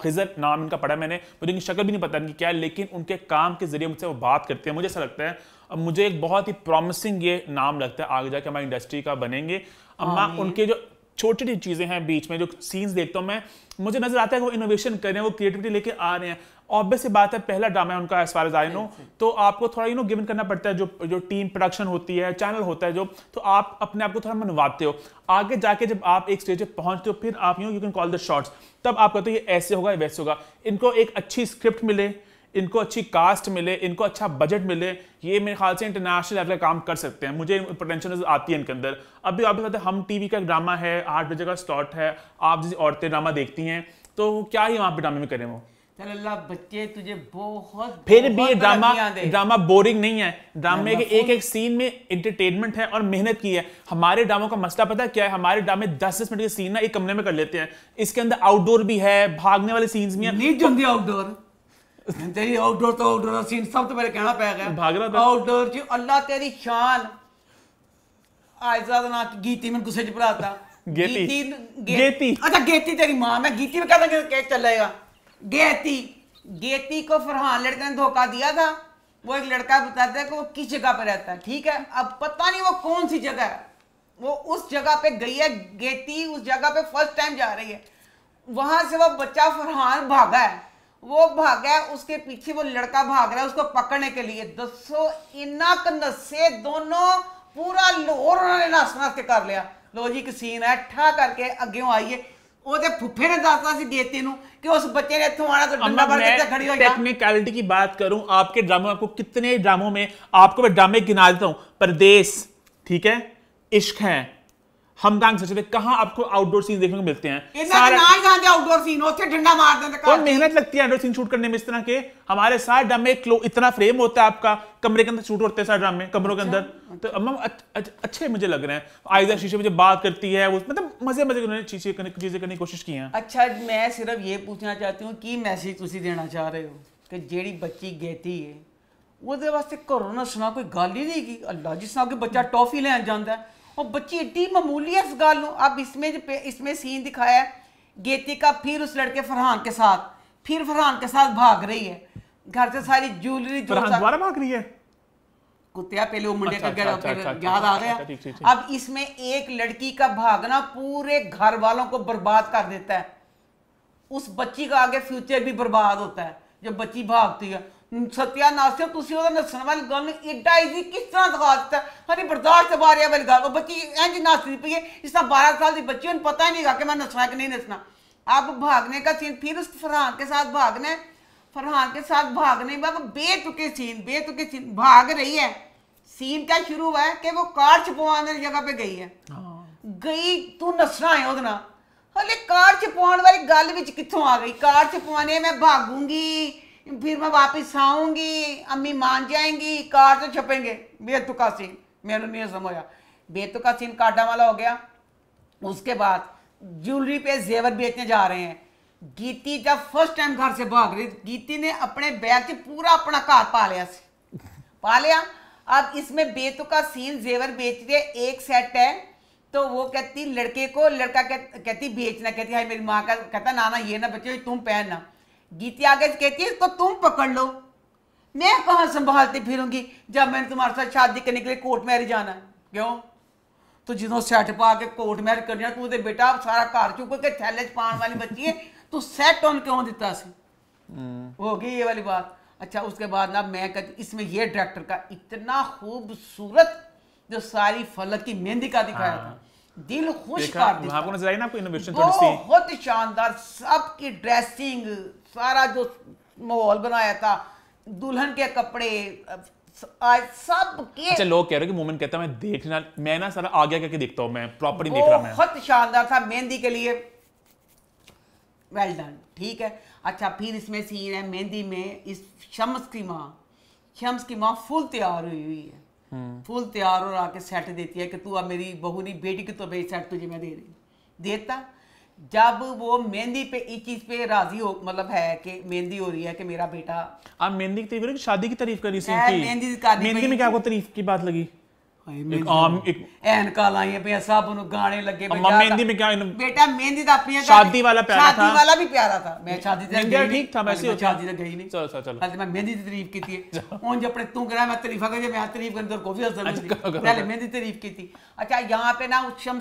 [SPEAKER 1] खिजर नाम इनका पढ़ा मैंने मुझे इनकी शक्ल भी नहीं पता इनकी क्या है लेकिन उनके काम के जरिए मुझसे वो बात करते हैं मुझे ऐसा लगता है अब मुझे एक बहुत ही प्रॉमिसिंग ये नाम लगता है आगे जाके हमारी इंडस्ट्री का बनेंगे अम्मा उनके जो छोटी छोटी चीज़ें हैं बीच में जो सीन्स देखता हूँ मैं मुझे नजर आता है वो इनोवेशन कर रहे हैं वो क्रिएटिविटी लेके आ रहे हैं ऑब्वियस बात है पहला ड्रामा है उनका as far as I know तो आपको थोड़ा यू नो गिवन करना पड़ता है जो जो टीम प्रोडक्शन होती है चैनल होता है जो तो आप अपने आप को थोड़ा मनवाते हो आगे जाके जब आप एक स्टेज पे पहुंचते हो फिर आप you you can call the shots तब आप कहते हो ये ऐसे होगा वैसे होगा इनको एक अच्छी स्क्रिप्ट मिले इनको अच्छी कास्ट मिले इनको अच्छा बजट मिले ये मेरे ख्याल से इंटरनेशनल लेवल का काम कर सकते हैं मुझे पोटेंशियल आती है इनके अंदर अभी आप बताते हैं हम टीवी का ड्रामा है आठ बजे का स्टॉट है आप जैसी औरतें ड्रामा देखती हैं तो क्या ही वहाँ पर ड्रामे में करें वो
[SPEAKER 2] चल अल्लाह बच्चे तुझे बहुत फिर बहुत भी ये ड्रामा ड्रामा
[SPEAKER 1] बोरिंग नहीं है ड्रामे के एक एक सीन में एंटरटेनमेंट है और मेहनत की है हमारे ड्रामों का मसला पता क्या है हमारे ड्रामे दस दस मिनट के सीन ना एक कमरे में कर लेते हैं इसके अंदर आउटडोर भी है भागने वाले सीन्स भी है आउटडोर
[SPEAKER 2] आउटडोर तो आउटडोर सीन सब तो मेरे कहना पै गया आउटडोर जी अल्लाह तेरी शान आज ना गीती में गुस्से भराता अच्छा गेती तेरी मां मैं गीती में कहता कि कैच चलेगा गेती गेती को फरहान लड़के ने धोखा दिया था वो एक लड़का बताता है कि वो किस जगह पर रहता है ठीक है अब पता नहीं वो कौन सी जगह है वो उस जगह पे गई है गेती उस जगह पे फर्स्ट टाइम जा रही है वहां से वो बच्चा फरहान भागा है वो भाग है उसके पीछे वो लड़का भाग रहा है उसको पकड़ने के लिए दसो इना नसे दोनों पूरा लाहौर उन्होंने नस नस के कर लिया लो जी एक सीन है ठा करके अगे ਆਈਏ ने
[SPEAKER 1] तो बात करूं आपके ड्रामों कितने ड्रामों में आपको मैं ड्रामे गिना देता परदेश ठीक है इश्क है हमदान सच में कहा आपको आउटडोर सीन देखने को मिलते हैं
[SPEAKER 2] आउटडोर सीन डंडा मार देते और
[SPEAKER 1] मेहनत लगती है आउटडोर सीन शूट करने में इस तरह के हमारे सारे क्लो इतना फ्रेम होता है आपका कमरे के अंदर शूट होते हैं सारे में कमरों के अच्छा, अंदर तो अच्छा। अम्मा अच्छे मुझे लग रहे हैं आयजा शीशे मुझे बात करती है मतलब मजे मजे उन्होंने
[SPEAKER 2] चीजें करने की कोशिश की है अच्छा मैं सिर्फ ये पूछना चाहती हूँ की मैसेज तुम देना चाह रहे हो कि जेडी बच्ची गहती है वो वास्ते कोरोना सुना कोई ਕੋਈ ਗੱਲ ਹੀ ਨਹੀਂ ਕੀ ਅੱਲਾ ਜਿਸ ਨਾਲ ਕਿ ਬੱਚਾ ਟੌਫੀ ਲੈਣ ਜਾਂਦਾ और बच्ची एड्डी इस गल अब इसमें इसमें सीन दिखाया गेती का फिर उस लड़के फरहान के साथ फिर फरहान के साथ भाग रही है घर से सारी ज्वेलरी दोबारा भाग रही है कुत्तिया पहले वो मुंडे का अच्छा, घर अच्छा, अच्छा, याद आ गया अब इसमें एक लड़की का भागना पूरे घर वालों को बर्बाद कर देता है उस बच्ची का आगे फ्यूचर भी बर्बाद होता है जब बच्ची भागती है सत्यानाश से ਤੁਸੀਂ ਉਹਦਾ ਨਸਣ ਵਾਲੀ ਗੱਲ ਐਡਾ ਈਜ਼ੀ ਕਿਸ ਤਰ੍ਹਾਂ ਦਿਖਾ ਦਿੱਤਾ ਹਰੀ ਬਰਦਾਸ਼ਤ ਬਾਰੇ ਵਾਲੀ 12 आप भागने का सीन फिर उस फरहान के साथ भागने फरहान के साथ भागने बेतुके सीन बेतुके सीन भाग रही है सीन क्या शुरू हुआ है कि वो कार छपवाने जगह पे गई है हाँ। गई तू नसना है ओदना हले कार छपवाने वाली गल कितों आ गई कार छपवाने मैं भागूंगी फिर मैं वापस आऊंगी अम्मी मान जाएंगी कार से छपेंगे बेतुका सीन मेरे नहीं समझा बेतुका सीन काटा वाला हो गया उसके बाद ज्वेलरी पे जेवर बेचने जा रहे हैं गीती जब फर्स्ट टाइम घर से भाग रही गीती ने अपने बैग से पूरा अपना घर पा लिया पा लिया अब इसमें बेतुका सीन जेवर बेच रहे एक सेट है तो वो कहती लड़के को लड़का कह, कहती बेचना कहती हाई मेरी माँ का कहता नाना ये ना बच्चे तुम पहनना गीती आगे कहती है इसको तुम पकड़ लो मैं कहा संभालती फिरूंगी जब मैंने तुम्हारे साथ शादी करने के लिए कोर्ट मैरिज जाना है क्यों तो जो सेट पा के कोर्ट मैरिज करना तू तो बेटा सारा घर चुप के थैले च पाने वाली बच्ची है तू तो सेट ऑन क्यों दिता सी हम्म। होगी ये वाली बात अच्छा उसके बाद ना मैं कहती इसमें यह डायरेक्टर का इतना खूबसूरत जो सारी फलक की मेहंदी का दिखाया हाँ। था दिल खुश कर
[SPEAKER 1] दिया ना कोई इनोवेशन थोड़ी सी
[SPEAKER 2] बहुत शानदार सबकी ड्रेसिंग सारा जो माहौल बनाया था दुल्हन के कपड़े आज सब के अच्छा लोग कह
[SPEAKER 1] रहे हैं कि मोमेंट कहता मैं देखना मैं ना सारा आगे करके देखता हूं मैं प्रॉपर्टी देख रहा मैं बहुत
[SPEAKER 2] शानदार था मेहंदी के लिए वेल डन ठीक है अच्छा फिर इसमें सीन है मेहंदी में इस शम्स की माँ शम्स की माँ फुल तैयार हुई हुई है हम्म। फुल तैयार और आके सेट देती है कि तू अब मेरी बहू नहीं बेटी की तो भाई सेट तुझे मैं दे रही देता जब वो मेहंदी पे इस चीज पे राजी हो मतलब है कि मेहंदी हो रही है कि मेरा बेटा आप मेहंदी की तरीफ शादी की तारीफ करी मेहंदी मेहंदी में क्या को तो तारीफ की बात लगी तारीफ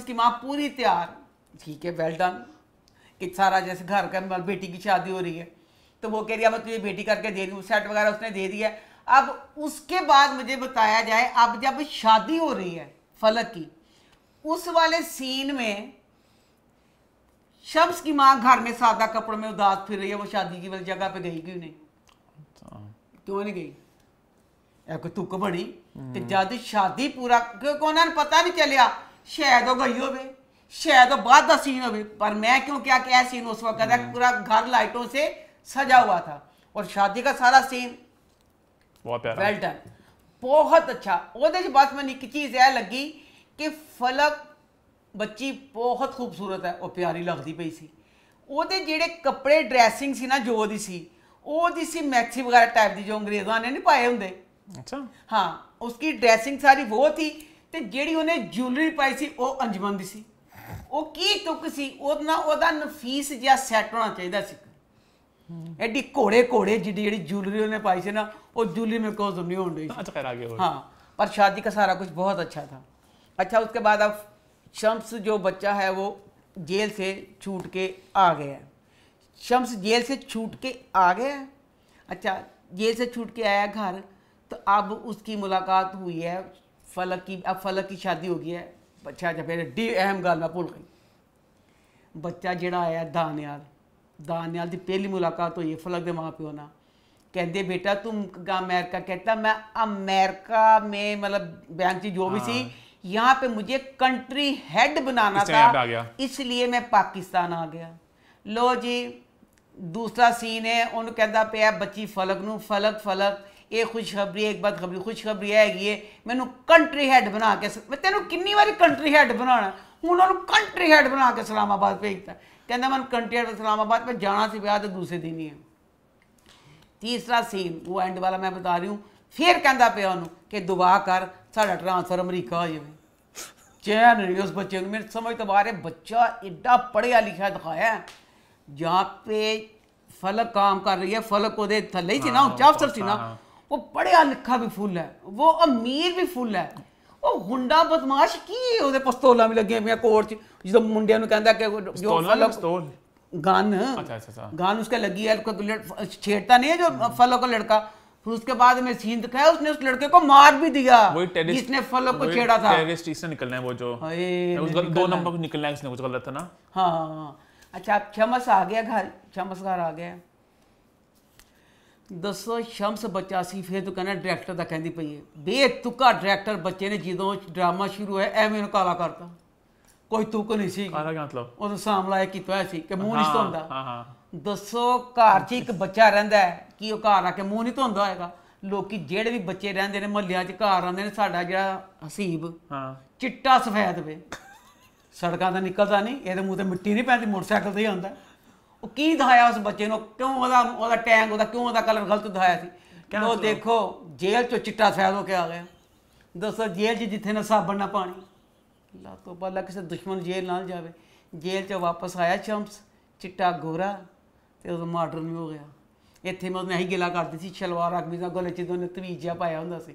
[SPEAKER 2] की माँ पूरी तैयार ठीक है वेल डन कि सारा जैसे घर के मतलब बेटी की शादी हो रही है तो वो कह रही है मैं तुझे बेटी करके दे रही हूँ सेट वगैरह उसने दे दिया अब उसके बाद मुझे बताया जाए अब जब शादी हो रही है फलक की उस वाले सीन में शम्स की माँ घर में सादा कपड़ों में उदास फिर रही है वो शादी की वाली जगह पे गई क्यों नहीं क्यों नहीं गई कोई तुक बड़ी हम्म। कि जब शादी पूरा क्योंकि उन्होंने पता नहीं चलिया शायद वो गई हो भी ਬਾਅਦ ਦਾ ਸੀਨ ਹੋਵੇ ਪਰ ਮੈਂ ਕਿਉਂ ਕਿਹਾ ਕਿ क्या ਸੀਨ ਉਸ ਵਕਤ था ਪੂਰਾ ਘਰ ਲਾਈਟੋਂ ਸੇ ਸਜਾ हुआ ਥਾ ਔਰ ਸ਼ਾਦੀ ਦਾ ਸਾਰਾ ਸੀਨ
[SPEAKER 1] ਬਹੁਤ ਪਿਆਰਾ ਵੈਲ ਡਨ
[SPEAKER 2] ਬਹੁਤ ਅੱਛਾ ਉਹਦੇ 'ਚ ਬਸ ਮੈਨੂੰ ਇੱਕ ਚੀਜ਼ ਇਹ ਲੱਗੀ ਕਿ ਫਲਕ ਬੱਚੀ ਬਹੁਤ ਖੂਬਸੂਰਤ ਹੈ ਉਹ ਪਿਆਰੀ ਲੱਗਦੀ ਪਈ ਸੀ ਉਹਦੇ ਜਿਹੜੇ ਕੱਪੜੇ ਡਰੈਸਿੰਗ ਸੀ ਨਾ ਜੋ ਉਹਦੀ ਸੀ ਉਹ ਦੀ ਸੀ ਮੈਕਸੀ ਵਗੈਰਾ ਟਾਈਪ ਦੀ ਜੋ ਅੰਗਰੇਜ਼ਾਂ ਨੇ ਨਹੀਂ ਪਾਏ ਹੁੰਦੇ ਅੱਛਾ ਹਾਂ ਉਸकी ਡਰੈਸਿੰਗ ਸਾਰੀ ਉਹ ਥੀ ਤੇ ਜਿਹੜੀ ਉਹਨੇ ਜੁਐਲਰੀ ਪਾਈ ਸੀ ਉਹ ਅੰਜਮਨ ਦੀ ਸੀ ਉਹ ਕੀ ਤੁਕ ਸੀ ਉਹਦਾ ਉਹਦਾ ਨਫੀਸ ਜਿਹਾ ਸੈੱਟ ਹੋਣਾ ਚਾਹੀਦਾ ਸੀ ਐਡੀ ਘੋੜੇ ਘੋੜੇ ਜਿੱਡੀ ਜਿਹੜੀ ਜੂਲਰੀ ਉਹਨੇ ਪਾਈ ਸੀ में ਕੋਜ਼ नहीं होन हाँ पर शादी का सारा कुछ बहुत अच्छा था अच्छा उसके बाद अब शम्स जो बच्चा है वो जेल से छूट के आ गया शम्स जेल से छूट के आ गया अच्छा जेल से छूट के आया घर तो अब उसकी मुलाकात हुई है फलक की अब फलक की शादी हो गई है अच्छा अच्छा फिर एड्डी अहम गल मैं भुल गई बच्चा जेह्ड़ा आया दानियाल दान्याल दी पैह्ली मुलाकात होई फलक के माँ प्यो ना कहते बेटा तुम अमेरिका कहता मैं अमेरिका में मतलब बैंक जो भी सी हाँ। यहाँ पे मुझे कंट्री हेड बनाना था इसलिए मैं पाकिस्तान आ गया लो जी दूसरा सीन है उन्हें कहता पे बच्ची फलक न फलक फलक ਇਹ ਖੁਸ਼ਖਬਰੀ ਇੱਕ ਬਾਤ ਖਬਰੀ ਖੁਸ਼ਖਬਰੀ ਹੈਗੀ ਏ ਮੈਨੂੰ ਕੰਟਰੀ ਹੈਡ ਬਣਾ ਕੇ ਮੈਂ ਤੈਨੂੰ ਕਿੰਨੀ ਵਾਰੀ ਕੰਟਰੀ ਹੈਡ ਬਣਾਉਣਾ ਹੁਣ ਉਹਨੂੰ ਕੰਟਰੀ ਹੈਡ ਬਣਾ ਕੇ ਸਲਾਮਾਬਾਦ ਭੇਜਤਾ ਕਹਿੰਦਾ ਮੈਂ ਕੰਟਰੀ ਹੈਡ ਸਲਾਮਾਬਾਦ ਮੈਂ ਜਾਣਾ ਸੀ ਵਿਆਹ ਤੇ ਦੂਸਰੇ ਦਿਨ ਹੀ ਹੈ ਤੀਸਰਾ ਸੀਨ ਉਹ ਐਂਡ ਵਾਲਾ ਮੈਂ ਬਤਾ ਰਹੀ ਹੂੰ ਫਿਰ ਕਹਿੰਦਾ ਪਿਆ ਉਹਨੂੰ ਕਿ ਦੁਆ ਕਰ ਸਾਡਾ ਟ੍ਰਾਂਸਫਰ ਅਮਰੀਕਾ ਹੋ ਜਾਵੇ ਚੈਨ ਰਿਓਸ ਬੱਚੇ ਨੂੰ ਮੇਰੇ ਸਮਝ ਤੋਂ ਬਾਹਰ ਬੱਚਾ ਐਡਾ ਪੜਿਆ ਲਿਖਿਆ ਦਿਖਾਇਆ ਜਾਂ ਪੇ ਫਲਕ ਕੰਮ ਕਰ ਰਹੀ ਹੈ ਫਲਕ ਉਹਦੇ ਥੱਲੇ ਹੀ ਸੀ ਨਾ ਉੱਚਾ ਅਫਸਰ ਸੀ ਨਾ वो पढ़िया लिखा भी फुल है वो अमीर भी फुल है ਉਹ ਗੁੰਡਾ ਬਦਮਾਸ਼ ਕੀ ਉਹਦੇ ਪਿਸਤੌਲਾਂ ਵੀ ਲੱਗੀਆਂ ਪਈਆਂ कोर्ट 'ਚ ਜਦੋਂ ਮੁੰਡਿਆਂ ਨੂੰ ਕਹਿੰਦਾ ਕਿ जो ਪਿਸਤੌਲ गन अच्छा, अच्छा अच्छा गन उसके लगी है उसको छेड़ता नहीं है जो फलों का लड़का फिर उसके बाद में सीन दिखाया उसने उस लड़के को मार भी दिया जिसने फलों को छेड़ा था टेररिस्ट
[SPEAKER 1] से निकलना है वो जो उसका दो नंबर निकलना है इसने कुछ गलत था ना
[SPEAKER 2] हाँ, हाँ, हाँ अच्छा अब छमस आ गया घर छमस घर आ गया ਦੱਸੋ ਸ਼ਮਸ ਬੱਚਾ ਸੀ ਫਿਰ ਤੂੰ ਕਹਿੰਦਾ ਡਾਇਰੈਕਟਰ ਦਾ ਕਹਿੰਦੀ ਪਈ ਬੇ ਬੇਤੁਕਾ ਡਾਇਰੈਕਟਰ ਬੱਚੇ ਨੇ ਜਦੋਂ ਡਰਾਮਾ ਸ਼ੁਰੂ ਹੋਇਆ ਐਵੇਂ ਨੂੰ ਕਾਲਾ ਕਰਤਾ ਕੋਈ ਤੁਕ ਨਹੀਂ ਸੀ ਕਾਲਾ ਕਿਆ ਮਤਲਬ ਉਹਦਾ ਸਾਹਮਣਾ ਇਹ ਕੀਤਾ ਸੀ ਕਿ ਮੂੰਹ ਨਹੀਂ ਧੋਂਦਾ ਹਾਂ ਹਾਂ ਦੱਸੋ ਘਰ 'ਚ ਇੱਕ ਬੱਚਾ ਰਹਿੰਦਾ ਹੈ ਕਿ ਉਹ ਘਰ ਆ ਕੇ ਮੂੰਹ ਨਹੀਂ ਧੋਂਦਾ ਹੋਏਗਾ ਲੋਕੀ ਜਿਹੜੇ ਵੀ ਬੱਚੇ ਰਹਿੰਦੇ ਨੇ ਮੁਹੱਲਿਆਂ 'ਚ ਘਰ ਆਉਂਦੇ ਨੇ ਸਾਡਾ ਜਿਹੜਾ ਹਸੀਬ ਹਾਂ ਚਿੱਟਾ ਸਫੈਦ ਵੇ ਸੜਕਾਂ ਦਾ ਨਿਕਲਦਾ ਨਹੀਂ ਇਹਦੇ ਮੂੰਹ ਤੇ ਮਿੱਟੀ ਨਹੀਂ ਪੈਂਦੀ ਮੋਟਰਸਾਈਕਲ ਤੇ ਹੀ ਆਉਂਦਾ ਉਹ ਕੀ ਦਿਖਾਇਆ ਉਸ ਬੱਚੇ ਨੂੰ ਕਿਉਂ ਉਹਦਾ ਉਹਦਾ ਟੈਂਕ ਉਹਦਾ ਕਿਉਂ ਉਹਦਾ ਕਲਰ ਗਲਤ ਦਿਖਾਇਆ ਸੀ ਉਹ ਦੇਖੋ ਜੇਲ੍ਹ ਚੋਂ ਚਿੱਟਾ ਸਫੈਦ ਹੋ ਕੇ ਆ ਗਿਆ ਦੱਸੋ ਜੇਲ੍ਹ 'ਚ ਜਿੱਥੇ ਨਾ ਸਾਬਣ ਨਾ ਪਾਣੀ ਅੱਲਾ ਤੋਂ ਬੱਲਾ ਕਿਸੇ ਦੁਸ਼ਮਣ ਜੇਲ੍ਹ ਨਾਲ ਜਾਵੇ ਜੇਲ੍ਹ 'ਚ ਵਾਪਸ ਆਇਆ ਚੰਪਸ ਚਿੱਟਾ ਗੋਰਾ ਤੇ ਉਹ ਮਾਡਰਨ ਵੀ ਹੋ ਗਿਆ ਇੱਥੇ ਮੈਂ ਉਹਨੇ ਹੀ ਗਿਲਾ ਕਰਦੀ ਸੀ ਸ਼ਲਵਾਰ ਦਾ ਗੋਲੇ 'ਚ ਦੋਨੇ ਤਵੀਜਾ ਪਾਇਆ ਹੁੰਦਾ ਸੀ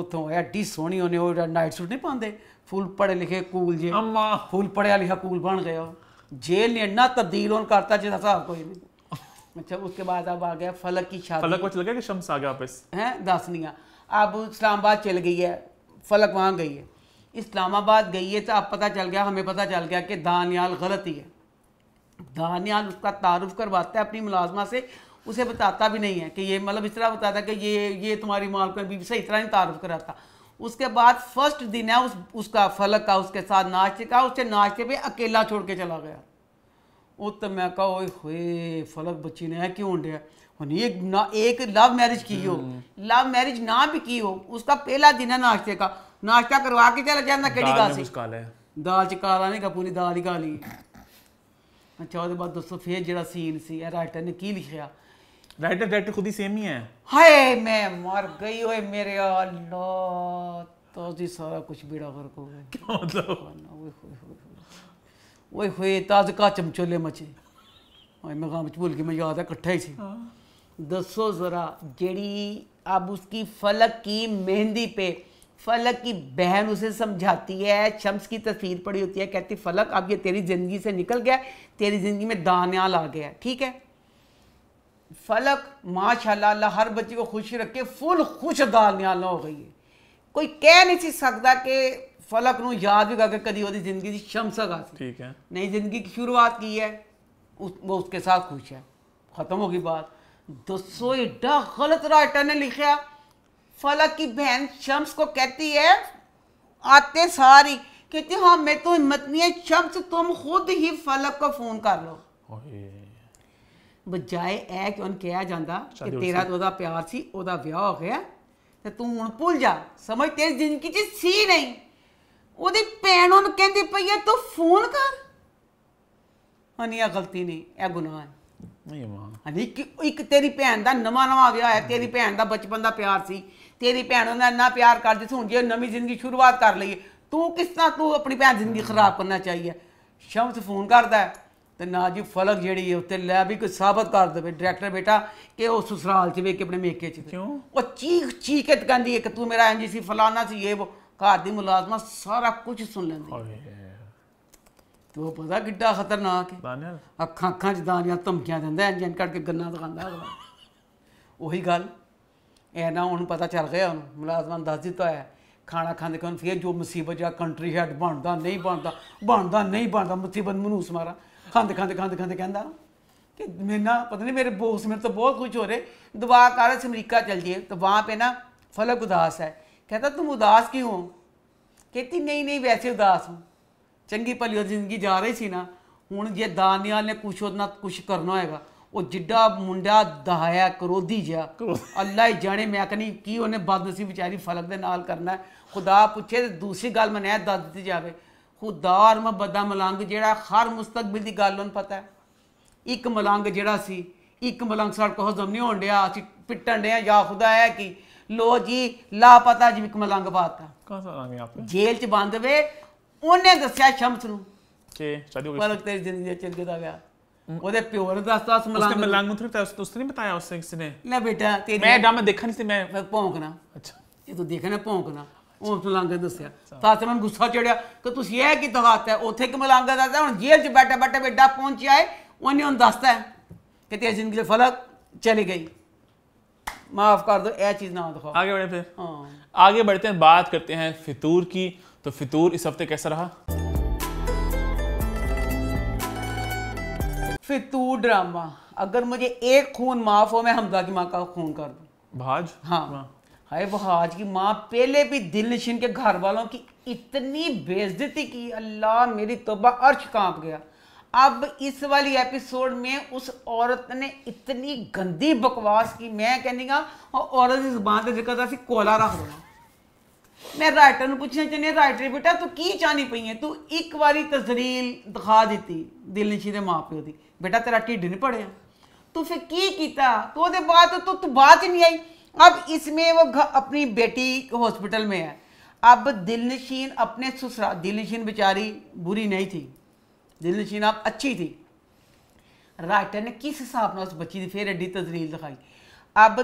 [SPEAKER 2] ਉਥੋਂ ਆਇਆ ਢੀ ਸੋਹਣੀ ਉਹਨੇ ਉਹ ਨਾਈਟ ਸੂਟ ਨਹੀਂ ਪਾਉਂਦੇ ਫੁੱਲ ਪੜੇ ਲਿਖੇ ਕੂਲ ਜੇ ਅੰਮਾ ਫੁੱਲ ਪੜਿਆ ਲਿਖਾ ਕੂਲ ਬਣ ਗਿਆ जेल ना तब्दील होने करता जैसा साहब कोई नहीं अच्छा उसके बाद अब आ गया फलक की शादी फलक कुछ चल कि शम्स आ गया वापस हैं दासनिया अब इस्लामाबाद चल गई है फलक वहाँ गई है इस्लामाबाद गई है तो अब पता चल गया हमें पता चल गया कि दानियाल गलत ही है दानियाल उसका तारुफ करवाता है अपनी मुलाजमा से उसे बताता भी नहीं है कि ये मतलब इस तरह बताता कि ये ये तुम्हारी माल को से सही तरह नहीं तारुफ कराता उसके बाद फर्स्ट दिन है उस उसका फलक का उसके साथ नाश्ते का उसे नाश्ते पे अकेला छोड़ के चला गया वो तो मैं कहा हुए फलक बच्ची ने है क्यों डे एक ना एक लव मैरिज की हो लव हम्म। मैरिज ना भी की हो उसका पहला दिन है नाश्ते का नाश्ता करवा के चला जाता केड़ी गाल से दाल च काला नहीं का पूरी दाल ही काली अच्छा ओहदे बाद दोस्तों फिर जरा सीन सी राइटर ने की लिखा राइटर डायरेक्टर खुद ही सेम ही है हाय मैं मर गई ओए मेरे अल्लाह तो जी सारा कुछ बिड़ा कर को क्या मतलब ओए होए ताज का चमचोले मचे ओए मैं गांव भूल के मैं याद है इकट्ठा ही थी हाँ। दसो जरा जेड़ी अब उसकी फलक की मेहंदी पे फलक की बहन उसे समझाती है शम्स की तस्वीर पड़ी होती है कहती फलक अब ये तेरी ज़िंदगी से निकल गया तेरी ज़िंदगी में दानियाल आ गया ठीक है फलक माशाला हर बच्चे को खुश रखे फुल खुश दानियाल हो गई है कोई कह नहीं सी सकता कि फलक ਨੂੰ ਯਾਦ ਵੀ ਕਰਕੇ ਕਦੀ ਉਹਦੀ ਜ਼ਿੰਦਗੀ ਦੀ ਸ਼ਮਸਾ ਗਾ ਸੀ ਠੀਕ ਹੈ ਨਹੀਂ ਜ਼ਿੰਦਗੀ ਦੀ ਸ਼ੁਰੂਆਤ ਕੀ ਹੈ वो उसके साथ खुश है ख़त्म होगी बात दसो एडा गलत राइटर ने लिखा फलक की बहन शम्स को कहती है आते सारी कहती हाँ मैं तो हिम्मत नहीं है शम्स तुम खुद ही फलक को फ़ोन कर लो ਬਜਾਏ ਐ ਕਿ ਉਹਨ ਕਿਹਾ ਜਾਂਦਾ ਕਿ ਤੇਰਾ ਤੇ ਉਹਦਾ ਪਿਆਰ ਸੀ ਉਹਦਾ ਵਿਆਹ ਹੋ ਗਿਆ ਤੇ ਤੂੰ ਹੁਣ ਭੁੱਲ ਜਾ ਸਮਝ ਤੇ ਜ਼ਿੰਦਗੀ 'ਚ ਸੀ ਨਹੀਂ ਉਹਦੀ ਭੈਣ ਉਹਨ ਕਹਿੰਦੀ ਪਈ ਐ ਤੂੰ ਫੋਨ ਕਰ ਹਨੀ ਆ ਗਲਤੀ ਨਹੀਂ ਇਹ ਗੁਨਾਹ ਹੈ ਨਹੀਂ ਮਾਂ ਹਨੀ ਇੱਕ ਤੇਰੀ ਭੈਣ ਦਾ ਨਵਾਂ ਨਵਾਂ ਵਿਆਹ ਹੈ ਤੇਰੀ ਭੈਣ ਦਾ ਬਚਪਨ ਦਾ ਪਿਆਰ ਸੀ ਤੇਰੀ ਭੈਣ ਉਹਨਾਂ ਇੰਨਾ ਪਿਆਰ ਕਰਦੀ ਸੀ ਹੁਣ ਜੇ ਨਵੀਂ ਜ਼ਿੰਦਗੀ ਸ਼ੁਰੂਆਤ ਕਰ ਲਈਏ ਤੂੰ ਕਿਸ ਤਰ੍ਹਾਂ ਤੂੰ ਆਪਣੀ ਭੈਣ ਜ਼ਿੰਦਗੀ ਖਰਾਬ ਕਰਨਾ ਚਾਹੀਏ ਸ਼ਮਸ ਫੋਨ ਕਰਦਾ ਤੇ ਨਾ ਜੀ ਫਲਕ ਜਿਹੜੀ ਹੈ ਉੱਤੇ ਲੈ ਵੀ ਕੋਈ ਸਾਬਤ ਕਰ ਦੇਵੇ ਡਾਇਰੈਕਟਰ ਬੇਟਾ ਕਿ ਉਹ ਸੁਸਰਾਲ ਚ ਵੇਖ ਕੇ ਆਪਣੇ ਮੇਕੇ ਚ ਕਿਉਂ ਉਹ ਚੀਖ ਚੀਖ ਕੇ ਕਹਿੰਦੀ ਹੈ ਕਿ ਤੂੰ ਮੇਰਾ ਐਂਜੀ ਸੀ ਫਲਾਣਾ ਸੀ ਇਹ ਉਹ ਘਰ ਦੀ ਮੁਲਾਜ਼ਮਾ ਸਾਰਾ ਕੁਝ ਸੁਣ ਲੈਂਦੀ ਹੈ ਤੂੰ ਪਤਾ ਕਿੱਡਾ ਖਤਰਨਾਕ ਹੈ ਅੱਖਾਂ ਅੱਖਾਂ ਚ ਦਾਨੀਆਂ ਧਮਕੀਆਂ ਦਿੰਦਾ ਐਂ ਜਨ ਕੱਢ ਕੇ ਗੰਨਾ ਦਿਖਾਉਂਦਾ ਉਹੀ ਗੱਲ ਇਹ ਨਾ ਉਹਨੂੰ ਪਤਾ ਚੱਲ ਗਿਆ ਉਹਨੂੰ ਮੁਲਾਜ਼ਮਾਂ ਦੱਸ ਦਿੱਤਾ ਹੈ ਖਾਣਾ ਖਾਂਦੇ ਕੋਨ ਫਿਰ ਜੋ ਮੁਸੀਬਤ ਜਾਂ ਕੰਟਰੀ ਹੈਡ ਬਣਦਾ ਨਹੀਂ ਬਣਦਾ ਬਣਦਾ ਨਹੀਂ ਬਣਦਾ ਮੁਸੀਬਤ ਮਨੂਸ ਮਾਰਾ ਖੰਦ ਖੰਦ ਖੰਦ ਖੰਦ ਕਹਿੰਦਾ ਕਿ मैं ना पता नहीं ਮੇਰੇ बॉस मेरे तो बहुत कुछ हो रहे दुआ कार से अमरीका चल जाइए तो वहाँ पे ना फलक उदास है कहता तुम उदास क्यों हो ਨਹੀਂ ਨਹੀਂ नहीं वैसे उदास ਚੰਗੀ ਭਲੀ ਉਹ ਜ਼ਿੰਦਗੀ ਜਾ ਰਹੀ ਸੀ ਨਾ ਹੁਣ ਜੇ ਦਾਨਿਆਲ ਨੇ ਕੁਛ ਉਹਨਾਂ ਨਾਲ ਕੁਛ ਕਰਨਾ ਹੋਏਗਾ ਉਹ ਜਿੱਡਾ ਮੁੰਡਾ ਦਹਾਇਆ ਕਰੋਧੀ ਜਿਆ ਅੱਲਾ ਹੀ ਜਾਣੇ ਮੈਂ ਕਹਨੀ ਕੀ ਉਹਨੇ ਬਦਨਸੀ ਵਿਚਾਰੀ ਫਲਕ ਦੇ ਨਾਲ ਕਰਨਾ ਖੁਦਾ ਪੁੱਛੇ ਦੂਸਰੀ ਗੱਲ ਇਹ ਦੱਸ ਦਿੱਤੀ ਜਾਵੇ ਖੁਦਾ ਔਰ ਮਬਦਾ ਮਲੰਗ ਜਿਹੜਾ ਹਰ ਮੁਸਤਕਬਲ ਦੀ ਗੱਲ ਨੂੰ ਪਤਾ ਹੈ ਇੱਕ ਮਲੰਗ ਜਿਹੜਾ ਸੀ ਇੱਕ ਮਲੰਗ ਸਾਡ ਕੋ ਹਜ਼ਮ ਨਹੀਂ ਹੋਣ ਡਿਆ ਅਸੀਂ ਪਿੱਟਣ ਡਿਆ ਯਾ ਖੁਦਾ ਹੈ ਕਿ ਲੋ ਜੀ ਲਾ ਪਤਾ ਜਿਵੇਂ ਇੱਕ ਮਲੰਗ ਬਾਤਾ ਕਾਸਾ ਲਾਂਗੇ ਆਪ ਜੇਲ੍ਹ ਚ ਬੰਦ ਵੇ ਉਹਨੇ ਦੱਸਿਆ ਸ਼ਮਸ ਨੂੰ
[SPEAKER 1] ਕੇ ਸ਼ਾਦੀ ਹੋ ਗਈ
[SPEAKER 2] ਤੇਰੀ ਜ਼ਿੰਦਗੀ ਚਲ ਗਿਆ ਗਿਆ ਉਹਦੇ ਪਿਓ ਨੇ ਦੱਸਤਾ ਉਸ ਮਲੰਗ ਉਸਨੇ ਮਲੰਗ ਨੂੰ ਤੇ ਉਸ ਨੇ ਬਤਾਇਆ ਉਸ ਨੇ ਲੈ ਬੇਟਾ ਤੇਰੀ ਮੈਂ ਡੰਮ ਦੇਖਣ ਸੀ ਮੈਂ ਭੌਂਕਣਾ ਅੱਛਾ ਇਹ ਤੂੰ ਦੇਖਣਾ ਭੌਂਕਣਾ गई माफ कर दो यह चीज़ ना
[SPEAKER 1] दिखाओ आगे बढ़े फिर हाँ आगे बढ़ते हैं बात करते हैं फितूर की तो फितूर इस हफ्ते कैसा रहा
[SPEAKER 2] फितूर ड्रामा अगर मुझे एक खून माफ हो मैं हमदा की माँ का खून कर दू भाज हाँ। हाय बहाज की माँ पहले भी दिल नशीन के घर वालों की इतनी बेजती की अल्लाह मेरी तोबा अर्श कांप गया अब इस वाली एपिसोड में उस औरत ने इतनी गंदी बकवास की मैं कहनी का और औरत इस बात का जिक्र असी कोला रख देना मैं राइटर ने पूछना चाहिए राइटर बेटा तू की चाहनी पई है तू एक बारी तस्रील दिखा दी दिल निशी के माँ प्यो की बेटा तेरा ढिड नहीं पड़े तू फिर की किया तो बाद तू तो, तो बात नहीं आई अब इसमें वो अपनी बेटी हॉस्पिटल में है अब दिलनशीन अपने ससुराल दिलनशीन बेचारी बुरी नहीं थी दिलनशीन आप अच्छी थी राइटर ने किस हिसाब ने उस बच्ची की फिर एडी तजरील दिखाई अब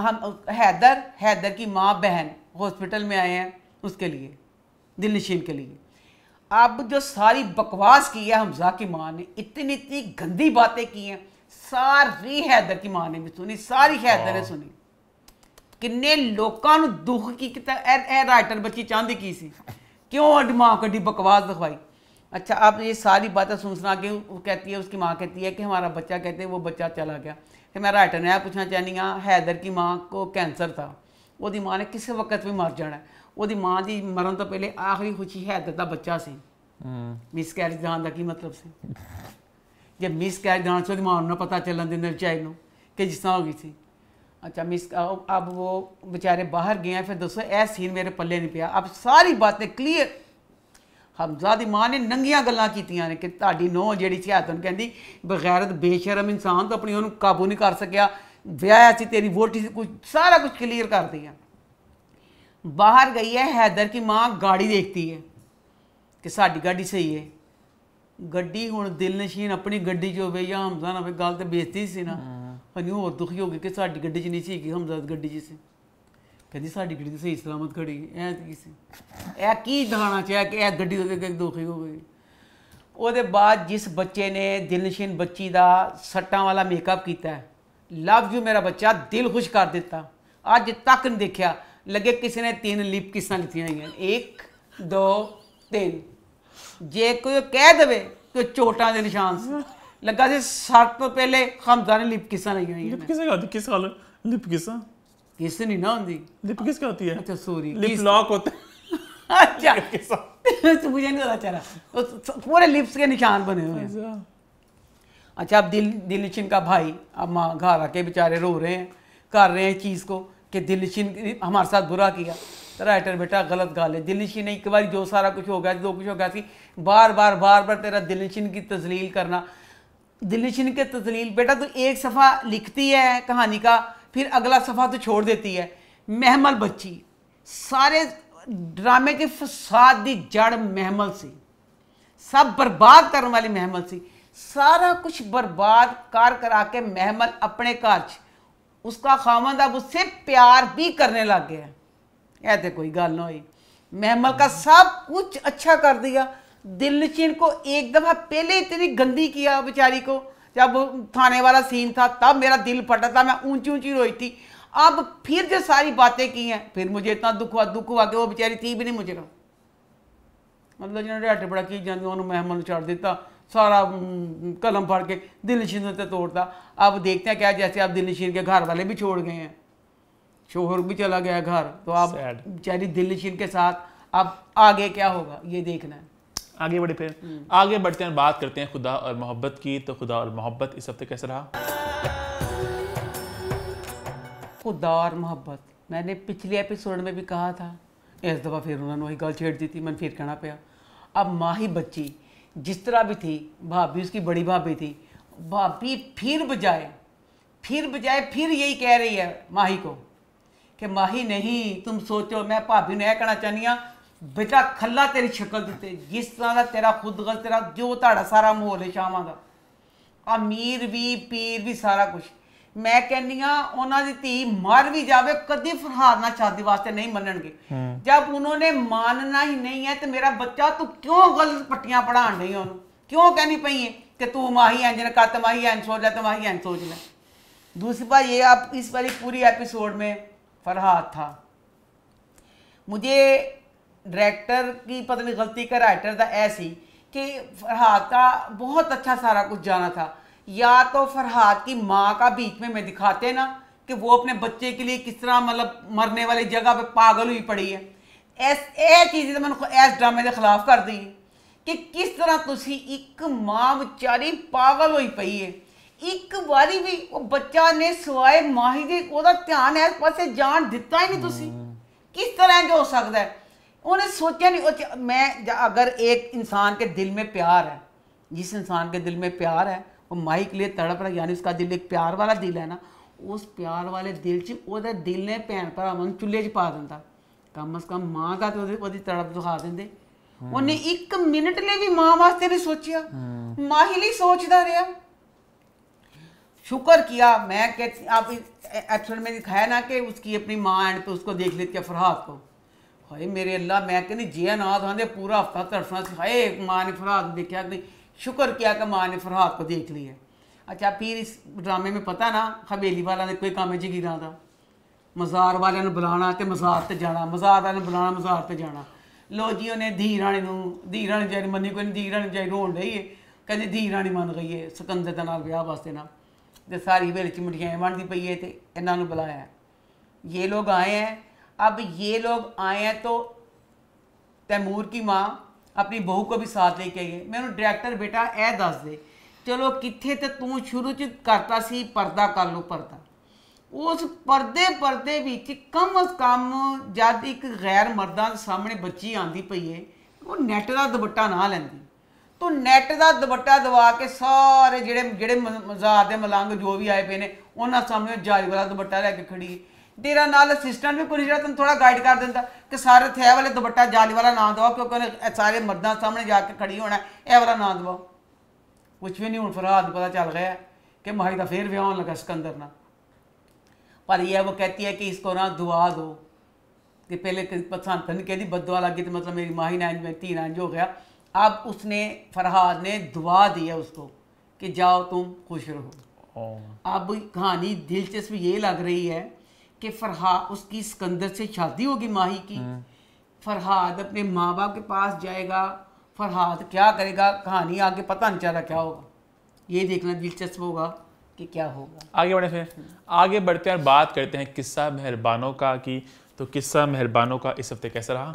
[SPEAKER 2] हम हैदर हैदर की माँ बहन हॉस्पिटल में आए हैं उसके लिए दिलनशीन के लिए अब जो सारी बकवास की है हमजा की माँ ने इतनी इतनी गंदी बातें की हैं सारी हैदर की माँ ने भी सुनी सारी हैदर ने हाँ। सुनी ਕਿੰਨੇ ਲੋਕਾਂ ਨੂੰ ਦੁੱਖ ਕੀ ਕੀਤਾ ਇਹ ਰਾਈਟਰ ਬੱਚੀ ਚਾਹਦੀ ਕੀ ਸੀ क्यों माँ कटी बकवास दिखवाई अच्छा आप ये सारी बातें सुन सुना के वो कहती है उसकी माँ कहती है कि हमारा बच्चा कहते हैं वो बच्चा चला गया फिर मैं राइटर ने पूछना चाहनी हाँ हैदर की माँ को कैंसर था वो माँ ने किसी वक्त भी मर जाना वो माँ की मरन तो पहले आखिरी खुशी हैदर का बच्चा से मिस कैरिज जान का की मतलब से जब मिस कैरिज जान से माँ ने पता चलन देने बेचारे कि जिस तरह हो गई थी अच्छा मिस अब वो बेचारे बाहर गए हैं फिर दोस्तों ऐ सीन मेरे पल्ले नहीं पिया अब सारी बातें क्लीयर हमजा की माँ ने नंगिया गलतियां ने कि ताकि नौ जी सी है तुम कहती बगैरत बेशरम इंसान तो अपनी उन्होंने काबू नहीं कर सकिया व्याया से तेरी वोटी से कुछ सारा कुछ क्लीयर कर दिया बाहर गई है हैदर की माँ गाड़ी देखती है कि साड़ी गाड़ी सही है ग्डी हूँ दिल नशीन अपनी ग्डी च हो हमजा ना हो गल तो बेचती सी ना hmm. ਅਸੀਂ ਹੋਰ ਦੁਖੀ ਹੋ ਗਏ ਕਿ ਸਾਡੀ ਗੱਡੀ 'ਚ ਨਹੀਂ ਸੀ ਕਿ ਹਮਜ਼ਾ ਗੱਡੀ 'ਚ ਸੀ ਕਹਿੰਦੀ ਸਾਡੀ ਗੱਡੀ ਤੇ ਸਹੀ ਸਲਾਮਤ ਖੜੀ ਐ ਕੀ ਸੀ ਇਹ ਕੀ ਦਾਣਾ ਚ ਕਿ ਇਹ ਗੱਡੀ ਦੇ ਕੇ ਦੁਖੀ ਹੋ ਗਈ ਉਹਦੇ ਬਾਅਦ ਜਿਸ ਬੱਚੇ ਨੇ ਦਿਲਨਸ਼ੀਨ ਬੱਚੀ ਦਾ ਸੱਟਾਂ ਵਾਲਾ ਮੇਕਅਪ ਕੀਤਾ ਲਵ ਯੂ ਮੇਰਾ ਬੱਚਾ ਦਿਲ ਖੁਸ਼ ਕਰ ਦਿੱਤਾ ਅੱਜ ਤੱਕ ਨਹੀਂ ਦੇਖਿਆ लगे किसी ने तीन लिप किसा लिखी हुई हैं एक दो तीन जे कोई कह दे तो चोटा के निशान से लगा ලගාසේ तो पहले खानदान लिप किसा नहीं हुई लिप किसे का किस खाल लिप किसा किससे नहीं ना होती लिप किस का होती है अच्छा सॉरी लिप लॉक होता है अच्छा तो मुझे नहीं पता चला तो पूरे लिप्स के निशान बने हुए हैं अच्छा, अच्छा अब दिल दिलचिन का भाई अब माँ घर आके बेचारे रो रहे हैं कर रहे हैं चीज़ को कि दिलचिन हमारे साथ बुरा किया तेरा तो एटर बेटा गलत गाल है दिल ने एक बार जो सारा कुछ हो गया जो कुछ हो गया थी बार बार बार बार तेरा दिलचिन की तजलील करना दिलनशीन के तजलील बेटा तो एक सफ़ा लिखती है कहानी का फिर अगला सफ़ा तो छोड़ देती है महमल बच्ची सारे ड्रामे के फसाद की जड़ महमल सी सब बर्बाद करने वाली महमल सी सारा कुछ बर्बाद कर करा के महमल अपने घर उसका खामद अब उससे प्यार भी करने लग गया ऐ तो कोई गल ना हुई महमल का सब कुछ अच्छा कर दिया दिल नशीन को एक दफ़ा पहले इतनी गंदी किया बेचारी को जब थाने वाला सीन था तब मेरा दिल फटा था मैं ऊंची ऊंची रोई थी अब फिर जो सारी बातें की हैं फिर मुझे इतना दुख हुआ दुख हुआ कि वो बेचारी थी भी नहीं मुझे मतलब जिन्होंने ਜਿਹਨੇ ਢੱਟ ਬੜਾ ਕੀ ਜਾਂਦੇ ਉਹਨੂੰ ਮਹਿਮਾਨ ਨੂੰ सारा कलम फाड़ के दिल नशीन से तोड़ता अब देखते हैं क्या जैसे आप दिल नशीन के घर वाले भी छोड़ गए हैं शोहर भी चला गया घर तो आप बेचारी दिल नशीन के साथ अब आगे क्या होगा ये देखना है
[SPEAKER 1] आगे बढ़े फिर हम्म। आगे बढ़ते हैं बात करते हैं खुदा और मोहब्बत की तो खुदा और मोहब्बत इस हफ्ते कैसे रहा
[SPEAKER 2] खुदा और मोहब्बत मैंने पिछले एपिसोड में भी कहा था इस दफ़ा फिर उन्होंने वही गल छेड़ दी थी मैंने फिर कहना पाया अब माही बच्ची जिस तरह भी थी भाभी उसकी बड़ी भाभी थी भाभी फिर बजाए फिर बजाए फिर यही कह रही है माही को कि माही नहीं तुम सोचो मैं भाभी ने यह कहना चाहनी हाँ बेटा खला तेरी शक्ल दिते जिस तरह का तेरा खुद गल तेरा जो ताड़ा सारा माहौल है शाम का अमीर भी पीर भी सारा कुछ मैं कहनी हाँ उन्होंने धी मर भी जाए कभी फरहारना शादी वास्ते नहीं मनन गए हम्म। जब उन्होंने मानना ही नहीं है तो मेरा बच्चा तू क्यों गलत पट्टियां पढ़ा रही है क्यों कहनी पई है कि तू माही एंजन का तो माही एन सोच ला तो माही एन सोच लै दूसरी बात ये आप इस बारी पूरी एपिसोड में फरहार था मुझे डायरेक्टर की पता नहीं गलती का राइटर था ऐसी कि फरहाद का बहुत अच्छा सारा कुछ जाना था या तो फरहाद की माँ का बीच में मैं दिखाते ना कि वो अपने बच्चे के लिए किस तरह मतलब मरने वाली जगह पे पागल हुई पड़ी है एस ए ਚੀਜ਼ ਤਾਂ ਮੈਨੂੰ ਇਸ ਡਰਾਮੇ ਦੇ ਖਿਲਾਫ ਕਰਦੀ ਹੈ कि किस तरह ਤੁਸੀਂ ਇੱਕ ਮਾਂ ਵਿਚਾਰੀ ਪਾਗਲ ਹੋਈ ਪਈ ਹੈ ਇੱਕ ਵਾਰੀ ਵੀ ਉਹ ਬੱਚਾ ਨੇ ਸਵਾਏ ਮਾਹੀ ਦੇ ਉਹਦਾ ਧਿਆਨ ਇਸ ਪਾਸੇ ਜਾਣ ਦਿੱਤਾ ਹੀ ਨਹੀਂ ਤੁਸੀਂ ਕਿਸ ਤਰ੍ਹਾਂ ਜੋ ਹੋ उन्हें सोचा नहीं मैं अगर एक इंसान के दिल में प्यार है जिस इंसान के दिल में प्यार है वो माही के लिए तड़प रहा यानी उसका दिल एक प्यार वाला दिल है ना उस प्यार वाले दिल च ओह्दे दिल ने भैन भरा ਨੂੰ ਚੁੱਲ੍ਹੇ पा दिता कम अज कम ਕਮ का ਦਾ ਤੇ ਉਹਦੀ ਤੜਪ ਦਿਖਾ ਦਿੰਦੇ ਉਹਨੇ 1 ਮਿੰਟ ਲਈ नहीं ਮਾਂ ਵਾਸਤੇ ਨਹੀਂ ਸੋਚਿਆ ਮਾਹੀ शुक्र किया मैं आप एक्सीडेंट में दिखाया ना कि उसकी अपनी माँ एंड पे उसको देख लेती है फरहाद को ਹਾਏ ਮੇਰੇ ਅੱਲਾ ਮੈਂ ਕਹਿੰਦੀ ਜੇ ਨਾ ਦਵਾਂਦੇ ਪੂਰਾ ਹਫਤਾ ਤੜਫਣਾ ਸੀ ਹਾਏ ਇੱਕ ਮਾਂ ਨੇ ਫਰਹਾਦ ਦੇਖਿਆ ਨਹੀਂ ਸ਼ੁਕਰ ਕਿਹਾ ਕਿ ਮਾਂ ਨੇ ਫਰਹਾਦ ਕੋ ਦੇਖ ਲਈ ਹੈ ਅੱਛਾ ਪੀਰ ਇਸ ਡਰਾਮੇ ਮੇ ਪਤਾ ਨਾ ਹਵੇਲੀ ਵਾਲਾ ਦੇ ਕੋਈ ਕੰਮ ਜੀ ਕੀ ਦਾ ਮਜ਼ਾਰ ਵਾਲਿਆਂ ਨੂੰ ਬੁਲਾਣਾ ਤੇ ਮਜ਼ਾਰ ਤੇ ਜਾਣਾ ਮਜ਼ਾਰ ਵਾਲਿਆਂ ਨੂੰ ਬੁਲਾਣਾ ਮਜ਼ਾਰ ਤੇ ਜਾਣਾ ਲੋ ਜੀ ਉਹਨੇ ਧੀਰਾਣੀ ਨੂੰ ਧੀਰਾਣੀ ਜੈ ਮੰਨੀ ਕੋਈ ਧੀਰਾਣੀ ਜੈ ਰੋਣ ਲਈ ਕਹਿੰਦੇ ਧੀਰਾਣੀ ਮੰਨ ਗਈ ਏ ਸਕੰਦਰ ਦੇ ਨਾਲ ਵਿਆਹ ਵਾਸਤੇ ਨਾ ਤੇ ਸਾਰੀ ਵੇਲੇ ਚ ਮੁੰਡੀਆਂ ਵਣਦੀ ਪਈ ਏ ਤੇ ਇਹਨਾਂ ਨੂੰ ਬੁਲਾਇਆ ਇਹ ਲੋਕ ਆਏ ਐ अब ये लोग आए हैं तो ਤੈਮੂਰ ਕੀ ਮਾਂ ਆਪਣੀ ਬਹੂ ਕੋ ਵੀ ਸਾਥ ਲੈ ਕੇ ਆਈ ਹੈ ਮੈਨੂੰ ਡਾਇਰੈਕਟਰ ਬੇਟਾ ਇਹ ਦੱਸ ਦੇ ਚਲੋ ਕਿੱਥੇ ਤੇ ਤੂੰ ਸ਼ੁਰੂ ਚ ਕਰਤਾ ਸੀ ਪਰਦਾ ਕਰ ਲੋ ਪਰਦਾ ਉਸ ਪਰਦੇ ਪਰਦੇ ਵਿੱਚ ਕਮ ਅਸ ਕਮ ਜਦ ਇੱਕ ਗੈਰ ਮਰਦਾਂ ਦੇ ਸਾਹਮਣੇ ਬੱਚੀ ਆਂਦੀ ਪਈ ਏ ਉਹ ਨੈਟ ਦਾ ਦੁਪੱਟਾ ਨਾ ਲੈਂਦੀ ਤੋ ਨੈਟ ਦਾ ਦੁਪੱਟਾ ਦਵਾ ਕੇ ਸਾਰੇ ਜਿਹੜੇ ਜਿਹੜੇ ਮਜ਼ਾਰ ਦੇ ਮਲੰਗ ਜੋ ਵੀ ਆਏ ਪਏ ਨੇ ਉਹਨਾਂ ਸਾਹਮਣੇ ਜਾਜ ਵਾਲਾ ਦੁਪੱਟਾ ਲੈ ਕੇ ਖੜੀ ਏ ਡੇਰਾ ਨਾਲ ਅਸਿਸਟੈਂਟ ਵੀ ਕੋਈ ਜਿਹੜਾ ਤੁਹਾਨੂੰ ਥੋੜਾ ਗਾਈਡ ਕਰ ਦਿੰਦਾ ਕਿ ਸਾਰੇ ਥੈ ਵਾਲੇ ਦੁਪੱਟਾ ਜਾਲੀ ਵਾਲਾ ਨਾ ਦਵਾ ਕਿਉਂਕਿ ਉਹਨੇ ਸਾਰੇ ਮਰਦਾਂ ਸਾਹਮਣੇ ਜਾ ਕੇ ਖੜੀ ਹੋਣਾ ਇਹ ਵਾਲਾ ਨਾ ਦਵਾ ਕੁਝ ਵੀ ਨਹੀਂ ਹੁਣ ਫਰਾਦ ਪਤਾ ਚੱਲ ਗਿਆ ਕਿ ਮਹਾਰੀ ਦਾ ਫੇਰ ਵਿਆਹ ਹੋਣ ਲੱਗਾ ਸਕੰਦਰ ਨਾਲ ਪਰ ਇਹ ਉਹ ਕਹਤੀ ਹੈ ਕਿ ਇਸ ਕੋ ਨਾ ਦੁਆ ਦੋ ਕਿ ਪਹਿਲੇ ਪਸੰਦ ਨਹੀਂ ਕਹਦੀ ਬਦਦੁਆ ਲੱਗੀ ਤੇ ਮਤਲਬ ਮੇਰੀ ਮਾਹੀ ਨਾਂ ਮੈਂ ਤੀਨ ਆਂਜ ਹੋ ਗਿਆ ਆਪ ਉਸਨੇ ਫਰਹਾਦ ਨੇ ਦੁਆ ਦੀ ਹੈ ਉਸਕੋ ਕਿ ਜਾਓ ਤੂੰ ਖੁਸ਼ ਰਹੋ ਆਬ ਕਹਾਣੀ ਦਿਲਚਸਪ ਇਹ ਲੱਗ ਰਹੀ ਹੈ कि फरहा उसकी सिकंदर से शादी होगी माही की हम्म। फरहाद अपने माँ बाप के पास जाएगा फरहाद क्या करेगा कहानी आगे पता नहीं चला क्या होगा ये देखना दिलचस्प होगा कि क्या होगा
[SPEAKER 1] आगे बढ़े फिर आगे बढ़ते हैं बात करते हैं किस्सा मेहरबानों का कि तो किस्सा मेहरबानों का इस हफ्ते कैसा रहा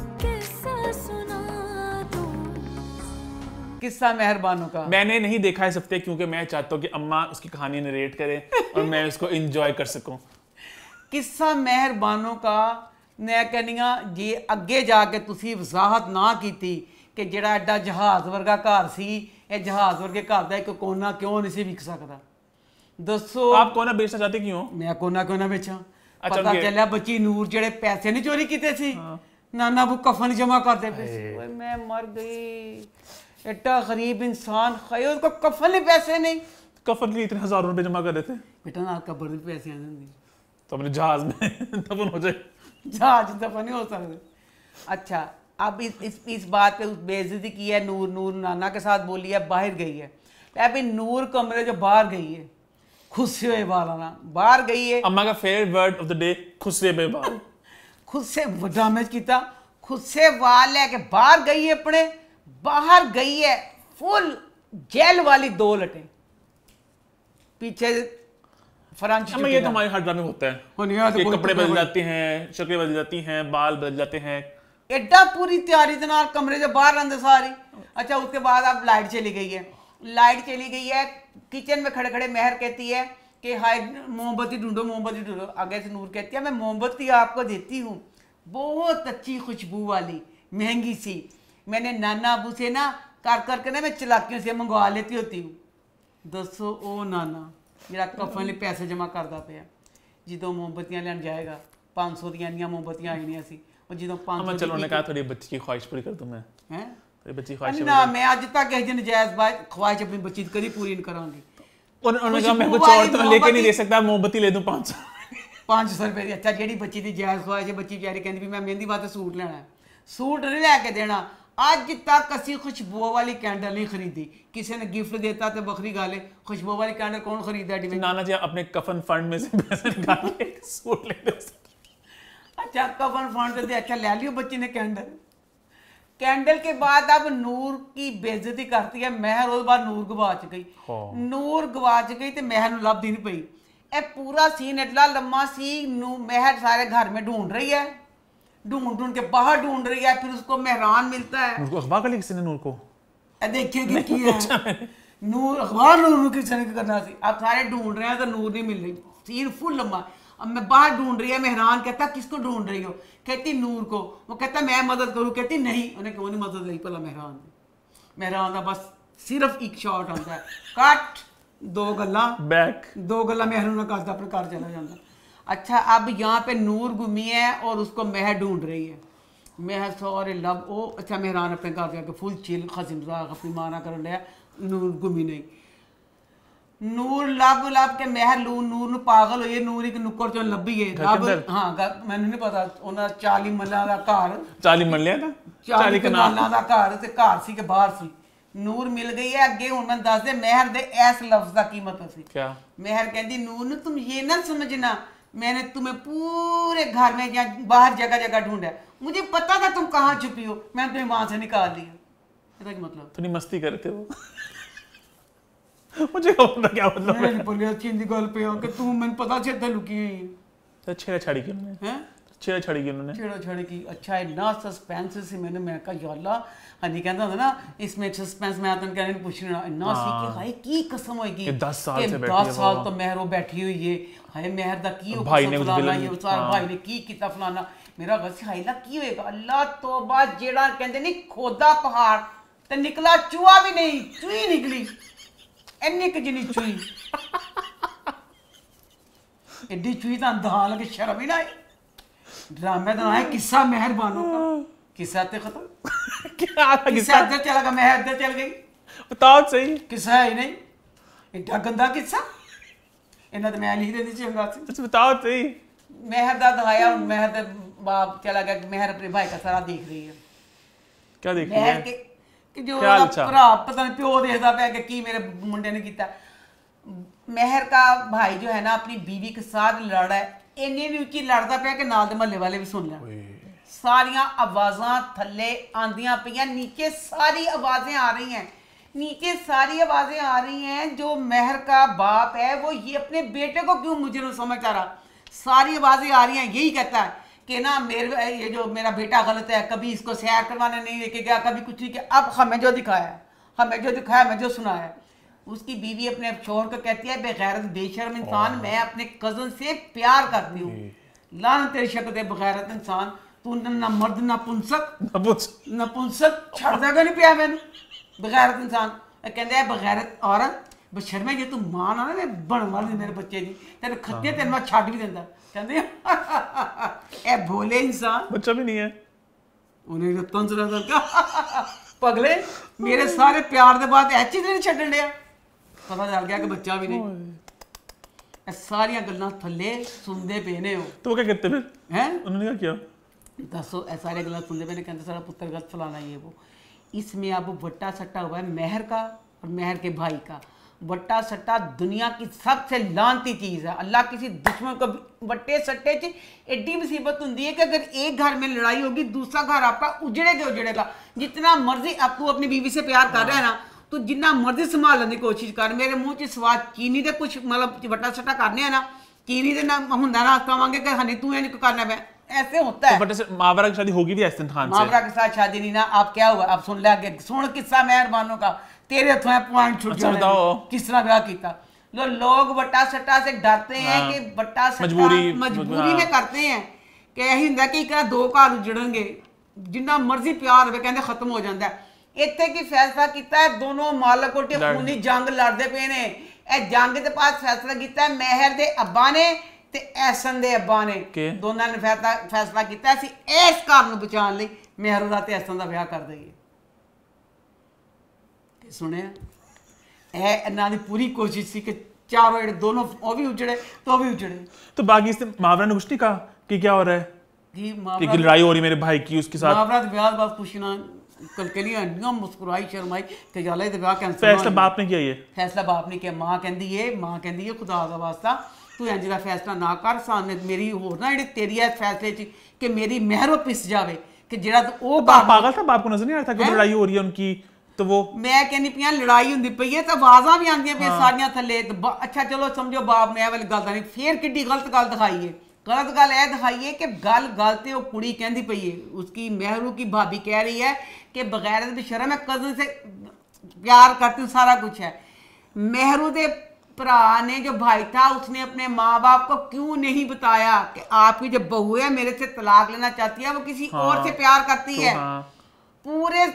[SPEAKER 2] किस्सा मेहरबानों का
[SPEAKER 1] मैंने नहीं देखा इस हफ्ते क्योंकि मैं चाहता हूँ कि अम्मा उसकी कहानी नरेट करें और मैं उसको इंजॉय कर सकूं
[SPEAKER 2] ਕਿੱਸਾ ਮਹਿਰਬਾਨੋ ਕਾ ਮੈਂ ਕਹਿੰਦੀਆਂ ਜੇ ਅੱਗੇ ਜਾ ਕੇ ਤੁਸੀਂ ਵਜ਼ਾਹਤ ਨਾ ਕੀਤੀ ਕਿ ਜਿਹੜਾ ਐਡਾ ਜਹਾਜ਼ ਵਰਗਾ ਘਰ ਸੀ ਇਹ ਜਹਾਜ਼ ਵਰਗੇ ਘਰ ਦਾ ਇੱਕ ਕੋਨਾ ਕਿਉਂ ਨਹੀਂ ਸੀ ਵਿਕ ਸਕਦਾ ਦੱਸੋ ਆਪ ਕੋਨਾ ਵੇਚਣਾ ਚਾਹਤੇ ਕਿਉਂ ਮੈਂ ਕੋਨਾ ਕਿਉਂ ਨਾ ਵੇਚਾਂ ਪਤਾ ਚੱਲਿਆ ਬੱਚੀ ਨੂਰ ਜਿਹੜੇ ਪੈਸੇ ਨਹੀਂ ਚੋਰੀ ਕੀਤੇ ਸੀ ਨਾਨਾ ਬੂ ਕਫਨ ਜਮਾ ਕਰਦੇ ਪਏ ਸੀ ਓਏ ਮੈਂ ਮਰ ਗਈ एटा गरीब इंसान खाए उसको कफन पैसे नहीं कफन के इतने हज़ार रुपए जमा कर देते बेटा ना कबर पैसे आने नहीं तो अपने जहाज
[SPEAKER 1] में दफन हो जाए
[SPEAKER 2] जहाज दफन नहीं हो सकते अच्छा अब इस इस, इस बात पे बेजती की है नूर नूर नाना के साथ बोली है बाहर गई है तो अभी नूर कमरे जो बाहर गई है खुशी खुशे बेबालाना बाहर गई है
[SPEAKER 1] अम्मा का favourite word of the
[SPEAKER 2] day खुशी खुशे बाल खुद से डैमेज किया खुद से बाल लेके बाहर गई है अपने बाहर गई है फुल जेल वाली दो लटें पीछे फरहान जी ये तो
[SPEAKER 1] हमारे हर ड्रामे होता है हाँ, तो कपड़े बदल जाते हैं शक्लें बदल जाती हैं बाल बदल जाते हैं
[SPEAKER 2] एड्डा पूरी तैयारी के नाल कमरे से बाहर आंदे सारी अच्छा उसके बाद अब लाइट चली गई है लाइट चली गई है किचन में खड़े खड़े मेहर कहती है कि हाय मोमबत्ती ढूंढो मोमबत्ती ढूंढो आगे से नूर कहती है मैं मोमबत्ती आपको देती हूँ बहुत अच्छी खुशबू वाली महंगी सी मैंने नाना अबू से ना कर करके ना मैं चलाकियों से मंगवा लेती होती हूँ दसो ओ नाना ਜਿਹੜਾ ਕਫਨ ਲਈ ਪੈਸੇ ਜਮ੍ਹਾਂ ਕਰਦਾ ਪਿਆ ਜਦੋਂ ਮੋਮਬਤੀਆਂ ਲੈਣ ਜਾਏਗਾ 500 ਦੀਆਂ ਇੰਨੀਆਂ ਮੋਮਬਤੀਆਂ ਆਈਆਂ ਸੀ ਉਹ ਜਦੋਂ 500 ਅਮਾ ਚਲੋ ਨੇ ਕਹਾ
[SPEAKER 1] ਤੁਹਾਡੀ ਬੱਚੀ ਦੀ ਖੁਆਇਸ਼ ਪੂਰੀ ਕਰ ਦੂੰ ਮੈਂ ਹੈ ਤੇਰੀ ਬੱਚੀ ਖੁਆਇਸ਼ ਨਾ ਮੈਂ
[SPEAKER 2] ਅੱਜ ਤੱਕ ਇਹ ਜਿਹੀ ਨਜਾਇਜ਼ ਬਾਤ ਖੁਆਇਸ਼ ਆਪਣੀ ਬੱਚੀ ਦੀ ਕਦੀ ਪੂਰੀ ਨਹੀਂ ਕਰਾਂਗੀ ਉਹਨਾਂ ਨੇ ਮੈਂ ਕੁਝ ਔਰ ਤੋਂ ਲੈ ਕੇ ਨਹੀਂ ਦੇ
[SPEAKER 1] ਸਕਦਾ ਮੋਮਬਤੀ ਲੈ ਦੂੰ 500
[SPEAKER 2] 500 ਰੁਪਏ ਦੀ ਅੱਛਾ ਜਿਹੜੀ ਬੱਚੀ ਦੀ ਜਾਇਜ਼ ਖੁਆਇਸ਼ ਬੱਚੀ ਪਿਆਰੀ ਕਹਿੰਦੀ ਵੀ ਮੈਂ ਮਹਿੰਦੀ ਵਾਸਤੇ ਸੂਟ ਲੈਣਾ ਸੂਟ ਨਹੀਂ ਲੈ ਕੇ ਦੇਣਾ ਅੱਜ ਤੱਕ ਅਸੀਂ ਖੁਸ਼ਬੂ ਵਾਲੀ ਕੈਂਡਲ ਨਹੀਂ ਖਰੀਦੀ ਕਿਸੇ ਨੇ ਗਿਫਟ ਦਿੱਤਾ ਤੇ ਬਖਰੀ ਗਾਲੇ ਖੁਸ਼ਬੂ ਵਾਲੀ ਕੈਂਡਲ ਕੌਣ ਖਰੀਦਦਾ ਡਿਵੇਂ ਨਾਨਾ ਜੀ ਆਪਣੇ ਕਫਨ ਫੰਡ ਮੇ ਸੇ ਪੈਸੇ ਨਿਕਾਲ ਕੇ ਸੂਟ ले दो अच्छा कफन फंड से अच्छा ले लियो बच्ची ने कैंडल कैंडल के बाद अब नूर की बेजती करती है महर वो बाद नूर गवाच गई नूर गवाच गई तो महर ਨੂੰ ਲੱਭਦੀ ਨਹੀਂ ਪਈ ਇਹ ਪੂਰਾ ਸੀਨ ਐਡਾ ਲੰਮਾ ਸੀ ਨੂੰ ਮਹਿਰ ਸਾਰੇ ਘਰ ਮੇ ਢੂੰਡ ਰਹੀ ਹੈ ढूंढ ढूंढ के बाहर ढूंढ रही है फिर उसको मेहरान मिलता है उसको अखबार का लिखी नूर को देखिए नूर अखबार नूर नूर किसी ने करना सी आप सारे ढूंढ रहे हैं तो नूर नहीं मिल रही सीन फुल लंबा अब मैं बाहर ढूंढ रही है मेहरान कहता किसको ढूंढ रही हो कहती नूर को वो कहता मैं मदद करूँ कहती नहीं उन्हें क्यों नहीं मदद ली भला मेहरान मेहरान का बस सिर्फ एक शॉट आता है कट दो गल्ला बैक दो गल्ला मेहरून करता अपने घर चला जाता अच्छा अब यहाँ पे नूर गुमी है और उसको मह ढूंढ रही है मह सौर लव ओ अच्छा मेहरान अपने घर जाके फुल चिल खसम अपनी माना कर लिया ਨੂਰ ਗੁਮੀ ਨਹੀਂ ਨੂਰ ਲੱਭ ਲੱਭ ਕੇ ਮਹਿਰ ਲੂ ਨੂਰ ਨੂੰ ਪਾਗਲ ਹੋਈ ਨੂਰ ਇੱਕ ਨੁੱਕਰ ਚੋਂ ਲੱਭੀ ਏ ਲੱਭ ਹਾਂ ਮੈਨੂੰ ਨਹੀਂ ਪਤਾ ਉਹਨਾਂ 40 ਮੱਲਾਂ ਦਾ ਘਰ
[SPEAKER 1] 40 ਮੱਲਿਆਂ ਦਾ 40 ਕਨਾਲਾਂ ਦਾ
[SPEAKER 2] ਘਰ ਤੇ ਘਰ ਸੀ ਕਿ ਬਾਹਰ ਸੀ ਨੂਰ ਮਿਲ ਗਈ ਹੈ ਅੱਗੇ ਹੁਣ ਮੈਂ ਦੱਸ ਦੇ ਮਹਿਰ ਦੇ ਇਸ ਲਫ਼ਜ਼ ਦਾ ਕੀ ਮਤਲਬ ਸੀ ਕੀ ਮਹਿਰ ਕਹਿੰਦੀ ਨੂਰ ਨੂੰ ਤੁਮ ਇਹ ਨਾ ਸਮਝਣਾ मैंने तुम्हें पूरे घर में या बाहर जगह जगह ढूंढा मुझे पता था तुम कहाँ छुपी हो मैंने तुम्हें वहां से निकाल लिया क्या मतलब
[SPEAKER 1] थोड़ी मस्ती कर रहे थे वो
[SPEAKER 2] मुझे क्या मतलब चीन गल पे मैंने पता चेता लुकी हुई है अच्छा, तो क्यों हैं ਛੇੜਛਾੜੀ ਕੀ ਉਹਨਾਂ ਨੇ छेड़ो की अच्छा इन्ना सस्पेंस इसी मैंने मैं कहा या अल्लाह हाँ जी कहता था ना इसमें सस्पेंस मैं तन कहने पूछना इन्ना हाँ। सी कि हाय की कसम होगी 10 साल से बैठी 10 साल तो महरो बैठी हुई है हाय महर दा की भाई ने फलाना ये सारा भाई ने की किता फलाना मेरा गस हाय की होएगा अल्लाह तौबा जेड़ा कहंदे नहीं खोदा पहाड़ ते निकला चूहा भी नहीं चूही निकली इन्नी क जिनी चूही एडी चूही दा दाल के शर्म ही ना आई ड्रामे तो है किस्सा मेहरबानों का हम्म। किस्सा ते खत्म तो। किस्सा इधर चला गया मेहर इधर चल गई बताओ सही किस्सा है नहीं एड्डा गंदा किस्सा इन्हें तो मैं लिख देती चंगा सी बताओ सही मेहर दा दवाया मेहर दे बाप चला गया मेहर अपने भाई का सारा देख रही है क्या देख रही है के, जो अच्छा। भरा पता नहीं प्यो देखता पे की मेरे मुंडे ने किया मेहर का भाई जो है ना अपनी बीवी के साथ लड़ है इन्नी भी ਉੱਚੀ लड़ता पाया कि नाल ਦੇ ਮਹੱਲੇ ਵਾਲੇ ਵੀ ਸੁਣ ਲੈਣ ਸਾਰੀਆਂ ਆਵਾਜ਼ਾਂ ਥੱਲੇ ਆਂਦੀਆਂ ਪਈਆਂ ਨੀਚੇ आ रही हैं नीचे सारी आवाज़ें आ रही हैं जो मेहर का बाप है वो ये अपने बेटे को क्यों मुझे नहीं समझ आ रहा सारी आवाज़ें आ रही हैं यही कहता है कि ना मेरे ये जो मेरा बेटा गलत है कभी इसको सैर करवाने नहीं लेके गया कभी कुछ नहीं किया अब हमें जो दिखाया हमें जो दिखाया हमें जो सुनाया है उसकी बीवी अपने शोहर को कहती है बेगैरत बेशरम हाँ। इंसान मैं अपने कजन से प्यार करती हूँ लान तेरी शक्ल बगैरत इंसान तू ना मर्द ना पुंसक नपुंसक छड़ देगा नहीं पिया मैंने बगैर इंसान कहते हैं बगैर औरत ਬਸ਼ਰਮੇ जो तू मां ना ਨਾ ਬਣਵਾ ਦੇ ਮੇਰੇ ਬੱਚੇ ਦੀ ਤੈਨੂੰ ਖੱਤੇ ਤੈਨੂੰ ਮੈਂ ਛੱਡ ਵੀ ਦਿੰਦਾ ਕਹਿੰਦੇ ਇਹ ਭੋਲੇ ਇਨਸਾਨ ਬੱਚਾ ਵੀ ਨਹੀਂ ਹੈ ਉਹਨੇ ਤਾਂ ਤੰਜ਼ਰਾ ਕਰਕੇ ਪਗਲੇ ਮੇਰੇ ਸਾਰੇ ਪਿਆਰ ਦੇ पता चल गया कि बच्चा भी नहीं सारिया गल ਗੱਲਾਂ सुनते पे ने तो क्या ਤੋ फिर ਕਰਤੇ उन्होंने क्या किया दसो ए सारिया गल सुनते पे ਨੇ ਕਹਿੰਦੇ ਸਾਡਾ ਪੁੱਤਰ ਗਲਤ ਫਲਾਣਾ ਇਹ ਉਹ इसमें अब वट्टा सट्टा हुआ है मेहर का और मेहर के भाई का वट्टा सट्टा दुनिया की सबसे लानती चीज़ है अल्लाह किसी दुश्मन को वट्टे सट्टे च एडी मुसीबत होंगी है कि अगर एक घर में लड़ाई होगी दूसरा घर आपका उजड़ेगा उजड़ेगा जितना मर्जी आपको अपनी बीवी से प्यार कर रहे हैं ना ਤੂੰ ਜਿੰਨਾ ਮਰਜ਼ੀ ਸੰਭਾਲਣ ਦੀ ਕੋਸ਼ਿਸ਼ ਕਰ ਮੇਰੇ ਮੂੰਹ 'ਚ ਸਵਾਦ ਚੀਨੀ ਦੇ ਕੁਝ ਮਤਲਬ ਵਟਾ ਸਟਾ ਕਰਨੇ ਆ ਨਾ ਚੀਨੀ ਦੇ ਨਾਲ ਹੁੰਦਾ ਨਾ ਕਹਾਂਗੇ ਕਿ ਹਨੀ ਤੂੰ ਇਹਨੂੰ ਕਰਨਾ ਮੈਂ ਐਸੇ ਹੁੰਦਾ ਹੈ
[SPEAKER 1] ਵਟਾ ਸਟਾ ਮਾਵਰਾ ਕੇ ਸ਼ਾਦੀ ਹੋ ਗਈ ਵੀ ਐਸਨ ਖਾਨ ਸੇ ਮਾਵਰਾ
[SPEAKER 2] ਕੇ ਸਾਥ ਸ਼ਾਦੀ ਨਹੀਂ ਨਾ ਆਪ ਕਿਆ ਹੋਗਾ ਆਪ ਸੁਣ ਲੈ ਅੱਗੇ ਸੁਣ ਕਿੱਸਾ ਮਿਹਰਬਾਨੋ ਦਾ ਤੇਰੇ ਹੱਥੋਂ ਤੋਂ ਪੁਆਇੰਟ ਛੁੱਟ ਗਿਆ ਕਿਸ ਤਰ੍ਹਾਂ ਵਿਆਹ ਕੀਤਾ ਲੋਕ ਵਟਾ ਸਟਾ ਸੇ ਡਰਤੇ ਹੈ ਕਿ ਵਟਾ ਸਟਾ ਮਜਬੂਰੀ ਮਜਬੂਰੀ ਨੇ ਕਰਤੇ ਹੈ ਕਿ ਇਹ ਹੁੰਦਾ ਕਿ ਇੱਕ ਦੋ ਘਰ ਜੁੜਨਗੇ ਜਿੰਨਾ ਮਰਜ਼ੀ ਪਿਆਰ ਹੋਵੇ ਕਹਿੰਦੇ ਖਤਮ ਹੋ ਜਾਂਦਾ ਹੈ ਇੱਥੇ ਕੀ ਫੈਸਲਾ ਕੀਤਾ ਹੈ ਦੋਨੋਂ ਮਾਲਕ ਉਲਟੇ ਖੂਨੀ ਜੰਗ ਲੜਦੇ ਪਏ ਨੇ ਇਹ ਜੰਗ ਦੇ ਪਾਸ ਫੈਸਲਾ ਕੀਤਾ ਮਹਿਰ ਦੇ ਅੱਬਾ ਨੇ ਤੇ ਐਸਨ ਦੇ ਅੱਬਾ ਨੇ ਦੋਨਾਂ ਨੇ ਫੈਸਲਾ ਕੀਤਾ ਸੀ ਇਸ ਘਰ ਨੂੰ ਬਚਾਉਣ ਲਈ ਮਹਿਰੂ ਦਾ ਤੇ ਐਸਨ ਦਾ ਵਿਆਹ ਕਰ ਦਈਏ ਕਿ ਸੁਣਿਆ ਇਹ ਇਹਨਾਂ ਦੀ ਪੂਰੀ ਕੋਸ਼ਿਸ਼ ਸੀ ਕਿ ਚਾਰੋਂ ਜਿਹੜੇ ਦੋਨੋਂ ਉਹ ਵੀ ਉਜੜੇ ਤੋ ਵੀ ਉਜੜੇ ਤੋ ਬਾਗੀ ਇਸ मावरा ने कुछ नहीं
[SPEAKER 1] कहा ਕੀ क्या हो रहा है
[SPEAKER 2] ਕੀ कि मावरा ਲੜਾਈ हो रही है मेरे भाई की ਸਾਥ ਮਾਵਰਾ ਦੇ ਵਿਆਹ ਬਾਅਦ ਖੁਸ਼ੀ ਨਾਲ लड़ाई आवाजा भी आंदी है तो पे हाँ। अच्छा चलो समझो बाप ने फिर किड्डी गलत गल दिखाई है गलत गल यह दिखाइए कि गल गल तो कुड़ी कहती पई है उसकी मेहरू की भाभी कह रही है कि बगैर शर्म है कजन से प्यार करती हूँ सारा कुछ है मेहरू के भा ने जो भाई था उसने अपने माँ बाप को क्यों नहीं बताया कि आपकी जो बहू है मेरे से तलाक लेना चाहती है वो किसी हाँ, और से प्यार करती तो है हाँ। पूरे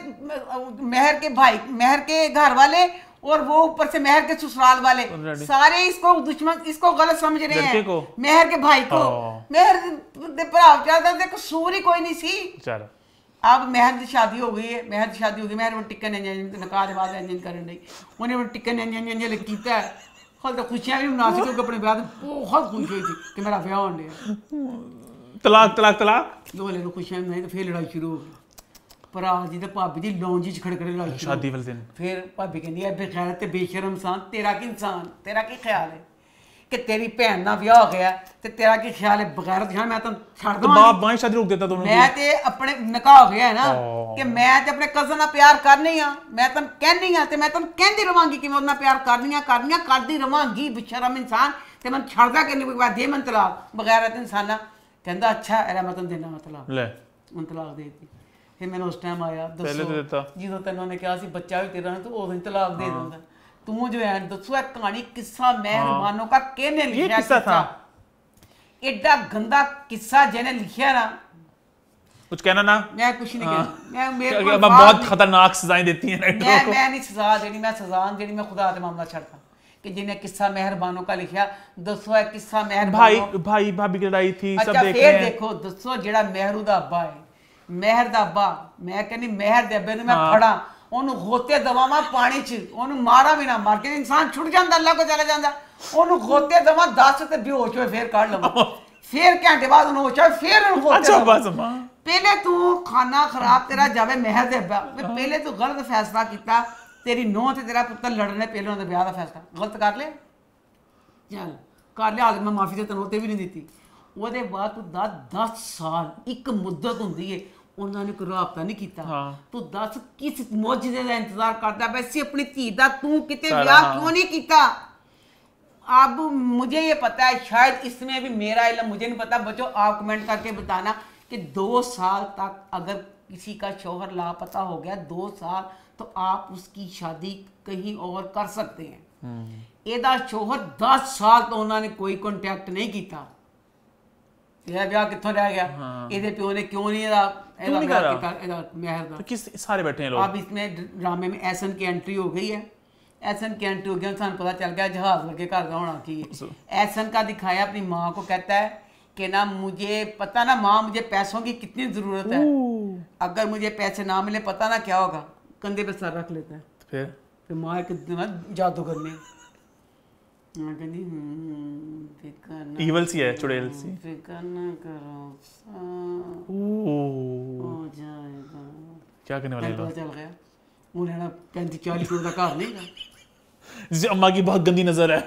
[SPEAKER 2] मेहर के भाई मेहर के घर वाले और वो ऊपर से मेहर के ससुराल वाले सारे इसको दुश्मन इसको गलत समझ रहे हैं मेहर के भाई को हाँ। मेहर भराव चाहता थे कसूर ही कोई नहीं सी अब मेहर की शादी हो गई है मेहर की शादी हो गई मेहर टिकन इंजन नकार बाद इंजन करन लगी उन्हें टिकन इंजन इंजन कीता है हल तो खुशियां भी मना सी क्योंकि अपने ब्याह तो बहुत खुश हुई थी कि मेरा ब्याह होने तलाक तलाक तलाक दो खुशियां मनाई तो फिर लड़ाई शुरू हो गई ਭਰਾ ਜੀ ਤੇ ਭਾਬੀ ਦੀ ਲੌਂਜੀ 'ਚ ਖੜਖੜੇ ਲਾਈ ਸ਼ਾਦੀ ਵਾਲੇ ਦਿਨ ਫਿਰ ਭਾਬੀ ਕਹਿੰਦੀ ਐ ਬੇਖੈਰ ਤੇ ਬੇਸ਼ਰਮ ਸਾਂ ਤੇਰਾ ਕੀ ਇਨਸਾਨ ਤੇਰਾ ਕੀ ਖਿਆਲ ਹੈ ਕਿ ਤੇਰੀ ਭੈਣ ਦਾ ਵਿਆਹ ਹੋ ਗਿਆ ਤੇ ਤੇਰਾ ਕੀ ਖਿਆਲ ਹੈ ਬਗੈਰ ਜਾਣ ਮੈਂ ਤਾਂ ਛੱਡ ਦਵਾਂ ਬਾਪ ਬਾਈ ਸ਼ਾਦੀ ਰੋਕ ਦਿੱਤਾ ਦੋਨੋਂ ਮੈਂ ਤੇ ਆਪਣੇ ਨਿਕਾਹ ਹੋ ਗਿਆ ਹੈ ਨਾ ਕਿ ਮੈਂ ਤੇ ਆਪਣੇ ਕਜ਼ਨ ਨਾਲ ਪਿਆਰ ਕਰਨੀ ਆ ਮੈਂ ਤਾਂ ਕਹਿੰਦੀ ਆ ਤੇ ਮੈਂ ਤਾਂ ਕਹਿੰਦੀ ਰਵਾਂਗੀ ਕਿ ਮੈਂ ਉਹਨਾਂ ਪਿਆਰ ਕਰਨੀ ਆ ਕਰਨੀ ਆ ਕਰਦੀ ਰਵਾਂਗੀ ਬਿਸ਼ਰਮ ਇਨਸਾਨ ਤੇ ਮੈਂ ਛੱਡਦਾ ਕਿ ਨਹੀਂ ਕੋਈ ਦੇ ਮੰਤਲਾ ਬਗੈਰ ਇਨਸਾਨਾ ਕਹਿੰਦਾ ਅੱਛਾ ਇਹਦਾ ਮਤਲਬ ਦੇਣਾ ਮਤਲਬ ਲੈ ਮੰਤਲਾ ਦੇ ਦਿੱਤੀ ਫਿਰ ਮੈਨੂੰ ਉਸ ਟਾਈਮ ਆਇਆ ਦੱਸੋ ਪਹਿਲੇ ਦੇ ਤੈਨੂੰ ਨੇ ਕਿਹਾ ਸੀ ਬੱਚਾ ਵੀ ਤੇਰਾ ਤੂੰ ਉਸ ਦਿਨ ਤਲਾਕ ਦੇ ਦਿੰਦਾ ਤੂੰ ਜੋ ਐਂ ਦੱਸੋ ਇਹ ਕਹਾਣੀ ਕਿੱਸਾ ਮਹਿਰਮਾਨੋ ਦਾ ਕਿਹਨੇ ਲਿਖਿਆ ਇਹ ਕਿੱਸਾ ਥਾ ਐਡਾ ਗੰਦਾ ਕਿੱਸਾ ਜਿਹਨੇ ਲਿਖਿਆ ਨਾ ਕੁਝ ਕਹਿਣਾ ਨਾ ਮੈਂ ਕੁਝ ਨਹੀਂ ਕਹਿਣਾ ਮੈਂ ਮੇਰੇ ਕੋਲ ਮੈਂ ਬਹੁਤ
[SPEAKER 1] ਖਤਰਨਾਕ ਸਜ਼ਾਏ ਦਿੱਤੀ ਹੈ ਰਾਈਟਰ ਮੈਂ
[SPEAKER 2] ਨਹੀਂ ਸਜ਼ਾ ਦੇਣੀ ਮੈਂ ਸਜ਼ਾ ਜਿਹੜੀ ਮੈਂ ਖੁਦਾ ਦੇ ਮਾਮਲਾ ਛੱਡਦਾ ਕਿ ਜਿਹਨੇ ਕਿੱਸਾ ਮਹਿਰਮਾਨੋ ਦਾ ਲਿਖਿਆ ਦੱਸੋ ਇਹ ਕਿੱਸਾ ਮਹਿਰਮਾਨੋ ਭਾਈ
[SPEAKER 1] ਭਾਈ ਭਾਬੀ ਕਿਹੜਾਈ ਲੜਾਈ ਥੀ ਸਭ ਦੇਖ ਰਹੇ ਅੱਛਾ ਫੇਰ ਦੇਖੋ
[SPEAKER 2] ਦੱਸੋ ਜਿਹੜਾ ਮਹਿਰੂ ਦਾ ਅੱਬਾ ਹੈ ਮਹਿਰ ਦਾ ਅੱਬਾ ਮੈਂ ਕਹਿੰਦੀ ਮਹਿਰ ਦੇ ਅੱਬੇ ਨੂੰ ਮੈਂ ਫੜਾਂ ਉਹਨੂੰ ਗੋਤੇ ਦਵਾਵਾਂ ਪਾਣੀ 'ਚ ਉਹਨੂੰ ਮਾਰਾਂ ਵੀ ਨਾ ਮਾਰ ਕੇ ਇਨਸਾਨ ਛੁੱਟ ਜਾਂਦਾ ਅੱਲਾ ਕੋ ਚਲੇ ਜਾਂਦਾ ਉਹਨੂੰ ਗੋਤੇ ਦਵਾਂ 10 ਤੇ ਬੇਹੋਸ਼ ਹੋਏ ਫੇਰ ਕੱਢ ਲਵਾਂ ਫੇਰ ਘੰਟੇ ਬਾਅਦ ਉਹਨੂੰ ਹੋਸ਼ ਫੇਰ ਉਹਨੂੰ ਗੋਤੇ ਅੱਛਾ ਬਸ ਮਾਂ ਪਹਿਲੇ ਤੂੰ ਖਾਣਾ ਖਰਾਬ ਤੇਰਾ ਜਾਵੇ ਮਹਿਰ ਦੇ ਅੱਬਾ ਪਹਿਲੇ ਤੂੰ ਗਲਤ ਫੈਸਲਾ ਕੀਤਾ ਤੇਰੀ ਨੋਹ ਤੇ ਤੇਰਾ ਪੁੱਤਰ ਲੜਨੇ ਪਹਿਲੇ ਉਹਨਾਂ ਵਿਆਹ ਦਾ ਫੈਸਲਾ ਗਲਤ ਕਰ ਲਿਆ ਚੱਲ ਕਰ ਲਿਆ ਮੈਂ ਮਾਫੀ ਤੇ ਤਨੋਤੇ ਵੀ ਨਹੀਂ ਦਿੱਤੀ ਉਹਦੇ ਬਾਅਦ ਤੂੰ 10 ਸਾਲ ਇੱਕ ਮੁੱਦਤ ਹੁੰਦੀ ਏ ਉਹਨਾਂ ਨੇ ਕੋਈ ਰਾਬਤਾ ਨਹੀਂ ਕੀਤਾ ਤੂੰ ਦੱਸ ਕਿਸ ਮੌਜੂਦੇ ਦਾ ਇੰਤਜ਼ਾਰ ਕਰਦਾ ਵੈਸੇ ਆਪਣੀ ਧੀ ਦਾ ਤੂੰ ਕਿਤੇ ਵਿਆਹ ਕਿਉਂ ਨਹੀਂ ਕੀਤਾ ਮੈਨੂੰ ਇਹ ਪਤਾ ਹੈ ਸ਼ਾਇਦ शायद ਵੀ ਮੇਰਾ ਇਲਮ इलम ਨਹੀਂ ਪਤਾ ਬੱਚੋ ਆਪ ਕਮੈਂਟ ਕਰਕੇ करके ਕਿ 2 ਸਾਲ ਤੱਕ ਅਗਰ ਕਿਸੇ ਦਾ ਸ਼ੋਹਰ ਲਾਪਤਾ ਹੋ ਗਿਆ 2 ਸਾਲ ਤਾਂ ਆਪ ਉਸ ਦੀ ਸ਼ਾਦੀ ਕਹੀਂ ਹੋਰ ਕਰ ਸਕਦੇ ਹੈ ਇਹਦਾ ਸ਼ੋਹਰ 10 ਸਾਲ ਤੋਂ ਉਹਨਾਂ ਨੇ ਕੋਈ ਕੰਟੈਕਟ ਨਹੀਂ ਕੀਤਾ ਇਹ ਵਿਆਹ ਕਿੱਥੋਂ ਰਹਿ ਗਿਆ ਇਹਦੇ ਪਿਓ ਨੇ ਕਿਉਂ ਨਹੀਂ ਇਹਦਾ तो सारे बैठे हैं लोग अब इसमें ड्रामे में एसन की एंट्री हो गई है एसन की एंट्री हो गई सू पता चल गया जहाज लगे घर का होना की एसन का दिखाया अपनी माँ को कहता है कि ना मुझे पता ना माँ मुझे पैसों की कितनी ज़रूरत है अगर मुझे पैसे ना मिले पता ना क्या होगा कंधे पे सर रख लेता है फिर फिर माँ एक जादूगर में इवल हम्म, सी है चुड़ैल सी फिकर ना करो हो जाएगा
[SPEAKER 1] क्या करने वाले लोग
[SPEAKER 2] चल गया उन्हें ना पैंती चालीस करोड़ का कार नहीं
[SPEAKER 1] जिसे अम्मा की बहुत गंदी नजर है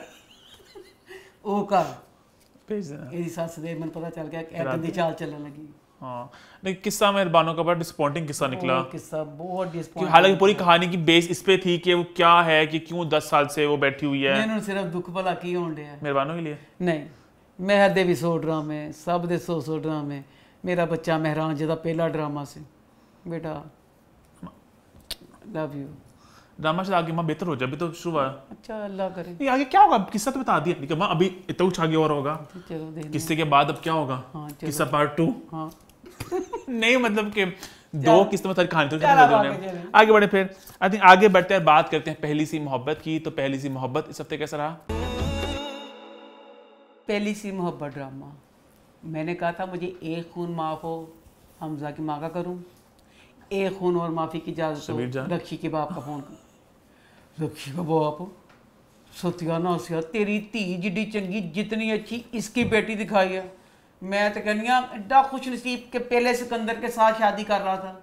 [SPEAKER 2] ओ कार भेज देना मेरी सास दे मन पता चल गया
[SPEAKER 1] कि गंदी चाल चलने लगी हाँ लेकिन किस्सा मेहरबानों का बड़ा डिस्पॉइंटिंग किस्सा निकला
[SPEAKER 2] किस्सा बहुत डिस्पॉइंटिंग हालांकि पूरी
[SPEAKER 1] कहानी की बेस इस पे थी कि वो क्या है कि क्यों दस साल से वो बैठी हुई है नहीं
[SPEAKER 2] सिर्फ दुख भला की होने है मेहरबानों के लिए नहीं ਮਹਿਰ ਦੇ ਵੀ 100 ਡਰਾਮੇ ਸਭ ਦੇ सो 100 ਡਰਾਮੇ ਮੇਰਾ ਬੱਚਾ ਮਹਿਰਾਨ ਜਿਹਦਾ पहला ड्रामा से बेटा लव यू
[SPEAKER 1] ड्रामा शायद आगे मां बेहतर हो जाए अभी तो शुरू हुआ
[SPEAKER 2] अच्छा अल्लाह करे
[SPEAKER 1] ये आगे क्या होगा किस्सा तो बता दिया नहीं कि मां अभी इतना कुछ आगे और होगा चलो देखते किस्से के बाद अब क्या होगा हां किस्सा पार्ट 2 हां नहीं मतलब कि दो किस्त में खाने तो आगे बढ़े फिर आई थिंक आगे बढ़ते हैं बात करते हैं पहली सी मोहब्बत की तो पहली सी मोहब्बत इस हफ्ते कैसा
[SPEAKER 2] रहा पहली सी मोहब्बत ड्रामा मैंने कहा था मुझे एक खून माफ हो हमजा की माँ का करूँ एक खून और माफ़ी की इजाज़त हो रक्षी के बाप का फोन रक्षी का बाप सत्या ना सत्या तेरी धी जिडी चंगी जितनी अच्छी इसकी बेटी दिखाई है ਮੈਂ ਤਾਂ कन्या ਆ खुश ਖੁਸ਼ ਨਸੀਬ ਕਿ ਪਹਿਲੇ ਸਿਕੰਦਰ ਕੇ ਸਾਥ ਸ਼ਾਦੀ ਕਰ ਰਹਾ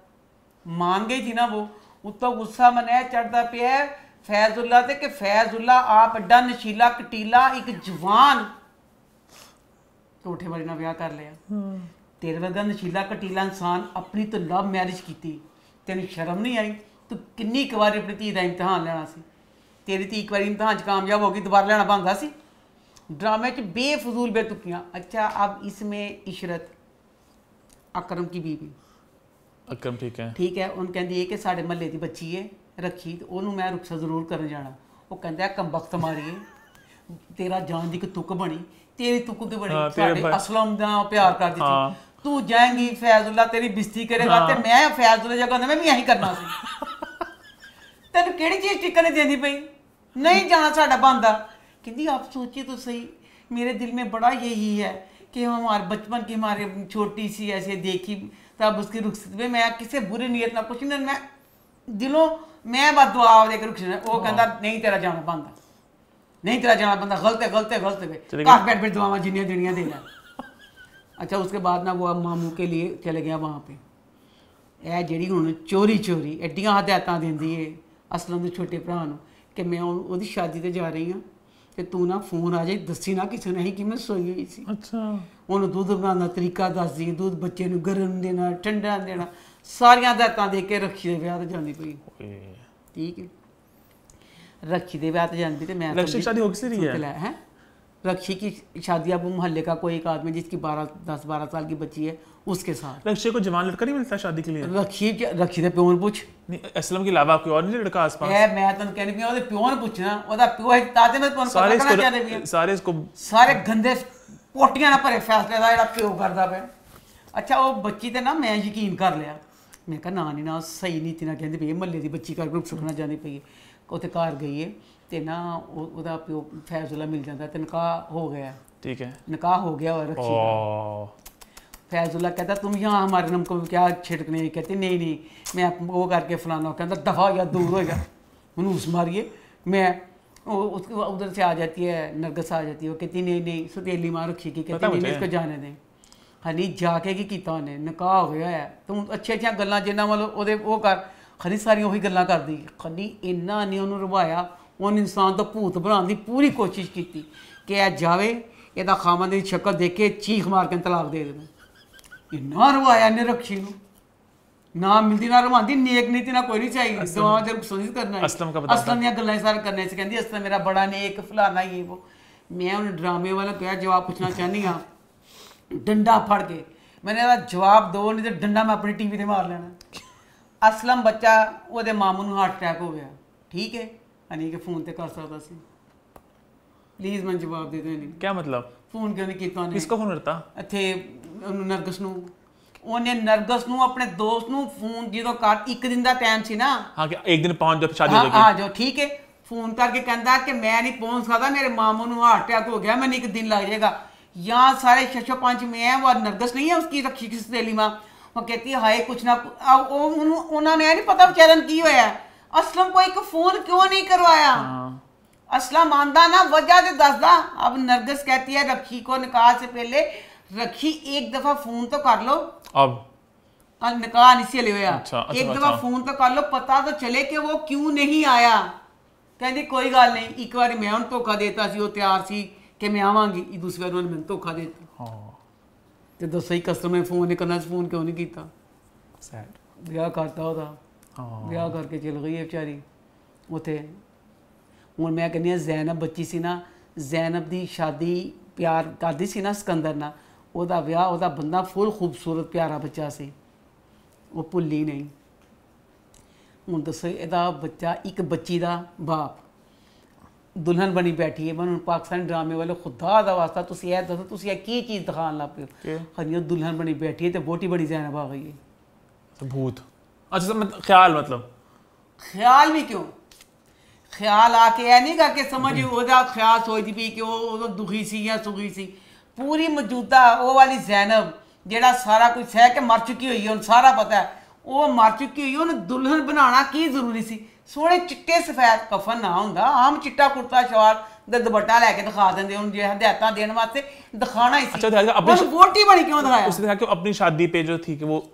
[SPEAKER 2] मान गई ਗਈ ना ਨਾ ਉਹ ਉੱਤੋਂ ਗੁੱਸਾ ਮਨੇ ਚੜਦਾ ਪਿਆ ਫੈਜ਼ੁੱਲਾ ਤੇ ਕਿ ਫੈਜ਼ੁੱਲਾ ਆਪ एडा ਨਸ਼ੀਲਾ ਕਟੀਲਾ ਇੱਕ ਜਵਾਨ ਝੂਠੇ ਵਾਲੀ ਨਾਲ ਵਿਆਹ ਕਰ ਲਿਆ ਹੂੰ ਤੇਰੇ ਵਰਗਾ ਨਸ਼ੀਲਾ ਕਟੀਲਾ ਇਨਸਾਨ ਆਪਣੀ ਤੋਂ ਲਵ ਮੈਰਿਜ ਕੀਤੀ ਤੈਨੂੰ ਸ਼ਰਮ ਨਹੀਂ ਆਈ ਤੂੰ ਕਿੰਨੀ ਕੁ ਵਾਰੀ ਆਪਣੀ ਧੀ ਦਾ ਇਮਤਿਹਾਨ ਲੈਣਾ ਸੀ ਤੇਰੀ ਧੀ ਇੱਕ ਵਾਰੀ ਇਮਤਿਹਾਨ 'ਚ ਕਾਮਯਾਬ ਹੋ ਗਈ ਦੁਬਾਰਾ ਲੈਣਾ ਬੰਦਾ ਸੀ ड्रामे च बेफजूल बेतुकियाँ अच्छा अब इसमें इशरत ਅਕਰਮ ਦੀ ਬੀਵੀ ਅਕਰਮ ਠੀਕ ਹੈ ਠੀਕ ਹੈ ਉਹਨ ਕਹਿੰਦੀ ਇਹ ਕਿ ਸਾਡੇ ਮਹੱਲੇ ਦੀ ਬੱਚੀ ਏ ਰੱਖੀ ਤੇ ਉਹਨੂੰ ਮੈਂ ਰੁਕਸਾ ਜ਼ਰੂਰ ਕਰਨ ਜਾਣਾ ਉਹ ਕਹਿੰਦਾ ਕੰਬਖਤ ਮਾਰੀਏ ਤੇਰਾ ਜਾਨ ਦੀ ਕਿ ਤੁਕ ਬਣੀ ਤੇਰੀ ਤੁਕ ਕਿ ਬਣੀ ਸਾਡੇ ਅਸਲਮ ਦਾ ਪਿਆਰ ਕਰ ਦਿੱਤੀ ਤੂੰ ਜਾਏਂਗੀ ਫੈਜ਼ੁੱਲਾ ਤੇਰੀ ਬਿਸਤੀ ਕਰੇਗਾ ਤੇ ਮੈਂ ਫੈਜ਼ੁੱਲਾ ਜਗਾ ਨਾ ਮੈਂ ਵੀ ਇਹੀ ਕਰਨਾ ਸੀ ਤੈਨੂੰ ਕਿਹੜੀ ਚੀਜ਼ ਟਿਕਣ ਦੇਣੀ ਪਈ ਨਹੀਂ ਜਾਣਾ ਸਾਡਾ ਬੰਦਾ कहती आप सोचिए तो सही मेरे दिल में बड़ा यही है कि हम हमारे बचपन की हमारे छोटी सी ऐसे देखी तब उसकी रुख में मैं किसी बुरे नीयत ना कुछ नहीं मैं दिलों मैं बस दुआ देकर रुख वो कहता हाँ। नहीं तेरा जाना बंद नहीं तेरा जाना बंद गलत है गलत है गलत है दुआ जिन्हें दुनिया देना अच्छा उसके बाद ना वो मामू के लिए चले गया वहाँ पे ਇਹ जी हूँ चोरी चोरी एडिया हदायत दें असलों छोटे भ्रा ਛੋਟੇ कि मैं ਕਿ ਮੈਂ ਉਹਦੀ ਸ਼ਾਦੀ ਤੇ ਤੇ ਤੂੰ ਨਾ ਫੋਨ ਆ ਜਾਏ ਦੱਸੀ ਨਾ ਕਿਸੇ ਨੇ ਕਿ ਮੈਂ ਸੋਈ ਹੋਈ ਸੀ ਅੱਛਾ ਉਹਨੂੰ ਦੁੱਧ ਬਣਾਉਣ ਦਾ ਤਰੀਕਾ ਦੱਸਦੀ ਦੁੱਧ ਬੱਚੇ ਨੂੰ ਗਰਮ ਦੇਣਾ ਠੰਡਾ ਦੇਣਾ ਸਾਰੀਆਂ ਦਾਤਾਂ ਦੇ ਕੇ ਰੱਖੀ ਦੇ ਵਿਆਹ ਤੇ ਜਾਂਦੀ ਪਈ ਠੀਕ ਹੈ ਰੱਖੀ ਦੇ ਵਿਆਹ ਤੇ ਜਾਂਦੀ ਤੇ ਮੈਂ ਲਕਸ਼ੀ ਸ਼ਾਦੀ ਹੋ ਗਈ ਸੀ ਰਹੀ ਹੈ ਹੈ रक्षी की शादी अब मोहल्ले का कोई एक आदमी जिसकी बारह दस बारह साल की बच्ची है उसके साथ रक्षी को जवान लड़का नहीं मिलता शादी के लिए रक्षी रक्षी तो ने प्योन पुछ
[SPEAKER 1] असलम के अलावा कोई और नहीं लड़का आसपास है
[SPEAKER 2] मैं तो कहने पिया ओदे प्योन पुछना ओदा प्यो है ताते में प्योन सारे इसको
[SPEAKER 1] सारे इसको सारे
[SPEAKER 2] गंदे पोटियां ना भरे फैसले दा जेड़ा प्यो करदा पे अच्छा वो बच्ची ते ना मैं यकीन कर लिया मैं कहा ना नहीं ना सही नीति ना कहंदी पई महल्ले दी बच्ची घर ग्रुप सुखना जानी पई है ओते घर गई है ਤੇ ਨਾ ਉਹਦਾ ਪਿਓ ਫੈਸਲਾ ਮਿਲ ਜਾਂਦਾ ਤੇ ਨਿਕਾਹ ਹੋ ਗਿਆ ਠੀਕ ਹੈ ਨਿਕਾਹ ਹੋ ਗਿਆ ਔਰ ਰੱਖੀ ਆ ਫੈਸਲਾ ਕਹਿੰਦਾ ਤੂੰ ਯਾ ਹਮਾਰੇ ਨਮਕ ਨੂੰ ਕਿਆ ਛਿੜਕਨੇ ਕਹਤੇ ਨਹੀਂ ਨਹੀਂ ਮੈਂ ਉਹ ਕਰਕੇ ਫਲਾਣਾ ਕਹਿੰਦਾ ਦਫਾ ਜਾਂ ਦੂਰ ਹੋ ਜਾ ਮੈਨੂੰ ਉਸ ਮਾਰੀਏ ਮੈਂ ਉਹ ਉਸ ਉਧਰ ਸੇ ਆ ਜਾਂਦੀ ਹੈ ਨਰਗਸ ਆ ਜਾਂਦੀ ਉਹ ਕਹਿੰਦੀ ਨਹੀਂ ਨਹੀਂ ਸੁਤੇਲੀ ਮਾਰ ਰੱਖੀ ਕੀ ਕਹਿੰਦੀ ਨਹੀਂ ਇਸ ਇਸਕੋ ਜਾਣੇ ਦੇ ਹਣੀ ਜਾ ਕੇ ਕੀ ਕੀਤਾ ਉਹਨੇ ਨਿਕਾਹ ਹੋ ਗਿਆ ਹੈ ਤੂੰ ਅੱਛੇ ਅੱਛੇ ਗੱਲਾਂ ਜਿੰਨਾ ਮਤਲਬ ਉਹਦੇ ਉਹ ਕਰ ਖਨੀ ਸਾਰੀ ਉਹੀ ਗੱਲਾਂ ਕਰਦੀ ਖਨੀ ਇੰਨਾ ਨਹੀਂ ਉਹਨੂੰ ਰੁਵਾਇਆ ਉਹਨ ਇਨਸਾਨ ਦਾ ਭੂਤ ਬਣਾਉਣ ਦੀ ਪੂਰੀ ਕੋਸ਼ਿਸ਼ ਕੀਤੀ ਕਿ ਇਹ ਜਾਵੇ ਇਹਦਾ ਖਾਮਾ ਦੀ ਸ਼ਕਲ ਦੇਖ ਕੇ ਚੀਖ ਮਾਰ ਕੇ ਤਲਾਕ ਦੇ ਦੇਣਾ ਇੰਨਾ ਰਵਾਇਆ ਨੇ ਨੂੰ ਨਾ ਮਿਲਦੀ ਨਾ ਰਵਾਂਦੀ ਨੇਕ ਨੀਤੀ ਨਾ ਕੋਈ ਨਹੀਂ ਚਾਹੀਦੀ ਸਮਾਜ ਤੇ ਸੁਨਿਤ ਕਰਨਾ ਹੈ ਅਸਲਮ ਬਤਾ ਅਸਲਮ ਦੀਆਂ ਗੱਲਾਂ ਸਾਰ ਕਰਨੇ ਚ ਕਹਿੰਦੀ ਅਸਲਮ ਮੇਰਾ ਬੜਾ ਨੇਕ ਫਲਾਣਾ ਇਹ ਉਹ ਮੈਂ ਉਹਨੂੰ ਡਰਾਮੇ ਵਾਲਾ ਕਿਹਾ ਜਵਾਬ ਪੁੱਛਣਾ ਚਾਹਨੀ ਆ ਡੰਡਾ ਫੜ ਕੇ ਮੈਨੇ ਇਹਦਾ ਜਵਾਬ ਦੋ ਨਹੀਂ ਤੇ ਡੰਡਾ ਮੈਂ ਆਪਣੀ ਟੀਵੀ ਤੇ ਮਾਰ ਲੈਣਾ ਅਸਲਮ ਬੱਚਾ ਉਹਦੇ ਮਾਮੂ ਨੂੰ ਹਾਰਟ ਅਟੈਕ ਹੋ ਗਿਆ ਠੀਕ ਹੈ अनेक फोन ते कर सकता सी प्लीज मैं जवाब दे दो इन्हें क्या मतलब फोन क्यों नहीं किया किसको फोन करता इथे नरगस ਨੂੰ ਉਹਨੇ ਨਰਗਸ ਨੂੰ ਆਪਣੇ ਦੋਸਤ ਨੂੰ ਫੋਨ ਜਦੋਂ ਕਰ ਇੱਕ ਦਿਨ ਦਾ ਟਾਈਮ ਸੀ ਨਾ
[SPEAKER 1] ਹਾਂ ਕਿ ਇੱਕ ਦਿਨ ਪਹੁੰਚ ਜਾ ਸ਼ਾਦੀ ਹੋ ਜਾਏਗੀ ਹਾਂ
[SPEAKER 2] ਜੋ ਠੀਕ ਹੈ ਫੋਨ ਕਰਕੇ ਕਹਿੰਦਾ ਕਿ ਮੈਂ ਨਹੀਂ ਪਹੁੰਚ ਸਕਦਾ ਮੇਰੇ ਮਾਮੂ ਨੂੰ ਹਾਰਟ ਅਟੈਕ ਹੋ गया ਮੈਨੂੰ ਇੱਕ ਦਿਨ लग जाएगा यहाँ सारे शशो पांच में है वह नर्गस नहीं है उसकी रखी सहेली माँ वो कहती है हाय कुछ ना अब उन्होंने नहीं पता चैलन की हुआ है असलम को एक फोन क्यों नहीं करवाया हाँ। असलम आंदा ना वजह से दसदा अब नरगस कहती है रखी को निकाह से पहले रखी एक दफा फोन तो कर लो अब निकाह नहीं से लिया अच्छा, अच्छा, एक दफा अच्छा। फोन तो कर लो पता तो चले कि वो क्यों नहीं आया कहती कोई गल नहीं एक बार मैं उन्हें धोखा देता सी तैयार सी कि मैं आवांगी दूसरी बार उन्होंने मैं धोखा देता तो सही कस्टमर फोन करना फोन क्यों नहीं किया सैड ब्याह करता होता ਵਿਆਹ ਕਰਕੇ ਚਲ ਗਈ ਹੈ ਵਿਚਾਰੀ ਉਥੇ ਹੁਣ ਮੈਂ ਕਹਿੰਦੀ ਆ ਜ਼ੈਨਬ ਬੱਚੀ ਸੀ ਨਾ ਜ਼ੈਨਬ ਦੀ ਸ਼ਾਦੀ ਪਿਆਰ ਕਰਦੀ ਸੀ ਨਾ ਸਕੰਦਰ ਨਾਲ ਉਹਦਾ ਵਿਆਹ ਉਹਦਾ ਬੰਦਾ ਫੁੱਲ ਖੂਬਸੂਰਤ ਪਿਆਰਾ ਬੱਚਾ ਸੀ ਉਹ ਭੁੱਲੀ ਨਹੀਂ ਹੁਣ ਦੱਸੋ ਇਹਦਾ ਬੱਚਾ ਇੱਕ ਬੱਚੀ ਦਾ ਬਾਪ ਦੁਲਹਨ ਬਣੀ ਬੈਠੀ ਹੈ ਮੈਨੂੰ ਪਾਕਿਸਤਾਨੀ ਡਰਾਮੇ ਵਾਲੇ ਖੁਦਾ ਦਾ ਵਾਸਤਾ ਤੁਸੀਂ ਇਹ ਦੱਸੋ ਤੁਸੀਂ ਇਹ ਕੀ ਚੀਜ਼ ਦਿਖਾਣ ਲੱਗ ਪਏ ਹੋ ਦੁਲਹਨ ਬਣੀ ਬੈਠੀ ਹੈ ਤੇ ਬੋਟੀ ਬੜੀ ਜ਼ੈਨਬ ਆ ਗਈ ਹੈ ਤੇ ਭੂਤ अच्छा मत, ख्याल मतलब ख्याल भी क्यों ख्याल आके ऐ नहीं ਗਾ ਕਿ ਸਮਝ ਉਹਦਾ ਖਿਆਲ ਸੋਚਦੀ ਵੀ ਕਿ ਉਹ ਦੁਖੀ ਸੀ ਜਾਂ ਸੁਖੀ ਸੀ ਪੂਰੀ ਮੌਜੂਦਾ ਉਹ ਵਾਲੀ ਜ਼ੈਨਬ ਜਿਹੜਾ ਸਾਰਾ ਕੁਝ ਸਹਿ ਕੇ ਮਰ ਚੁੱਕੀ ਹੋਈ ਹੈ ਉਹਨੂੰ ਸਾਰਾ ਪਤਾ ਹੈ ਉਹ ਮਰ ਚੁੱਕੀ ਹੋਈ ਉਹਨੂੰ ਦੁਲਹਨ ਬਣਾਉਣਾ ਕੀ ਜ਼ਰੂਰੀ ਸੀ ਸੋਹਣੇ ਚਿੱਟੇ ਸਫੈਦ ਕਫਨ ਨਾ ਹੁੰਦਾ ਆਮ ਚਿੱਟਾ ਕੁਰਤਾ ਸ਼ਲਵਾਰ ਦੇ ਦੁਪੱਟਾ ਲੈ ਕੇ ਦਿਖਾ ਦਿੰਦੇ ਉਹਨੂੰ ਜੇ ਹਦਾਇਤਾਂ ਦੇਣ ਵਾਸਤੇ ਦਿਖਾਣਾ ਹੀ ਸੀ ਅੱਛਾ ਆਪਣੀ ਵੋਟੀ ਬਣੀ ਕਿਉਂ ਦਿਖਾਇਆ ਉਸਨੇ
[SPEAKER 1] ਕਿਹਾ ਕਿ ਆਪਣੀ ਸ਼ਾਦੀ ਪੇ ਜੋ ਥੀ ਕਿ ਉਹ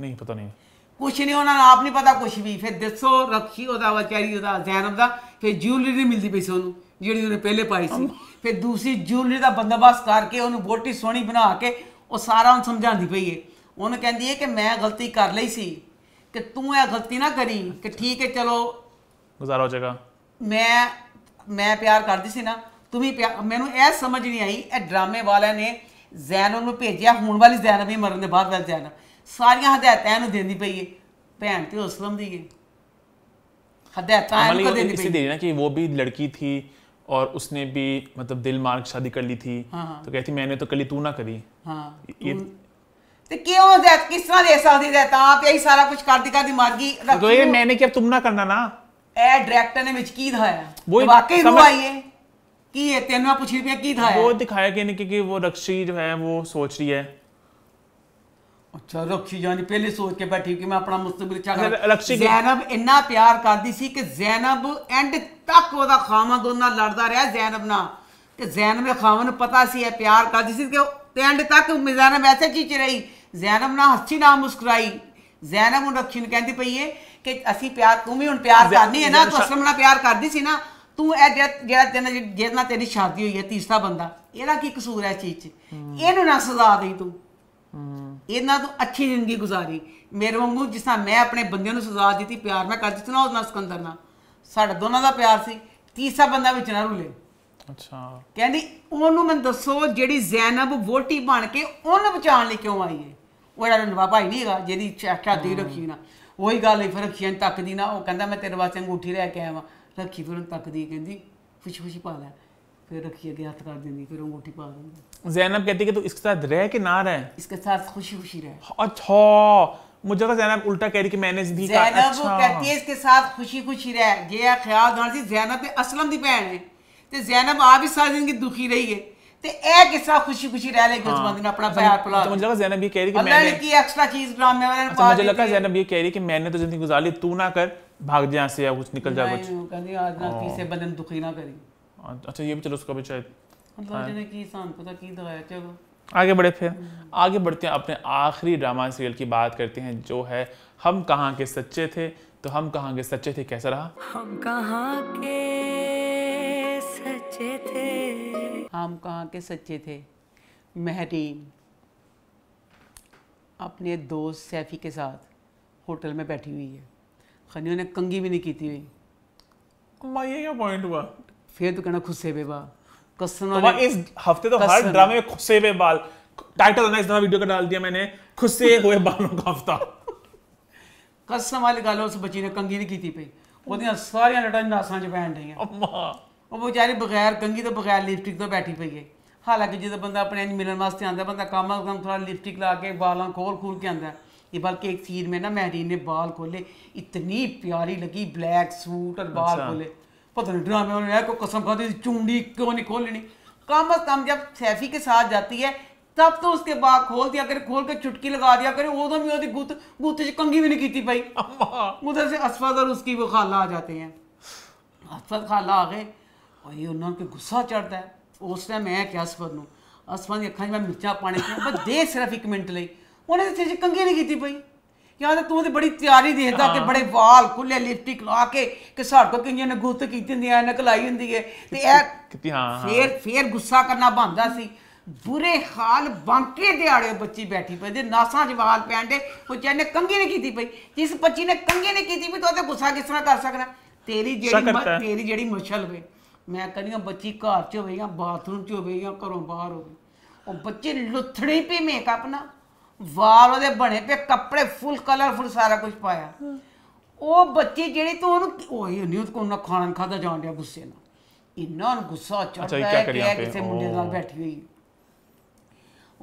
[SPEAKER 1] ਨਹੀਂ ਪਤਾ ਨਹੀਂ
[SPEAKER 2] ਕੁਛ ਨਹੀਂ ਉਹਨਾਂ ਨੂੰ ਆਪ ਨਹੀਂ ਪਤਾ ਕੁਛ ਵੀ ਫਿਰ ਦੱਸੋ ਰੱਖੀ ਉਹਦਾ ਵਿਚਾਰੀ ਉਹਦਾ ਜ਼ੈਨਬ ਦਾ ਫਿਰ ਜਿਊਲਰੀ ਨਹੀਂ ਮਿਲਦੀ ਪਈ ਉਹਨੂੰ ਜਿਹੜੀ ਉਹਨੇ ਪਹਿਲੇ ਪਾਈ ਸੀ ਫਿਰ ਦੂਸਰੀ ਜਿਊਲਰੀ ਦਾ ਬੰਦੋਬਸਤ ਕਰਕੇ ਉਹਨੂੰ ਬੋਟੀ ਸੋਹਣੀ ਬਣਾ ਕੇ ਉਹ ਸਾਰਾ ਉਹਨੂੰ ਸਮਝਾਉਂਦੀ ਪਈ ਏ ਉਹਨੂੰ ਕਹਿੰਦੀ ਏ ਕਿ ਮੈਂ ਗਲਤੀ ਕਰ ਲਈ ਸੀ ਕਿ ਤੂੰ ਇਹ ਗਲਤੀ ਨਾ ਕਰੀ ਕਿ ਠੀਕ ਹੈ ਚਲੋ ਗੁਜ਼ਾਰਾ ਹੋ ਜਾਏਗਾ ਮੈਂ ਮੈਂ ਪਿਆਰ ਕਰਦੀ ਸੀ ਨਾ ਤੂੰ ਵੀ ਮੈਨੂੰ ਇਹ ਸਮਝ ਨਹੀਂ ਆਈ ਇਹ ਡਰਾਮੇ ਵਾਲਿਆਂ ਨੇ ਜ਼ੈਨ ਨੂੰ ਭੇਜਿਆ ਹੁਣ ਵਾਲੀ ਜ਼ੈਨਬ ਹੀ ਮਰਨ ਦੇ ਬਾਅਦ ਵਾਲੀ ਜ਼ੈਨਬ सारिया हदायत एन दें ਪਈ है भैन
[SPEAKER 1] वो भी लड़की थी और उसने भी मतलब दिल मार शादी कर ली थी हाँ। तो कहती मैंने तो कली तू ना करी
[SPEAKER 2] हाँ, ये
[SPEAKER 1] तो
[SPEAKER 2] किस तरह दे सकती आप यही सारा कुछ कर दिखा तो ये मैंने क्या तुम ना करना ना ए डायरेक्टर ने की दिखाया वो वाकई समझ... आई है
[SPEAKER 1] की दिखाया वो दिखाया कि वो रक्षी जो है वो सोच रही है
[SPEAKER 2] ਅੱਛਾ ਰੱਖੀ ਜਾਨੀ ਪਹਿਲੇ ਸੋਚ ਕੇ ਬੈਠੀ ਕਿ ਮੈਂ ਆਪਣਾ ਮੁਸਤਕਬਲ ਕਿਆ ਜ਼ੈਨਬ ਇੰਨਾ ਪਿਆਰ ਕਰਦੀ ਸੀ ਕਿ ਜ਼ੈਨਬ ਐਂਡ ਤੱਕ ਉਹਦਾ ਖਾਮਦ ਦੋਨਾਂ ਲੜਦਾ ਰਿਹਾ ਜ਼ੈਨਬ ਨਾਲ ਤੇ ਜ਼ੈਨਬ ਦੇ ਖਾਮਦ ਨੂੰ ਪਤਾ ਸੀ ਇਹ ਪਿਆਰ ਕਰਦੀ ਸੀ ਕਿ ਤੇ ਐਂਡ ਤੱਕ ਮਿਜ਼ਾਨਾ ਵੈਸੇ ਚੀਚ ਰਹੀ ਜ਼ੈਨਬ ਨਾ ਹੱਸੀ ਨਾ ਮੁਸਕਰਾਈ ਜ਼ੈਨਬ ਨੂੰ ਰੱਖੀ ਨੂੰ ਕਹਿੰਦੀ ਪਈ ਏ ਕਿ ਅਸੀਂ ਪਿਆਰ ਤੂੰ ਵੀ ਹੁਣ ਪਿਆਰ ਕਰਨੀ ਹੈ ਨਾ ਤੂੰ ਅਸਲਮ ਨਾਲ ਪਿਆਰ ਕਰਦੀ ਸੀ ਨਾ ਤੂੰ ਇਹ ਜਿਹੜਾ ਤੇਨਾਂ ਜਿਹਦੇ ਤੇਰੀ ਸ਼ਾਦੀ ਹੋਈ ਹੈ ਤੀਸਰਾ ਬੰਦਾ ਇਹਦਾ ਕੀ ਕਸੂਰ ਹੈ ਚੀਜ਼ 'ਚ ਇਹਨੂੰ ਨਾ ਸਜ਼ਾ ਦੇ ਤੂੰ ਇਹਨਾਂ ਤੋਂ ਅੱਛੀ ਜ਼ਿੰਦਗੀ ਗੁਜ਼ਾਰੀ ਮੇਰੇ ਵਾਂਗੂ ਜਿਸ ਤਰ੍ਹਾਂ ਮੈਂ ਆਪਣੇ ਬੰਦੇ ਨੂੰ ਸਜ਼ਾ ਦਿੱਤੀ ਪਿਆਰ ਮੈਂ ਕਰ ਦਿੱਤਾ ਉਹ ਉਹਦਾ ਨਾਲ ਸਾਡਾ ਦੋਨਾਂ ਦਾ ਪਿਆਰ ਸੀ ਤੀਸਰਾ ਬੰਦਾ ਵਿੱਚ ਨਾ ਰੂਲੇ ਅੱਛਾ ਕਹਿੰਦੀ ਉਹਨੂੰ ਮੈਂ ਦੱਸੋ ਜਿਹੜੀ ਜ਼ੈਨਬ ਵੋਟੀ ਬਣ ਕੇ ਉਹਨੂੰ ਬਚਾਉਣ ਲਈ ਕਿਉਂ ਆਈ ਹੈ ਉਹਦਾ ਨਵਾਂ ਭਾਈ ਨਹੀਂ ਹੈਗਾ ਜਿਹਦੀ ਚਾਚਾ ਦੀ ਰੱਖੀ ਨਾ ਉਹੀ ਗੱਲ ਹੈ ਫਿਰ ਰੱਖੀਆਂ ਤੱਕਦੀ ਨਾ ਉਹ ਕਹਿੰਦਾ ਮੈਂ ਤੇਰੇ ਵਾਸਤੇ ਅੰਗੂਠੀ ਲੈ ਕੇ ਆਵਾਂ ਰੱਖੀ ਫਿਰ ਉਹਨੂੰ ਤੱਕਦੀ ਕਹਿੰਦੀ ਖੁਸ਼ੀ ਖੁਸ਼ੀ ਪਾ ਲੈ ਫਿਰ ਰੱਖੀ ਅੱਗੇ ਹੱਥ ਕਰ ਦਿੰਦੀ ਫਿਰ ਅੰਗੂਠੀ ਪਾ ਦਿੰਦੀ
[SPEAKER 1] जैनब कहती है कि तू इसके साथ रह के ना रहे इसके साथ खुशी खुशी रहे अच्छा मुझे तो जैनब उल्टा कह रही कि मैंने भी जैनब अच्छा। कहती
[SPEAKER 2] है इसके साथ खुशी खुशी रहे ये ख्याल दान सी जैनब ते असलम दी भैन है ते जैनब आ भी सारी जिंदगी दुखी रही है ते ए ਕਿਸਾ ਖੁਸ਼ੀ खुशी ਰਹਿ ਲੈ ਉਸ ਬੰਦੇ ਨੇ ਆਪਣਾ ਪਿਆਰ ਪਲਾ ਤਾਂ ਮੈਨੂੰ
[SPEAKER 1] ਲੱਗਾ ਜ਼ੈਨਬ ਇਹ ਕਹਿ ਰਹੀ ਕਿ ਮੈਂ ਅੱਲਾਹ ਕੀ
[SPEAKER 2] ਐਕਸਟਰਾ ਚੀਜ਼ ਡਰਾਮੇ ਵਾਲਿਆਂ ਨੂੰ ਪਾ ਦਿੱਤੀ ਮੈਨੂੰ
[SPEAKER 1] ਲੱਗਾ ਜ਼ੈਨਬ ਇਹ ਕਹਿ ਰਹੀ ਕਿ ਮੈਨੇ ਤਾਂ ਜ਼ਿੰਦਗੀ ਗੁਜ਼ਾਰ ਲਈ ਤੂੰ ਨਾ ਕਰ भाग जाए से या कुछ निकल जा कुछ कहती आज ना किसी से
[SPEAKER 2] बदन दुखी ना
[SPEAKER 1] करी अच्छा ये भी चलो उसका भी शायद
[SPEAKER 2] हाँ। तो
[SPEAKER 1] आगे बढ़े फिर हम्म। आगे बढ़ते हैं अपने आखिरी ड्रामा सीरियल की बात करते हैं जो है हम कहाँ के सच्चे थे तो हम कहाँ के सच्चे थे कैसा रहा
[SPEAKER 2] हम कहाँ के सच्चे थे हम कहाँ के सच्चे थे महरीन अपने दोस्त सैफी के साथ होटल में बैठी हुई है खनियों ने कंगी भी नहीं की थी हुई क्या पॉइंट हुआ फिर तो कहना गुस्से बेबा तो इस हफ्ते तो हर ड्रामे
[SPEAKER 1] में खुसे हुए बाल टाइटल होना इस वीडियो का डाल दिया मैंने खुसे हुए बालों का हफ्ता
[SPEAKER 2] कसम वाली गालों से बची ने कंगी नहीं की तो पई ਉਹਦੀਆਂ ਸਾਰੀਆਂ ਲਟਾਂ ਨਾਸਾਂ 'ਚ ਪੈਣ ਡੀਆਂ ਅੰਮਾ ਉਹ ਵਿਚਾਰੀ ਬਗੈਰ ਕੰਗੀ ਤੋਂ ਬਗੈਰ ਲਿਪਸਟਿਕ ਤੋਂ ਬੈਠੀ ਪਈ ਹੈ ਹਾਲਾਂਕਿ ਜਦੋਂ ਬੰਦਾ ਆਪਣੇ ਅੰਜ ਮਿਲਣ ਵਾਸਤੇ ਆਂਦਾ ਬੰਦਾ ਕੰਮ ਕੰਮ ਥੋੜਾ ਲਿਪਸਟਿਕ ਲਾ ਕੇ ਬਾਲਾਂ ਖੋਲ ਖੂਲ ये बल्कि एक सीन में ना महरीन ने बाल खोले इतनी प्यारी लगी ब्लैक सूट और बाल अच्छा। खोले पता नहीं ड्रामे वाले यार को कसम खा दी चुंडी क्यों नहीं खोलनी कम अज कम जब सैफी के साथ जाती है तब तो उसके बाद खोल दिया करे खोल के चुटकी लगा दिया करे उदम भी ओदी गुत गुत से भी नहीं की थी भाई उधर से असफद और उसकी वो खाला आ जाते हैं असफद खाला आ गए भाई उन्होंने गुस्सा चढ़ता है उस टाइम मैं क्या असफद नू असफद की अखा मैं मिर्चा पाने बस दे सिर्फ एक मिनट ਲਈ ਉਹਨੇ ਤੇ ਕੰਗੀ ਨਹੀਂ ਕੀਤੀ ਪਈ ਯਾਰ ਤਾਂ ਤੂੰ ਤੇ ਬੜੀ ਤਿਆਰੀ ਦੇਖਦਾ ਕਿ ਬੜੇ ਵਾਲ ਖੁੱਲੇ ਲਿਪਟਿਕ ਲਾ ਕੇ ਕਿ ਸਾਡੇ ਕੋਲ ਕਿੰਨੇ ਨੇ ਗੁੱਤ ਕੀਤੀ ਹੁੰਦੀ ਐ ਨਕਲਾਈ ਹੁੰਦੀ ਐ ਤੇ ਇਹ ਕਿਤੇ ਹਾਂ ਫੇਰ ਫੇਰ ਗੁੱਸਾ ਕਰਨਾ ਬੰਦਾ ਸੀ ਬੁਰੇ ਹਾਲ ਬਾਂਕੇ ਦਿਹਾੜੇ ਬੱਚੀ ਬੈਠੀ ਪਈ ਤੇ ਨਾਸਾਂ ਜਵਾਲ ਪੈਂਦੇ ਉਹ ਜੈਨੇ ਕੰਗੇ ਨੇ ਕੀਤੀ ਪਈ ਜਿਸ ਬੱਚੀ ਨੇ ਕੰਗੇ ਨੇ ਕੀਤੀ ਵੀ ਤੋ ਤੇ ਗੁੱਸਾ ਕਿਸ ਤਰ੍ਹਾਂ ਕਰ ਸਕਣਾ ਤੇਰੀ ਜਿਹੜੀ ਤੇਰੀ ਜਿਹੜੀ ਮਛਲ ਵੇ ਮੈਂ ਕਹਿੰਦੀ ਬੱਚੀ ਘਰ ਚ ਹੋਵੇ ਜਾਂ ਬਾਥਰੂਮ ਚ ਹੋਵੇ ਜਾਂ ਘਰੋਂ ਬਾਹਰ ਹੋਵੇ ਉਹ ਬੱਚੇ ਲੁੱਥੜੀ ਵੀ ਮੇਕਅਪ ਨਾ ਵਾਲ ਉਹਦੇ बने पे कपड़े फुल कलरफुल सारा कुछ पाया वो बच्ची जी तो ਉਹਨੂੰ ਓਏ ਨਹੀਂ ਉਹ ਕੋਨਾ ਖਾਣਾ ਖਾਦਾ ਜਾਣ ਡਿਆ ਗੁੱਸੇ ਨਾਲ ਇੰਨਾ ਨੂੰ ਗੁੱਸਾ ਚੜਦਾ ਹੈ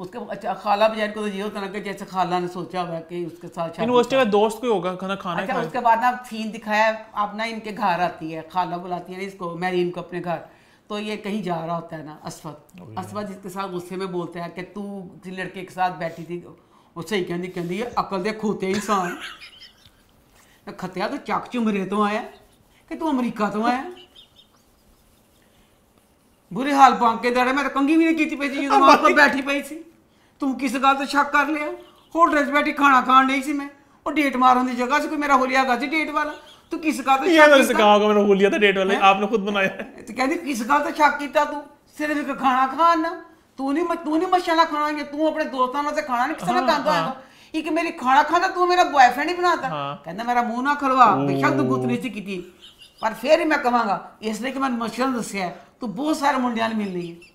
[SPEAKER 2] उसके अच्छा खाला बजाय को तो ये होता ना कि जैसे खाला ने सोचा हुआ कि उसके साथ यूनिवर्सिटी
[SPEAKER 1] का दोस्त कोई होगा खाना खाना अच्छा उसके
[SPEAKER 2] बाद ना सीन दिखाया अब ना इनके घर आती है खाला बुलाती है इसको मैरीन को अपने घर तो ये कहीं जा रहा होता है ना असफद असफद जिसके साथ गुस्से में बोलते हैं कि तू जिस लड़के के साथ बैठी थी वो सही कहती कहती है अकल दे खोते इंसान खतिया तो चक चुमरे तो आया कि तू अमरीका तो आया बुरे हाल पा के दाड़े मैं तो कंघी भी नहीं की पी थी जो तो बैठी ਪਈ थी तू किस गल तो शक कर लिया होटल 'ਚ ਬੈਠੀ ਖਾਣਾ ਖਾਣ ਨਹੀਂ ਸੀ ਮੈਂ ਉਹ ਡੇਟ ਮਾਰਨ ਦੀ ਜਗ੍ਹਾ ਸੀ ਕੋਈ ਮੇਰਾ ਹੋਲੀਆ ਗਾ ਸੀ ਡੇਟ ਵਾਲਾ तो किसका तो ये तो किसका होगा
[SPEAKER 1] मैंने बोल था डेट वाले आपने खुद बनाया
[SPEAKER 2] तो कह दी किसका तो शक किया तू सिर्फ एक खाना खा तू नहीं तू नहीं मशा खाना है तू अपने दोस्तों से खाना नहीं किसने कहा था हाँ। एक मेरी खाना खाना तू मेरा बॉयफ्रेंड ही बनाता हाँ। कहता मेरा मुंह ना खलवा बेशक तू गुतनी सी की पर फिर मैं कहंगा इसलिए कि मैं मशा दसिया तू बहुत सारे मुंडिया मिल रही है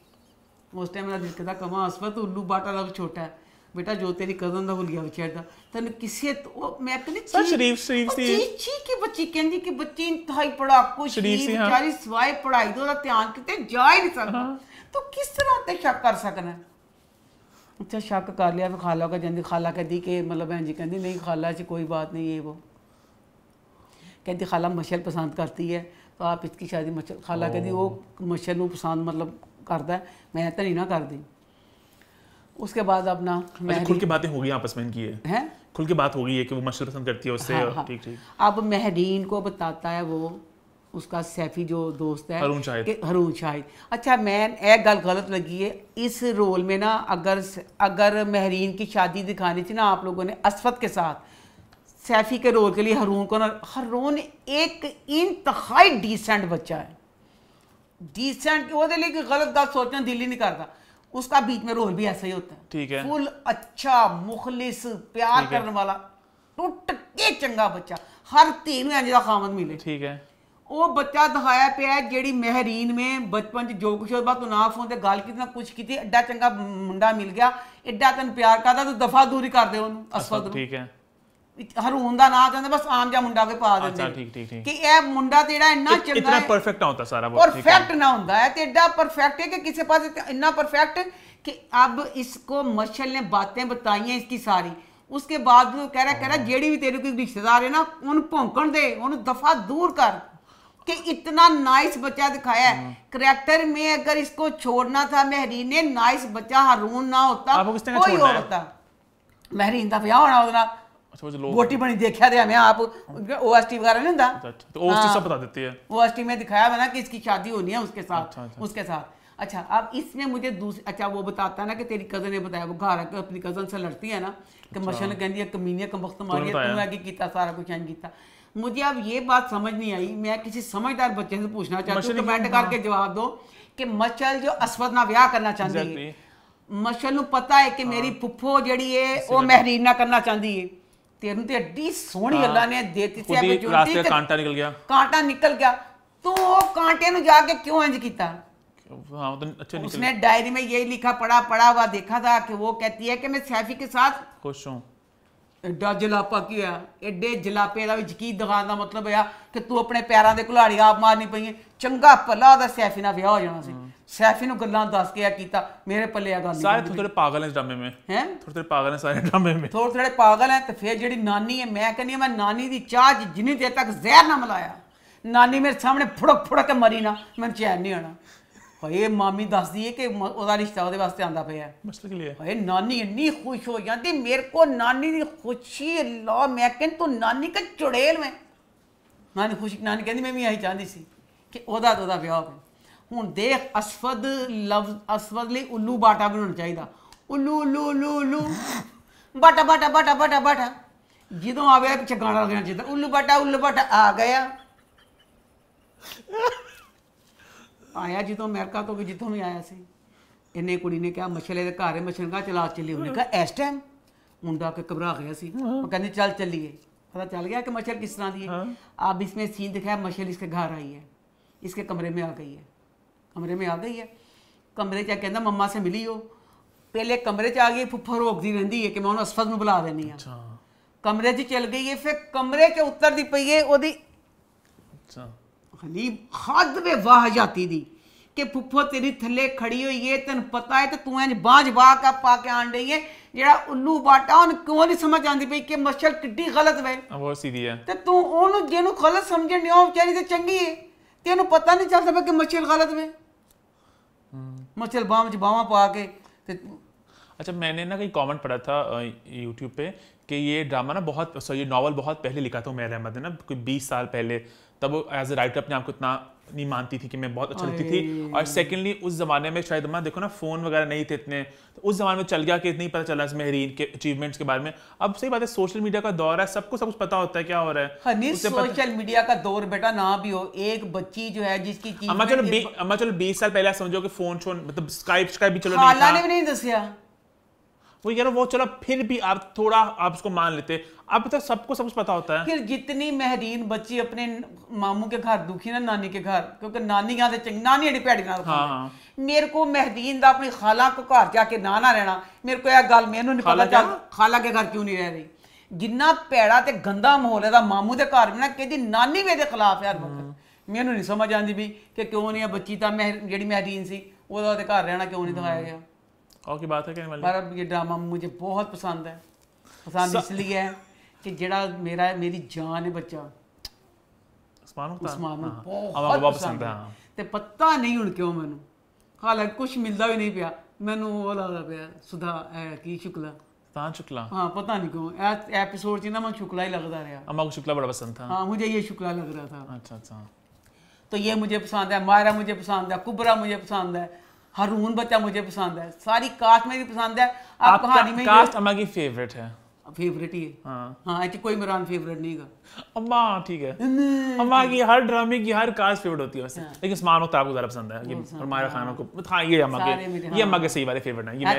[SPEAKER 2] उस टाइम मेरा दिल कहता कमा अस्पत उल्लू बाटा लव छोटा है ਬੇਟਾ ਜੋ ਤੇਰੀ ਕਜ਼ਨ ਦਾ ਹੁਲੀਆ ਵਿਚਾਰਦਾ ਤੈਨੂੰ ਕਿਸੇ ਉਹ ਮੈਂ ਕਹਿੰਦੀ ਸੀ ਸ਼ਰੀਫ ਸ਼ਰੀਫ ਸੀ ਜੀ ਜੀ ਕੀ ਬੱਚੀ ਕਹਿੰਦੀ ਕਿ ਬੱਚੀ ਇੰਤਹਾਈ ਪੜਾ ਕੋ ਸ਼ਰੀਫ ਸੀ ਵਿਚਾਰੀ ਸਵਾਏ ਪੜਾਈ ਦਾ ਧਿਆਨ ਕਿਤੇ ਜਾ ਹੀ ਨਹੀਂ ਸਕਦਾ ਤੂੰ ਕਿਸ ਤਰ੍ਹਾਂ ਤੇ ਸ਼ੱਕ ਕਰ ਸਕਣਾ ਅੱਛਾ ਸ਼ੱਕ ਕਰ ਲਿਆ ਵੀ ਖਾਲਾ ਕਾ ਜਾਂਦੀ ਖਾਲਾ ਕਹਿੰਦੀ ਕਿ ਮਤਲਬ ਐਂ ਜੀ ਕਹਿੰਦੀ ਨਹੀਂ ਖਾਲਾ 'ਚ ਕੋਈ ਬਾਤ ਨਹੀਂ ਇਹ ਉਹ ਕਹਿੰਦੀ ਖਾਲਾ ਮਸ਼ਲ ਪਸੰਦ ਕਰਤੀ ਹੈ ਤਾਂ ਆਪ ਇਸ ਦੀ ਸ਼ਾਦੀ ਮਸ਼ਲ ਖਾਲਾ वो ਉਹ ਮਸ਼ਲ ਨੂੰ ਪਸੰਦ ਮਤਲਬ ਕਰਦਾ ਮੈਂ ਤਾਂ ਨਹੀਂ ਨਾ ਕਰਦੀ उसके बाद अपना अच्छा, खुल के
[SPEAKER 1] बातें होगी आपस में इनकी है, है? खुल के बात होगी है कि वो मशहूर पसंद करती है उससे हाँ, हाँ। ठीक ठीक
[SPEAKER 2] अब महरीन को बताता है वो उसका सैफी जो दोस्त है हरून शाहिद हरून शाहिद अच्छा मैं एक गल गलत लगी है इस रोल में ना अगर अगर महरीन की शादी दिखानी थी ना आप लोगों ने असफत के साथ सैफी के रोल के लिए हरून को ना हरून एक इंतहाई डिसेंट बच्चा है डिसेंट के वो गलत गलत सोचना दिल ही नहीं करता उसका बीच में रोल भी ऐसा ही होता है ठीक है फुल अच्छा मुखलिस प्यार करने वाला ਟੁੱਟ के चंगा बच्चा हर तीन ਨੂੰ ਇੰਜ खामद मिले ठीक है ਉਹ ਬੱਚਾ ਦਿਖਾਇਆ ਪਿਆ ਜਿਹੜੀ ਮਹਿਰੀਨ ਮੇ ਬਚਪਨ ਚ ਜੋ ਕੁਛ ਬਾਤ ਨਾ ਫੋਨ ਤੇ ਗੱਲ ਕੀਤੀ ਨਾ ਕੁਛ ਕੀਤੀ ਐਡਾ ਚੰਗਾ ਮੁੰਡਾ ਮਿਲ ਗਿਆ ਐਡਾ ਤਨ ਪਿਆਰ ਕਰਦਾ ਤੂੰ ਦਫਾ ਦੂਰੀ ਕਰ ਦੇ ਉਹਨੂੰ ਅਸਵਦ ਨੂੰ ਠੀਕ ਹੈ ਹਰੂਨ ਦਾ ਨਾਂ ਕਹਿੰਦੇ ਬਸ ਆਮ ਜਾਂ ਮੁੰਡਾ ਕੋਈ ਪਾ ਦਿੰਦੇ ਅੱਛਾ ਠੀਕ ਠੀਕ ਠੀਕ ਕਿ ਇਹ ਮੁੰਡਾ ਜਿਹੜਾ ਇੰਨਾ ਚੰਗਾ ਇਤਨਾ
[SPEAKER 1] ਪਰਫੈਕਟ ਨਾ ਹੁੰਦਾ ਸਾਰਾ ਬਹੁਤ ਪਰਫੈਕਟ
[SPEAKER 2] ਨਾ ਹੁੰਦਾ ਹੈ ਤੇ ਐਡਾ ਪਰਫੈਕਟ ਹੈ ਕਿ ਕਿਸੇ ਪਾਸੇ ਇੰਨਾ ਪਰਫੈਕਟ कि अब इसको मच्छल ने बातें बताई हैं इसकी सारी उसके बाद वो कह रहा कह रहा जेड़ी भी तेरे कोई रिश्तेदार है ना उन भौंकन दे उन दफा दूर कि इतना नाइस बच्चा दिखाया है करेक्टर में अगर इसको छोड़ना था महरीन ने नाइस बच्चा हारून ना होता कोई और होता महरीन का ब्याह होना
[SPEAKER 1] बनी
[SPEAKER 2] देखा हमें आप ओएसटी वगैरह नहीं था तो ओएसटी हाँ। सब बता देती है ओएसटी में दिखाया कि इसकी शादी होनी है उसके साथ अच्छा, अच्छा। उसके साथ अच्छा अब मुझे दूसरी अच्छा वो बताता है ना कि तेरी कजन ने बताया वो घर आकर अपनी कजन से लड़ती है ना कि अच्छा। मशन कहती है कमीनिया तू आगे सारा कुछ मुझे अब ये बात समझ नहीं आई मैं किसी समझदार बच्चे से पूछना हूँ कमेंट तो करके जवाब दो कि मचल जो अस्वद ना ब्याह करना चाहती है मशल पता है कि मेरी हाँ। फुफ्फो जी है करना चाहती है ਤੈਨੂੰ ਤੇ ਐਡੀ ਸੋਹਣੀ ਅੱਲਾ ਨੇ ਦੇਤੀ ਸੀ ਆਪਣੀ ਜੁੰਡੀ ਤੇ ਕਾਂਟਾ ਨਿਕਲ ਗਿਆ ਕਾਂਟਾ ਨਿਕਲ ਗਿਆ ਤੂੰ ਉਹ ਕਾਂਟੇ ਨੂੰ ਜਾ ਕੇ ਕਿਉਂ ਇੰਜ ਕੀਤਾ ਤਾਂ ਅੱਛਾ अच्छा ਉਸਨੇ ਡਾਇਰੀ ਮੇ ਇਹ ਲਿਖਾ ਪੜਾ ਪੜਾ ਵਾ ਦੇਖਾ ਤਾਂ ਕਿ ਉਹ ਕਹਤੀ ਹੈ ਕਿ ਮੈਂ ਸੈਫੀ ਕੇ ਸਾਥ ਖੁਸ਼ ਹਾਂ ਐਡਾ ਜਲਾਪਾ ਕੀ ਆ ਐਡੇ ਜਲਾਪੇ ਦਾ ਵਿੱਚ ਕੀ ਦੁਕਾਨ ਦਾ ਮਤਲਬ ਆ ਕਿ ਤੂੰ ਆਪਣੇ ਪਿਆਰਾਂ ਦੇ ਕੁਲਾੜੀ ਆਪ ਮਾਰਨੀ ਪਈਏ ਚੰਗਾ ਭਲਾ ਦਾ ਸੈਫੀ ਨਾਲ ਵਿਆਹ ਹੋ ਜਾਣਾ ਸੀ ਸੈਫੀ ਨੂੰ ਗੱਲਾਂ ਦੱਸ ਕੇ ਆ ਕੀਤਾ ਮੇਰੇ ਪੱਲੇ ਆ ਗੱਲ ਸਾਰੇ ਥੋੜੇ
[SPEAKER 1] ਪਾਗਲ ਨੇ ਡਰਾਮੇ ਮੇ ਹੈ ਥੋੜੇ ਥੋੜੇ ਪਾਗਲ ਨੇ ਸਾਰੇ ਡਰਾਮੇ ਮੇ
[SPEAKER 2] ਥੋੜੇ ਥੋੜੇ ਪਾਗਲ ਹੈ ਤੇ ਫਿਰ ਜਿਹੜੀ ਨਾਨੀ ਹੈ ਮੈਂ ਕਹਿੰਦੀ ਮੈਂ ਨਾਨੀ ਦੀ ਚਾਹ ਚ ਜਿੰਨੀ ਦੇਰ ਤੱਕ ਜ਼ਹਿਰ ਨਾ ਮਲਾਇਆ ਨਾਨੀ ਮੇਰੇ ਸਾਹਮਣੇ ਫੁੜਕ ਫੁੜਕ ਕੇ ਮਰੀ ਨਾ ਮੈਂ ਚੈਨ ਨਹੀਂ ਆਣਾ ਹਏ ਮਾਮੀ ਦੱਸਦੀ ਐ ਕਿ ਉਹਦਾ ਰਿਸ਼ਤਾ ਉਹਦੇ ਵਾਸਤੇ ਆਂਦਾ ਪਿਆ ਮਸਲ ਲਈ ਹਏ ਨਾਨੀ ਇੰਨੀ ਖੁਸ਼ ਹੋ ਜਾਂਦੀ ਮੇਰੇ ਕੋ ਨਾਨੀ ਦੀ ਖੁਸ਼ੀ ਲਾ ਮੈਂ ਕਹਿੰਦੀ ਤੂੰ ਨਾਨੀ ਕਾ ਚੁੜੇਲ ਮੈਂ ਨਾਨੀ ਖੁਸ਼ੀ ਨਾਨੀ ਕਹਿੰਦੀ ਮੈਂ ਵੀ ਆਹੀ ਚਾਹੁੰਦੀ ਸੀ ਕਿ ਉਹਦਾ ਉਹਦਾ ਵਿਆਹ ਹੋਵੇ ਹੁਣ ਦੇਖ ਅਸਫਦ ਲਫ਼ਜ਼ ਅਸਫਦ ਲਈ ਉੱਲੂ ਬਾਟਾ ਬਣਾਉਣਾ ਚਾਹੀਦਾ ਉੱਲੂ ਉੱਲੂ ਉੱਲੂ ਉੱਲੂ ਬਾਟਾ ਬਾਟਾ ਬਾਟਾ ਬਾਟਾ ਬਾਟਾ ਜਦੋਂ ਆਵੇ ਪਿੱਛੇ ਗਾਣਾ ਲੱਗਣਾ ਚਾਹੀਦਾ ਉੱਲੂ ਬਾਟਾ ਉੱਲੂ ਬਾਟਾ ਆ ਗਿਆ ਆਇਆ ਜਦੋਂ ਅਮਰੀਕਾ ਤੋਂ ਕਿ ਜਿੱਥੋਂ ਵੀ ਆਇਆ ਸੀ ਇਹਨੇ ਕੁੜੀ ਨੇ ਕਿਹਾ ਮਛਲੇ ਦੇ ਘਰ ਮਛਲੇ ਦਾ ਚਲਾ ਚੱਲੀ ਉਹਨੇ ਕਿਹਾ ਇਸ ਟਾਈਮ ਮੁੰਡਾ ਕਿ ਘਬਰਾ ਗਿਆ ਸੀ ਉਹ ਕਹਿੰਦੇ ਚੱਲ ਚੱਲੀਏ पता चल गया कि मच्छर किस तरह की है हाँ? अब इसमें सीन दिखाया मच्छर इसके घर आई है इसके कमरे में आ गई है कमरे में आ गई है कमरे चाह कहना मम्मा से मिली हो पहले कमरे च आ गई फुफा रोकती रही है कि मैं उन्होंने असफद बुला देनी कमरे च चल गई है फिर कमरे च उतरती पी है वो हद में वाह जाती थी कि फुफो तेरी थले खड़ी हुई है तेन पता है तो तू इंज बाँ बाह का पा के आन रही है जरा समझ आती पी कि गलत
[SPEAKER 1] है
[SPEAKER 2] तो गलत समझ नहीं हो तेन पता नहीं चल सकता कि गलत वे ਮੈਂ ਚਲ ਬਾਹਾਂ बाह पा के
[SPEAKER 1] अच्छा मैंने ना कहीं कमेंट पढ़ा था यूट्यूब पे कि ये ड्रामा ना बहुत सॉरी ये नावल बहुत पहले लिखा था मेरे अहमद ने ना कोई बीस साल पहले तब एज ए राइटर अपने आप को इतना नहीं मानती थी कि मैं बहुत अच्छा लगती थी और सेकेंडली उस ज़माने में शायद मैं देखो ना फ़ोन वगैरह नहीं थे इतने तो उस ज़माने में चल गया कि नहीं पता चला मेहरीन के अचीवमेंट्स के बारे में अब सही बात है सोशल मीडिया का दौर है सबको सब कुछ पता होता है क्या हो रहा है सोशल
[SPEAKER 2] मीडिया का दौर बेटा ना भी हो एक बच्ची जो है जिसकी अम्मा
[SPEAKER 1] चलो बीस साल पहले समझो कि फ़ोन शोन मतलब स्काइप स्काइप भी चलो नहीं दसिया वो
[SPEAKER 2] यार वो चलो फिर
[SPEAKER 1] भी आप थोड़ा आप उसको मान लेते अब तो सबको सब कुछ पता होता है फिर
[SPEAKER 2] जितनी मेहरीन बच्ची अपने मामू के घर दुखी ना नानी के घर क्योंकि नानी यहाँ से चंगी नानी अड़ी भैड़ी ना हाँ, हाँ। मेरे को मेहदीन का अपनी खाला को घर जाके ना रहना मेरे को यह गल मेनू नहीं पता चल खाला के घर क्यों नहीं रह रही जिन्ना भैड़ा तो गंदा माहौल है मामू के घर में ना कि नानी भी खिलाफ है हाँ। मैनू नहीं समझ आती भी कि क्यों नहीं बच्ची तो मेह जी मेहरीन सी वो घर रहना क्यों नहीं हाँ। दिखाया गया और की बात है कहने वाली ये ड्रामा मुझे बहुत पसंद है पसंद इसलिए है कि जेड़ा मेरा है मेरी जान है बच्चा उस्मान उस्मान हाँ, बहुत पसंद है हाँ। ते पता नहीं हुन क्यों मैनू हालांकि कुछ मिलता भी नहीं पिया मैनू वो लगदा पिया सुधा की शुक्ला तान शुक्ला हाँ, पता नहीं क्यों एपिसोड ना मैं शुक्ला ही रहा
[SPEAKER 1] अम्मा को शुक्ला बड़ा पसंद था हाँ,
[SPEAKER 2] मुझे ये शुक्ला लग रहा था अच्छा अच्छा तो ये मुझे पसंद है मायरा मुझे पसंद है कुबरा मुझे पसंद है हारून बच्चा मुझे पसंद है सारी कास्ट मेरी पसंद है आप कहानी में कास्ट अम्मा की फेवरेट है फेवरेट ही है हाँ हाँ ऐसे कोई मेरा फेवरेट नहीं का अम्मा ठीक है
[SPEAKER 1] अम्मा की हर ड्रामे की हर कास्ट फेवरेट होती है वैसे हाँ। लेकिन उस्मान होता आपको ज़्यादा पसंद है ये हमारा हाँ। खानों को हाँ ये अम्मा के ये अम्मा के हाँ। सही वाले फेवरेट हैं ये हाँ,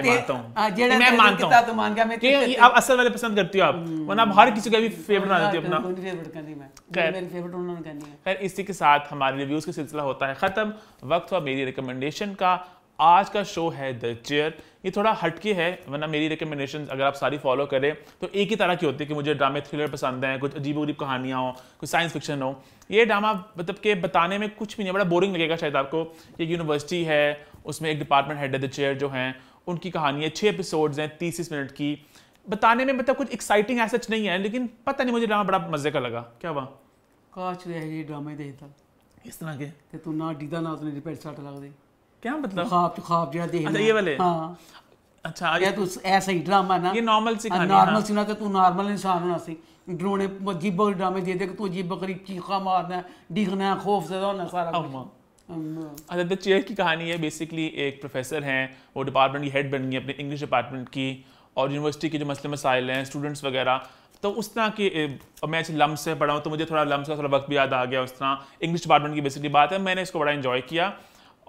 [SPEAKER 1] मैं मानता हूँ
[SPEAKER 2] मैं मानता हूँ कि तो आप
[SPEAKER 1] असल वाले पसंद करती हो आप हम्म। वरना आप हर किसी का भी फेवरेट बना देती हो अपना
[SPEAKER 2] फेवरेट करनी मैं फेवरेट उन्होंने करनी है
[SPEAKER 1] खैर इसी के साथ हमारे रिव्यूज़ का सिलसिला होता है ख़त्म वक्त हुआ मेरी रिकमेंडेशन का आज का शो है द चेयर ये थोड़ा हटके है वरना मेरी रिकमेंडेशन अगर आप सारी फॉलो करें तो एक ही तरह की होती है कि मुझे ड्रामे थ्रिलर पसंद हैं कुछ अजीब वरीब कहानियाँ हो कुछ साइंस फिक्शन हो ये ड्रामा मतलब के बताने में कुछ भी नहीं बड़ा बोरिंग लगेगा शायद आपको एक यूनिवर्सिटी है उसमें एक डिपार्टमेंट हेड है द चेयर जो हैं उनकी कहानी है छः एपिसोड्स हैं तीस मिनट की बताने में मतलब कुछ एक्साइटिंग ऐसा नहीं है लेकिन पता नहीं मुझे ड्रामा बड़ा मज़े का लगा क्या हुआ
[SPEAKER 2] काच ये ड्रामा देखता इस तरह के तो ना डीदा ना उसने रिपेयर स्टार्ट लग दी क्या मतलब ख्वाब तो ख्वाब तो जो देख अच्छा ये वाले हाँ अच्छा या तू तो ऐसा ही ड्रामा ना ये नॉर्मल सी कहानी हाँ, नॉर्मल हाँ। सी ना तो तू नॉर्मल इंसान होना सी डरोने अजीब ड्रामे दे दे कि तू अजीब बकरी चीखा मारना है डिगना है खौफ से होना सारा कुछ
[SPEAKER 1] अच्छा द तो चेयर की कहानी है बेसिकली एक प्रोफेसर हैं वो डिपार्टमेंट की हेड बन गई अपने इंग्लिश डिपार्टमेंट की और यूनिवर्सिटी के जो मसले मसाइल हैं स्टूडेंट्स वगैरह तो उस तरह के मैं लम्स से पढ़ा हूँ तो मुझे थोड़ा लम्स का थोड़ा वक्त भी याद आ गया उस तरह इंग्लिश डिपार्टमेंट की बेसिकली बात है मैंने इसको बड़ा इन्जॉय किया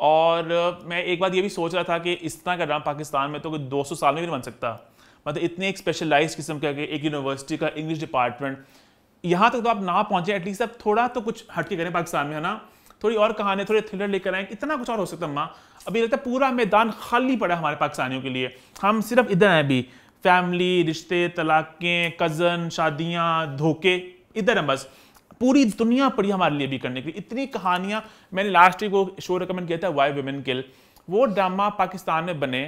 [SPEAKER 1] और मैं एक बार ये भी सोच रहा था कि इस तरह का ड्रामा पाकिस्तान में तो कोई सौ साल में भी नहीं बन सकता मतलब इतने एक स्पेशलाइज किस्म का एक यूनिवर्सिटी का इंग्लिश डिपार्टमेंट यहाँ तक तो आप ना पहुँचें एटलीस्ट आप थोड़ा तो कुछ हटके करें पाकिस्तान में है ना थोड़ी और कहानी थोड़े थ्रिलर लेकर आए इतना कुछ और हो सकता माँ अभी लगता है पूरा मैदान खाली पड़ा हमारे पाकिस्तानियों के लिए हम सिर्फ इधर हैं अभी फैमिली रिश्ते तलाक़ें कज़न शादियाँ धोखे इधर हैं बस पूरी दुनिया पड़ी हमारे लिए भी करने के लिए इतनी कहानियां मैंने लास्ट वीक वो शो रिकमेंड किया था वाई वुमेन किल वो ड्रामा पाकिस्तान में बने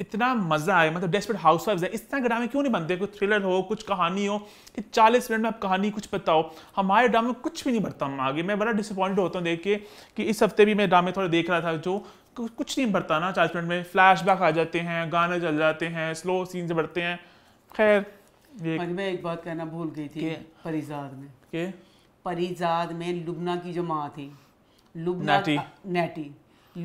[SPEAKER 1] इतना मजा आया मतलब डेस्परेट हाउस वाइफ है इस तरह के ड्रामे क्यों नहीं बनते कोई थ्रिलर हो कुछ कहानी हो कि चालीस मिनट में आप कहानी कुछ बताओ हमारे ड्रामे में कुछ भी नहीं बढ़ता हम आगे मैं बड़ा डिसअपॉइंट होता हूँ देख के कि इस हफ्ते भी मैं ड्रामे थोड़ा देख रहा था जो कुछ नहीं बढ़ता ना चालीस मिनट में बैक आ जाते हैं गाने चल जाते हैं स्लो सीन्स बढ़ते हैं
[SPEAKER 2] खैर मैं एक बात कहना भूल गई थी परिजाद में के? परिजाद में लुबना की जो माँ थी लुबना नेटी, नेटी।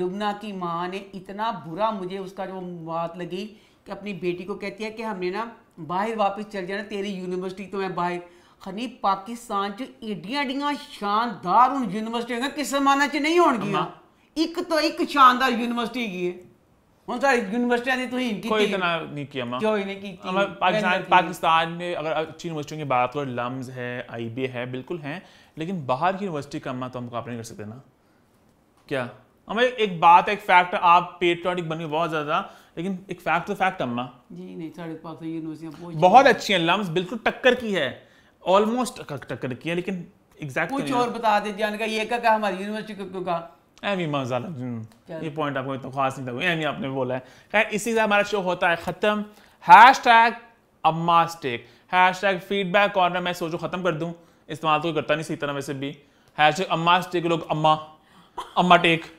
[SPEAKER 2] लुबना की माँ ने इतना बुरा मुझे उसका जो बात लगी कि अपनी बेटी को कहती है कि हमने ना बाहर वापस चल जाना तेरी यूनिवर्सिटी तो मैं बाहर खनी पाकिस्तान च एडिया एडिया शानदार यूनिवर्सिटी किस जमाने च नहीं होगी हाँ। एक तो एक शानदार यूनिवर्सिटी की है कौन सा यूनिवर्सिटी आती तो इनकी कोई इतना
[SPEAKER 1] नहीं किया क्यों इन्हें की पाकिस्तान पाकिस्तान में अगर अच्छी की बात करो लम्स है आईबी है बिल्कुल हैं लेकिन बाहर की यूनिवर्सिटी का तो हम नहीं कर सकते ना क्या हमें एक बात एक फैक्ट आप बन गए बहुत ज़्यादा लेकिन एक फैक्ट तो फैक्ट अम्मा
[SPEAKER 2] जी नहीं बहुत
[SPEAKER 1] अच्छी है लम्स बिल्कुल टक्कर की है ऑलमोस्ट टक्कर की है लेकिन एग्जैक्ट तो कुछ और
[SPEAKER 2] बता दे ये का हमारी यूनिवर्सिटी का क्यों
[SPEAKER 1] एमी मजा ये पॉइंट हम्म। आपको इतना खास नहीं लगा एमी आपने बोला है खैर इसी से हमारा शो होता है ख़त्म hashtag Amma stake hashtag feedback corner मैं सोचो ख़त्म कर दूं इस्तेमाल तो करता नहीं सही तरह वैसे भी हैश टैग अम्मा स्टेक लोग अम्मा अम्मा टेक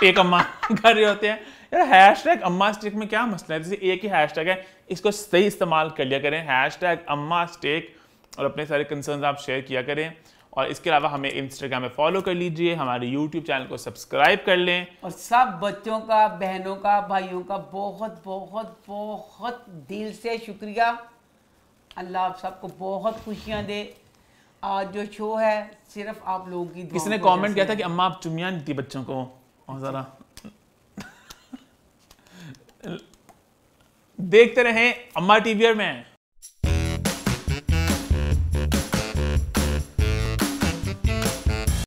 [SPEAKER 1] टेक अम्मा कर रहे होते हैं यार हैश टैग अम्मा स्टेक में क्या मसला है जैसे एक ही हैश टैग है इसको सही इस्तेमाल कर लिया करें हैश टैग अम्मा स्टेक और अपने सारे कंसर्न आप शेयर किया करें और इसके अलावा हमें इंस्टाग्राम में फॉलो कर लीजिए हमारे यूट्यूब चैनल को सब्सक्राइब कर लें
[SPEAKER 2] और सब बच्चों का बहनों का भाइयों का बहुत बहुत बहुत दिल से शुक्रिया अल्लाह आप सबको बहुत खुशियाँ दे आज जो शो है सिर्फ आप लोगों की किसने कमेंट किया था कि
[SPEAKER 1] अम्मा आप चुमिया नहीं थी बच्चों को और अच्छा। ज़रा देखते रहें अम्मा टीवी में